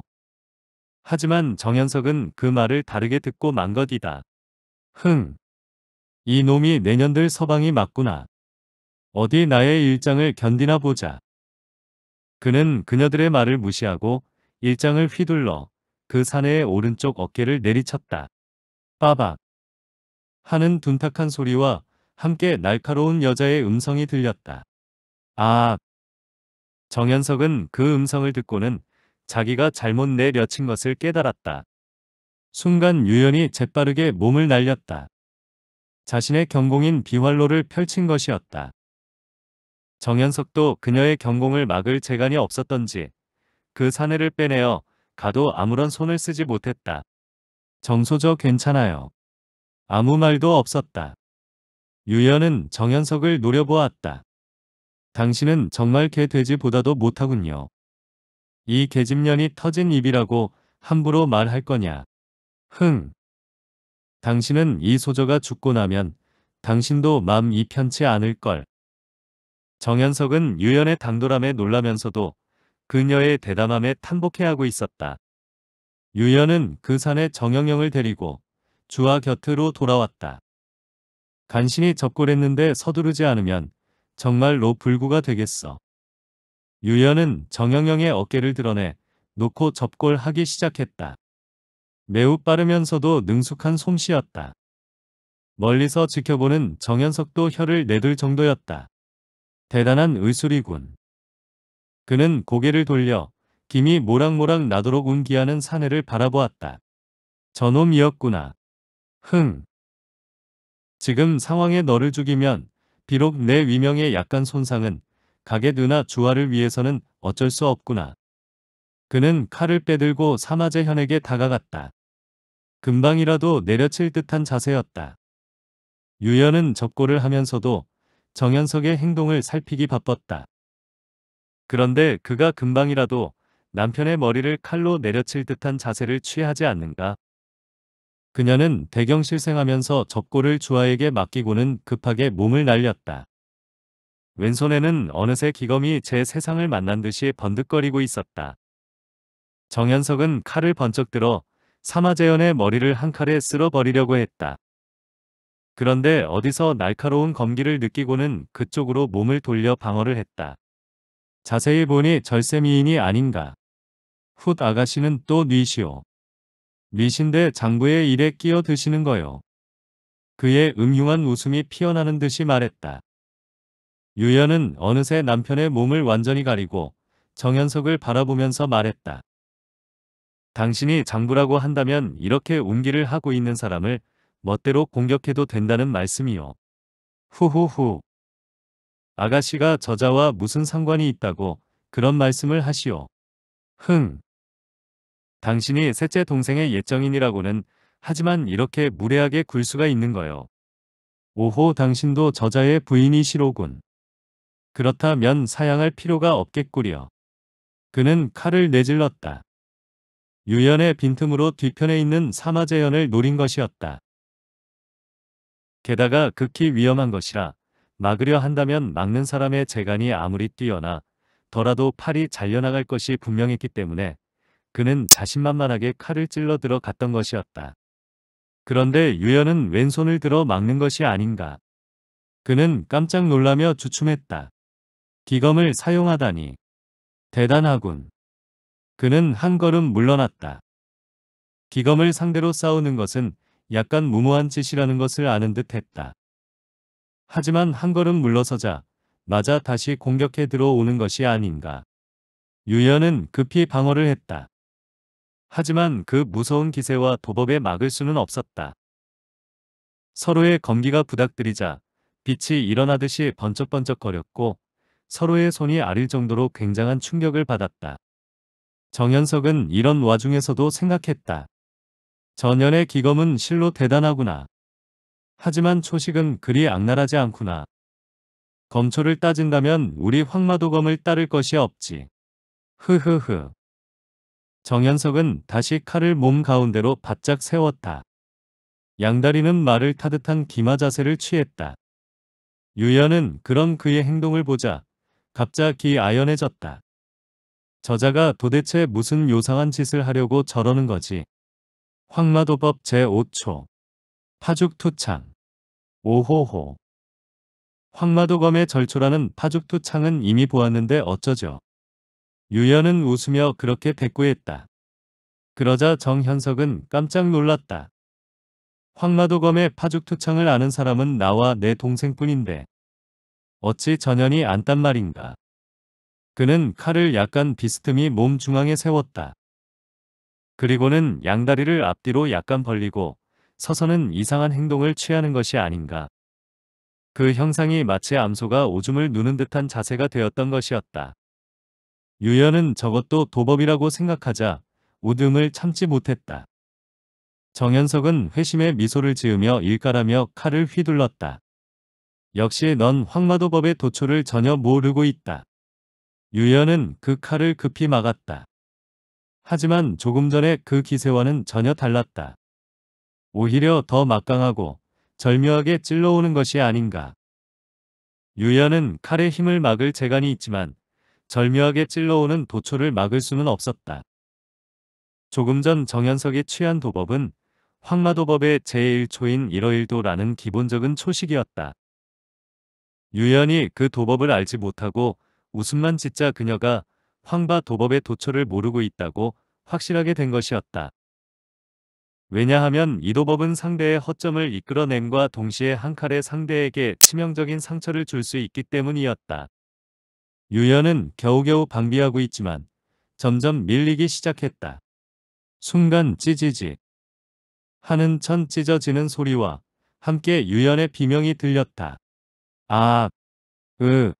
하지만 정현석은그 말을 다르게 듣고 망거디다. 흥. 이 놈이 내년들 서방이 맞구나. 어디 나의 일장을 견디나 보자. 그는 그녀들의 말을 무시하고 일장을 휘둘러 그 사내의 오른쪽 어깨를 내리쳤다. 빠박 하는 둔탁한 소리와 함께 날카로운 여자의 음성이 들렸다. 아 정현석은 그 음성을 듣고는 자기가 잘못 내려친 것을 깨달았다. 순간 유연히 재빠르게 몸을 날렸다. 자신의 경공인 비활로를 펼친 것이었다. 정현석도 그녀의 경공을 막을 재간이 없었던지 그 사내를 빼내어 가도 아무런 손을 쓰지 못했다. 정소저 괜찮아요. 아무 말도 없었다. 유연은 정현석을 노려보았다. 당신은 정말 개돼지보다도 못하군요. 이 개집년이 터진 입이라고 함부로 말할 거냐. 흥. 당신은 이 소저가 죽고 나면 당신도 맘 이 편치 않을 걸. 정현석은 유연의 당돌함에 놀라면서도 그녀의 대담함에 탄복해하고 있었다. 유연은 그 산에 정영영을 데리고 주와 곁으로 돌아왔다. 간신히 접골했는데 서두르지 않으면 정말로 불구가 되겠어. 유연은 정영영의 어깨를 드러내 놓고 접골하기 시작했다. 매우 빠르면서도 능숙한 솜씨였다. 멀리서 지켜보는 정현석도 혀를 내둘 정도였다. 대단한 의술이군. 그는 고개를 돌려 김이 모락모락 나도록 운기하는 사내를 바라보았다. 저놈이었구나. 흥. 지금 상황에 너를 죽이면 비록 내 위명에 약간 손상은 가게 누나 주화를 위해서는 어쩔 수 없구나. 그는 칼을 빼들고 사마재 현에게 다가갔다. 금방이라도 내려칠 듯한 자세였다. 유연은 적고를 하면서도 정현석의 행동을 살피기 바빴다. 그런데 그가 금방이라도 남편의 머리를 칼로 내려칠 듯한 자세를 취하지 않는가. 그녀는 대경 실생하면서 적고를 주아에게 맡기고는 급하게 몸을 날렸다. 왼손에는 어느새 기검이 제 세상을 만난 듯이 번득거리고 있었다. 정현석은 칼을 번쩍 들어 사마재연의 머리를 한 칼에 쓸어버리려고 했다. 그런데 어디서 날카로운 검기를 느끼고는 그쪽으로 몸을 돌려 방어를 했다. 자세히 보니 절세미인이 아닌가. 훗 아가씨는 또 뉘시오. 뉘신데 장부의 일에 끼어 드시는 거요. 그의 음흉한 웃음이 피어나는 듯이 말했다. 유연은 어느새 남편의 몸을 완전히 가리고 정현석을 바라보면서 말했다. 당신이 장부라고 한다면 이렇게 운기를 하고 있는 사람을 멋대로 공격해도 된다는 말씀이요. 후후후. 아가씨가 저자와 무슨 상관이 있다고 그런 말씀을 하시오. 흥. 당신이 셋째 동생의 예정인이라고는 하지만 이렇게 무례하게 굴 수가 있는 거요. 오호 당신도 저자의 부인이시로군. 그렇다면 사양할 필요가 없겠구려. 그는 칼을 내질렀다. 유연의 빈틈으로 뒤편에 있는 사마재연을 노린 것이었다. 게다가 극히 위험한 것이라 막으려 한다면 막는 사람의 재간이 아무리 뛰어나 더라도 팔이 잘려나갈 것이 분명했기 때문에 그는 자신만만하게 칼을 찔러 들어갔던 것이었다. 그런데 유연은 왼손을 들어 막는 것이 아닌가. 그는 깜짝 놀라며 주춤했다. 기검을 사용하다니. 대단하군. 그는 한 걸음 물러났다. 기검을 상대로 싸우는 것은 약간 무모한 짓이라는 것을 아는 듯 했다. 하지만 한 걸음 물러서자 맞아 다시 공격해 들어오는 것이 아닌가. 유연은 급히 방어를 했다. 하지만 그 무서운 기세와 도법에 막을 수는 없었다. 서로의 검기가 부닥뜨리자 빛이 일어나듯이 번쩍번쩍거렸고 서로의 손이 아릴 정도로 굉장한 충격을 받았다. 정현석은 이런 와중에서도 생각했다. 전현의 기검은 실로 대단하구나. 하지만 초식은 그리 악랄하지 않구나. 검초를 따진다면 우리 황마도검을 따를 것이 없지. 흐흐흐. 정현석은 다시 칼을 몸 가운데로 바짝 세웠다. 양다리는 말을 타듯한 기마 자세를 취했다. 유연은 그런 그의 행동을 보자 갑자기 아연해졌다. 저자가 도대체 무슨 요상한 짓을 하려고 저러는 거지. 황마도법 제5초 파죽투창 오호호 황마도검의 절초라는 파죽투창은 이미 보았는데 어쩌죠. 유연은 웃으며 그렇게 대꾸했다. 그러자 정현석은 깜짝 놀랐다. 황마도검의 파죽투창을 아는 사람은 나와 내 동생뿐인데 어찌 전현이 안단 말인가. 그는 칼을 약간 비스듬히 몸 중앙에 세웠다. 그리고는 양다리를 앞뒤로 약간 벌리고 서서는 이상한 행동을 취하는 것이 아닌가. 그 형상이 마치 암소가 오줌을 누는 듯한 자세가 되었던 것이었다. 유연은 저것도 도법이라고 생각하자 우등을 참지 못했다. 정현석은 회심의 미소를 지으며 일가라며 칼을 휘둘렀다. 역시 넌 황마도법의 도초를 전혀 모르고 있다. 유연은 그 칼을 급히 막았다. 하지만 조금 전에 그 기세와는 전혀 달랐다. 오히려 더 막강하고 절묘하게 찔러오는 것이 아닌가. 유연은 칼의 힘을 막을 재간이 있지만 절묘하게 찔러오는 도초를 막을 수는 없었다. 조금 전 정현석이 취한 도법은 황마도법의 제1초인 1어1도라는 기본적인 초식이었다. 유연이 그 도법을 알지 못하고 웃음만 짓자 그녀가 황바 도법의 도처를 모르고 있다고 확실하게 된 것이었다. 왜냐하면 이 도법은 상대의 허점을 이끌어냄과 동시에 한 칼에 상대에게 치명적인 상처를 줄 수 있기 때문이었다. 유연은 겨우겨우 방비하고 있지만 점점 밀리기 시작했다. 순간 찌지지 하는 천 찢어지는 소리와 함께 유연의 비명이 들렸다. 아, 으,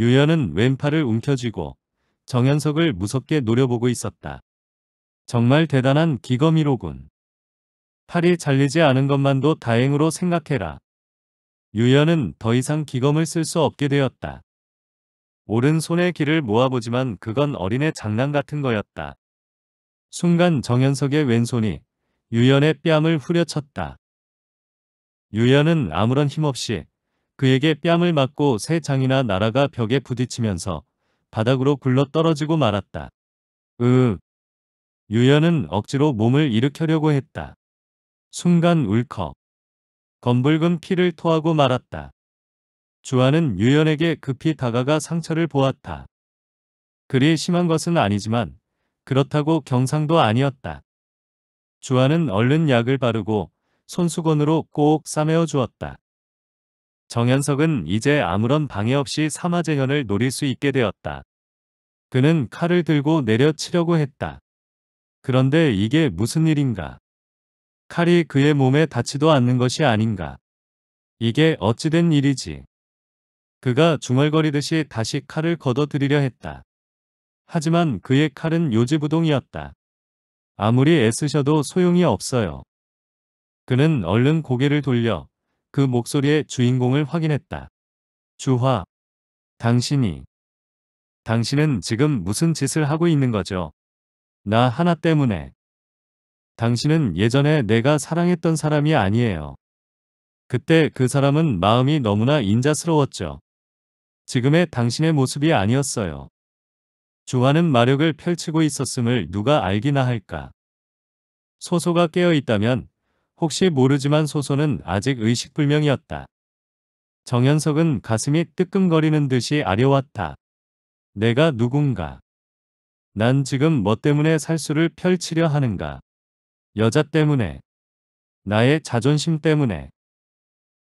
유연은 왼팔을 움켜쥐고 정현석을 무섭게 노려보고 있었다. 정말 대단한 기검이로군. 팔이 잘리지 않은 것만도 다행으로 생각해라. 유연은 더 이상 기검을 쓸 수 없게 되었다. 오른손에 길을 모아보지만 그건 어린애 장난 같은 거였다. 순간 정현석의 왼손이 유연의 뺨을 후려쳤다. 유연은 아무런 힘없이 그에게 뺨을 맞고 새 장이나 나라가 벽에 부딪히면서 바닥으로 굴러 떨어지고 말았다. 으 유연은 억지로 몸을 일으켜려고 했다. 순간 울컥. 검붉은 피를 토하고 말았다. 주아는 유연에게 급히 다가가 상처를 보았다. 그리 심한 것은 아니지만 그렇다고 경상도 아니었다. 주아는 얼른 약을 바르고 손수건으로 꼭 싸매어 주었다. 정현석은 이제 아무런 방해 없이 사마재현을 노릴 수 있게 되었다. 그는 칼을 들고 내려치려고 했다. 그런데 이게 무슨 일인가? 칼이 그의 몸에 닿지도 않는 것이 아닌가? 이게 어찌된 일이지? 그가 중얼거리듯이 다시 칼을 걷어들이려 했다. 하지만 그의 칼은 요지부동이었다. 아무리 애쓰셔도 소용이 없어요. 그는 얼른 고개를 돌려 그 목소리의 주인공을 확인했다. 주화, 당신이, 당신은 지금 무슨 짓을 하고 있는 거죠? 나 하나 때문에. 당신은 예전에 내가 사랑했던 사람이 아니에요. 그때 그 사람은 마음이 너무나 인자스러웠죠. 지금의 당신의 모습이 아니었어요. 주화는 마력을 펼치고 있었음을 누가 알기나 할까. 소소가 깨어 있다면 혹시 모르지만 소소는 아직 의식불명이었다. 정현석은 가슴이 뜨끔거리는 듯이 아려왔다. 내가 누군가. 난 지금 뭐 때문에 살수를 펼치려 하는가. 여자 때문에. 나의 자존심 때문에.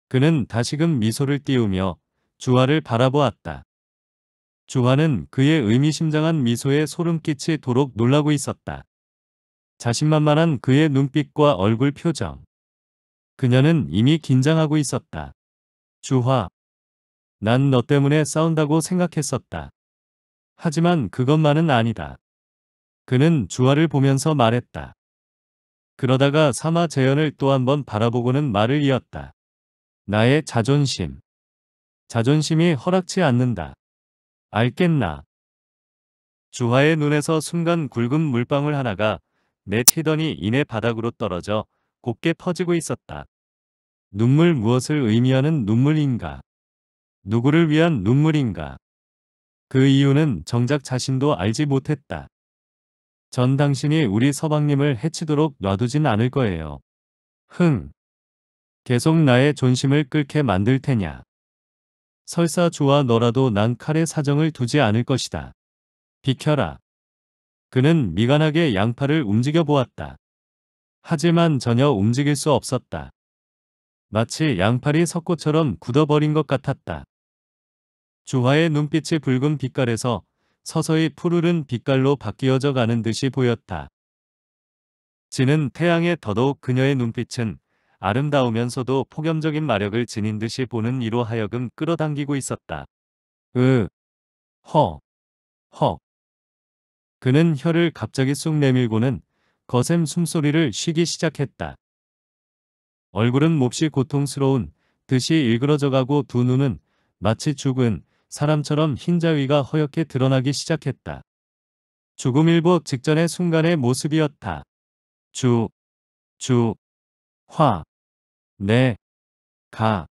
그는 다시금 미소를 띄우며 주화를 바라보았다. 주화는 그의 의미심장한 미소에 소름 끼치도록 놀라고 있었다. 자신만만한 그의 눈빛과 얼굴 표정. 그녀는 이미 긴장하고 있었다. 주화. 난 너 때문에 싸운다고 생각했었다. 하지만 그것만은 아니다. 그는 주화를 보면서 말했다. 그러다가 사마 재현을 또 한 번 바라보고는 말을 이었다. 나의 자존심. 자존심이 허락치 않는다. 알겠나? 주화의 눈에서 순간 굵은 물방울 하나가 내치더니 이내 바닥으로 떨어져 곱게 퍼지고 있었다. 눈물 무엇을 의미하는 눈물인가? 누구를 위한 눈물인가? 그 이유는 정작 자신도 알지 못했다. 전 당신이 우리 서방님을 해치도록 놔두진 않을 거예요. 흥. 계속 나의 존심을 끓게 만들 테냐. 설사 주와 너라도 난 칼의 사정을 두지 않을 것이다. 비켜라. 그는 미간하게 양팔을 움직여 보았다. 하지만 전혀 움직일 수 없었다. 마치 양팔이 석고처럼 굳어버린 것 같았다. 주화의 눈빛이 붉은 빛깔에서 서서히 푸르른 빛깔로 바뀌어져 가는 듯이 보였다. 지는 태양에 더더욱 그녀의 눈빛은 아름다우면서도 폭염적인 마력을 지닌 듯이 보는 이로 하여금 끌어당기고 있었다. 으, 허, 허. 그는 혀를 갑자기 쑥 내밀고는 거센 숨소리를 쉬기 시작했다. 얼굴은 몹시 고통스러운 듯이 일그러져가고 두 눈은 마치 죽은 사람처럼 흰자위가 허옇게 드러나기 시작했다. 죽음 일보 직전의 순간의 모습이었다. 주, 주, 화, 내, 네, 가.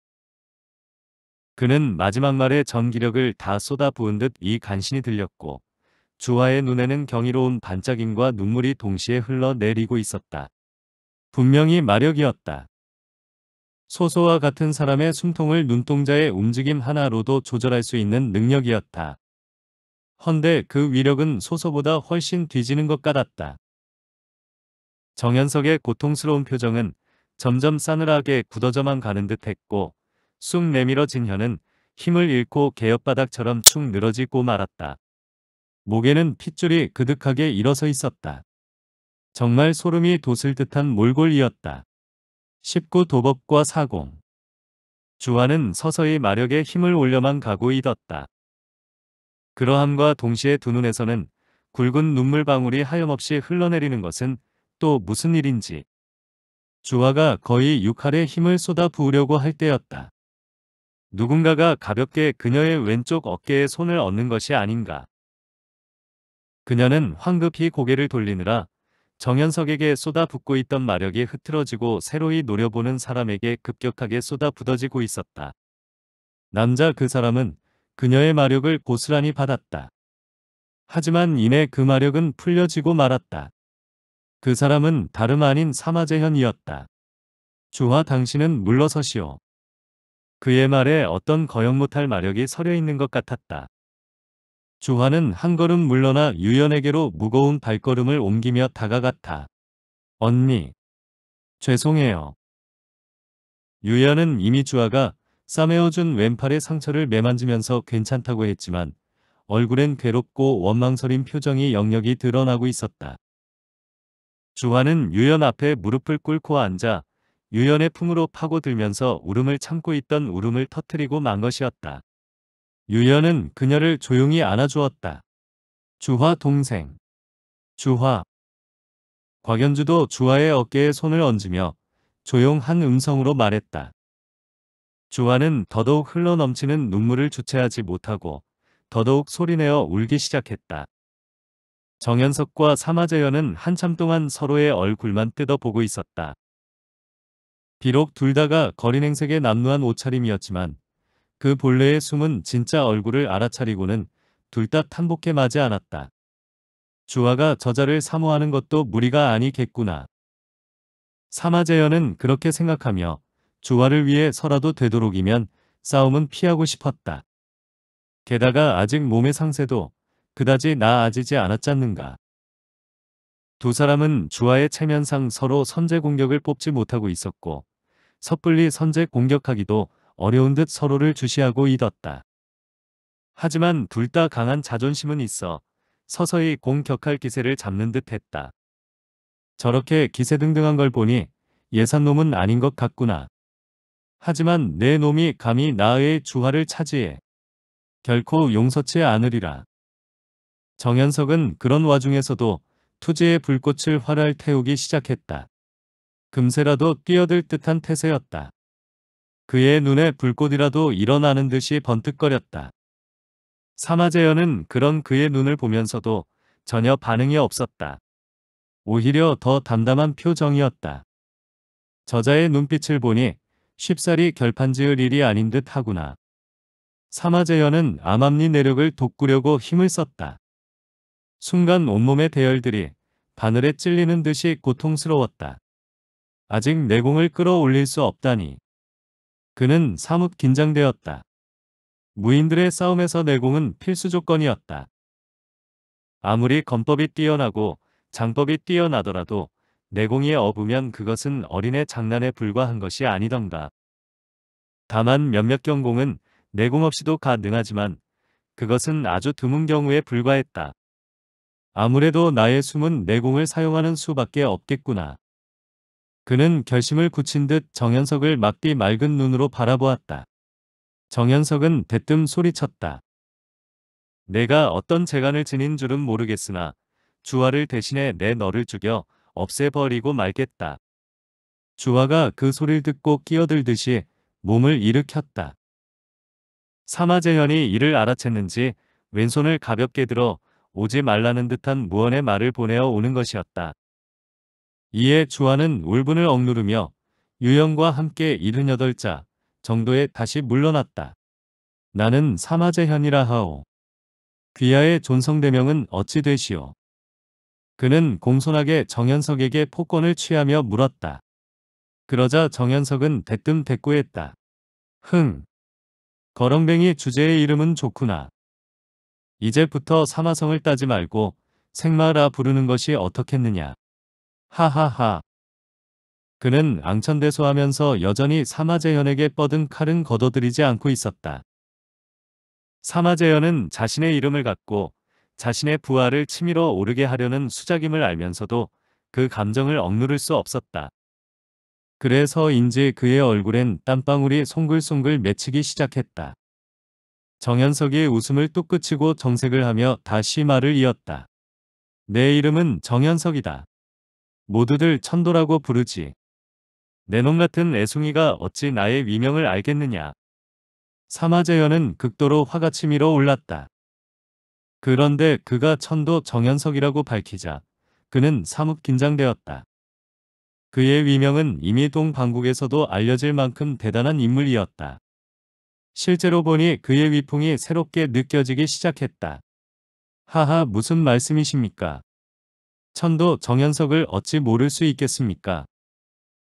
그는 마지막 말에 전기력을 다 쏟아부은 듯 이 간신히 들렸고 주화의 눈에는 경이로운 반짝임과 눈물이 동시에 흘러내리고 있었다. 분명히 마력이었다. 소소와 같은 사람의 숨통을 눈동자의 움직임 하나로도 조절할 수 있는 능력이었다. 헌데 그 위력은 소소보다 훨씬 뒤지는 것 같았다. 정현석의 고통스러운 표정은 점점 싸늘하게 굳어져만 가는 듯 했고 쑥 내밀어진 현은 힘을 잃고 개옆바닥처럼 축 늘어지고 말았다. 목에는 핏줄이 그득하게 일어서 있었다. 정말 소름이 돋을 듯한 몰골이었다. 19 도법과 사공 주화는 서서히 마력에 힘을 올려만 가고 있었다. 그러함과 동시에 두 눈에서는 굵은 눈물방울이 하염없이 흘러내리는 것은 또 무슨 일인지. 주화가 거의 육칼의 힘을 쏟아 부으려고 할 때였다. 누군가가 가볍게 그녀의 왼쪽 어깨에 손을 얹는 것이 아닌가. 그녀는 황급히 고개를 돌리느라 정현석에게 쏟아붓고 있던 마력이 흐트러지고 새로이 노려보는 사람에게 급격하게 쏟아붓어지고 있었다. 남자 그 사람은 그녀의 마력을 고스란히 받았다. 하지만 이내 그 마력은 풀려지고 말았다. 그 사람은 다름 아닌 사마재현이었다. 주하 당신은 물러서시오. 그의 말에 어떤 거역 못할 마력이 서려 있는 것 같았다. 주화는 한 걸음 물러나 유연에게로 무거운 발걸음을 옮기며 다가갔다. 언니. 죄송해요. 유연은 이미 주화가 싸매어준 왼팔의 상처를 매만지면서 괜찮다고 했지만 얼굴엔 괴롭고 원망설인 표정이 영역이 드러나고 있었다. 주화는 유연 앞에 무릎을 꿇고 앉아 유연의 품으로 파고들면서 울음을 참고 있던 울음을 터뜨리고 만 것이었다. 유연은 그녀를 조용히 안아주었다. 주화 동생. 주화. 곽연주도 주화의 어깨에 손을 얹으며 조용한 음성으로 말했다. 주화는 더더욱 흘러넘치는 눈물을 주체하지 못하고 더더욱 소리내어 울기 시작했다. 정연석과 사마재현은 한참 동안 서로의 얼굴만 뜯어보고 있었다. 비록 둘 다가 거린 행색의 남루한 옷차림이었지만 그 본래의 숨은 진짜 얼굴을 알아차리고는 둘 다 탄복해 마지 않았다. 주화가 저자를 사모하는 것도 무리가 아니겠구나. 사마재현은 그렇게 생각하며 주화를 위해 서라도 되도록이면 싸움은 피하고 싶었다. 게다가 아직 몸의 상세도 그다지 나아지지 않았잖는가. 두 사람은 주화의 체면상 서로 선제 공격을 뽑지 못하고 있었고 섣불리 선제 공격하기도 어려운 듯 서로를 주시하고 잊었다. 하지만 둘 다 강한 자존심은 있어 서서히 공격할 기세를 잡는 듯 했다. 저렇게 기세등등한 걸 보니 예산놈은 아닌 것 같구나. 하지만 내 놈이 감히 나의 주화를 차지해 결코 용서치 않으리라. 정현석은 그런 와중에서도 투지의 불꽃을 활활 태우기 시작했다. 금세라도 뛰어들 듯한 태세였다. 그의 눈에 불꽃이라도 일어나는 듯이 번뜩거렸다. 사마제연은 그런 그의 눈을 보면서도 전혀 반응이 없었다. 오히려 더 담담한 표정이었다. 저자의 눈빛을 보니 쉽사리 결판 지을 일이 아닌 듯 하구나. 사마제연은 암암리 내력을 돋구려고 힘을 썼다. 순간 온몸의 대열들이 바늘에 찔리는 듯이 고통스러웠다. 아직 내공을 끌어올릴 수 없다니. 그는 사뭇 긴장되었다. 무인들의 싸움에서 내공은 필수 조건이었다. 아무리 검법이 뛰어나고 장법이 뛰어나더라도 내공이 업으면 그것은 어린애 장난에 불과한 것이 아니던가. 다만 몇몇 경공은 내공 없이도 가능하지만 그것은 아주 드문 경우에 불과했다. 아무래도 나의 숨은 내공을 사용하는 수밖에 없겠구나. 그는 결심을 굳힌 듯 정현석을 막비 맑은 눈으로 바라보았다. 정현석은 대뜸 소리쳤다. 내가 어떤 재간을 지닌 줄은 모르겠으나 주화를 대신해 내 너를 죽여 없애버리고 말겠다. 주화가 그 소리를 듣고 끼어들듯이 몸을 일으켰다. 사마재현이 이를 알아챘는지 왼손을 가볍게 들어 오지 말라는 듯한 무언의 말을 보내어 오는 것이었다. 이에 주하는 울분을 억누르며 유영과 함께 78자 정도에 다시 물러났다. 나는 사마제현이라 하오. 귀하의 존성대명은 어찌 되시오. 그는 공손하게 정현석에게 폭권을 취하며 물었다. 그러자 정현석은 대뜸 대꾸했다. 흥. 거렁뱅이 주제의 이름은 좋구나. 이제부터 사마성을 따지 말고 생마라 부르는 것이 어떻겠느냐. 하하하. 그는 앙천대소하면서 여전히 사마재현에게 뻗은 칼은 걷어들이지 않고 있었다. 사마재현은 자신의 이름을 갖고 자신의 부하를 치밀어 오르게 하려는 수작임을 알면서도 그 감정을 억누를 수 없었다. 그래서인제 그의 얼굴엔 땀방울이 송글송글 맺히기 시작했다. 정현석이 웃음을 뚝 그치고 정색을 하며 다시 말을 이었다. 내 이름은 정현석이다. 모두들 천도라고 부르지. 내놈 같은 애송이가 어찌 나의 위명을 알겠느냐. 사마재현은 극도로 화가 치밀어 올랐다. 그런데 그가 천도 정현석이라고 밝히자 그는 사뭇 긴장되었다. 그의 위명은 이미 동방국에서도 알려질 만큼 대단한 인물이었다. 실제로 보니 그의 위풍이 새롭게 느껴지기 시작했다. 하하 무슨 말씀이십니까? 천도 정현석을 어찌 모를 수 있겠습니까?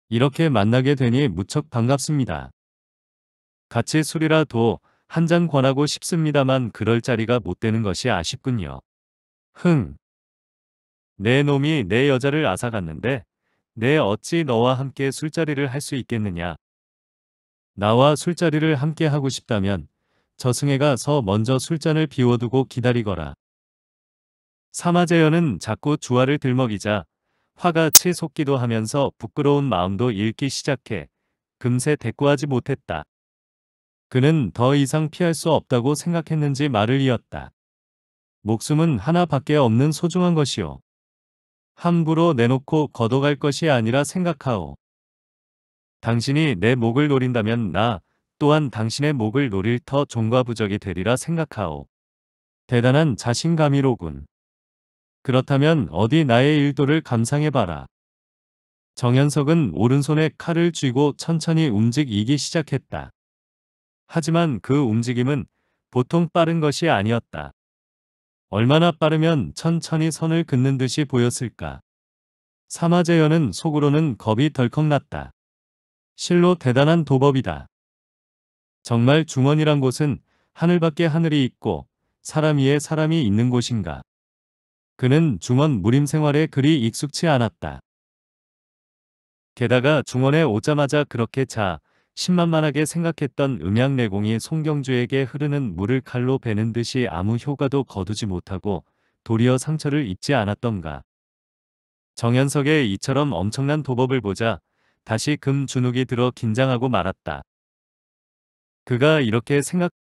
이렇게 만나게 되니 무척 반갑습니다. 같이 술이라도 한 잔 권하고 싶습니다만 그럴 자리가 못 되는 것이 아쉽군요. 흥. 내 놈이 내 여자를 앗아갔는데 내 어찌 너와 함께 술자리를 할 수 있겠느냐. 나와 술자리를 함께 하고 싶다면 저승애가 서 먼저 술잔을 비워두고 기다리거라. 사마제현은 자꾸 주화를 들먹이자 화가 치솟기도 하면서 부끄러운 마음도 읽기 시작해 금세 대꾸하지 못했다. 그는 더 이상 피할 수 없다고 생각했는지 말을 이었다. 목숨은 하나밖에 없는 소중한 것이오. 함부로 내놓고 걷어갈 것이 아니라 생각하오. 당신이 내 목을 노린다면 나 또한 당신의 목을 노릴 터 종과부적이 되리라 생각하오. 대단한 자신감이로군. 그렇다면 어디 나의 일도를 감상해봐라. 정현석은 오른손에 칼을 쥐고 천천히 움직이기 시작했다. 하지만 그 움직임은 보통 빠른 것이 아니었다. 얼마나 빠르면 천천히 선을 긋는 듯이 보였을까. 사마재현은 속으로는 겁이 덜컥 났다. 실로 대단한 도법이다. 정말 중원이란 곳은 하늘밖에 하늘이 있고 사람 위에 사람이 있는 곳인가. 그는 중원 무림 생활에 그리 익숙치 않았다. 게다가 중원에 오자마자 그렇게 자 신만만하게 생각했던 음양내공이 송경주에게 흐르는 물을 칼로 베는 듯이 아무 효과도 거두지 못하고 도리어 상처를 입지 않았던가. 정현석의 이처럼 엄청난 도법을 보자 다시 금주눅이 들어 긴장하고 말았다. 그가 이렇게 생각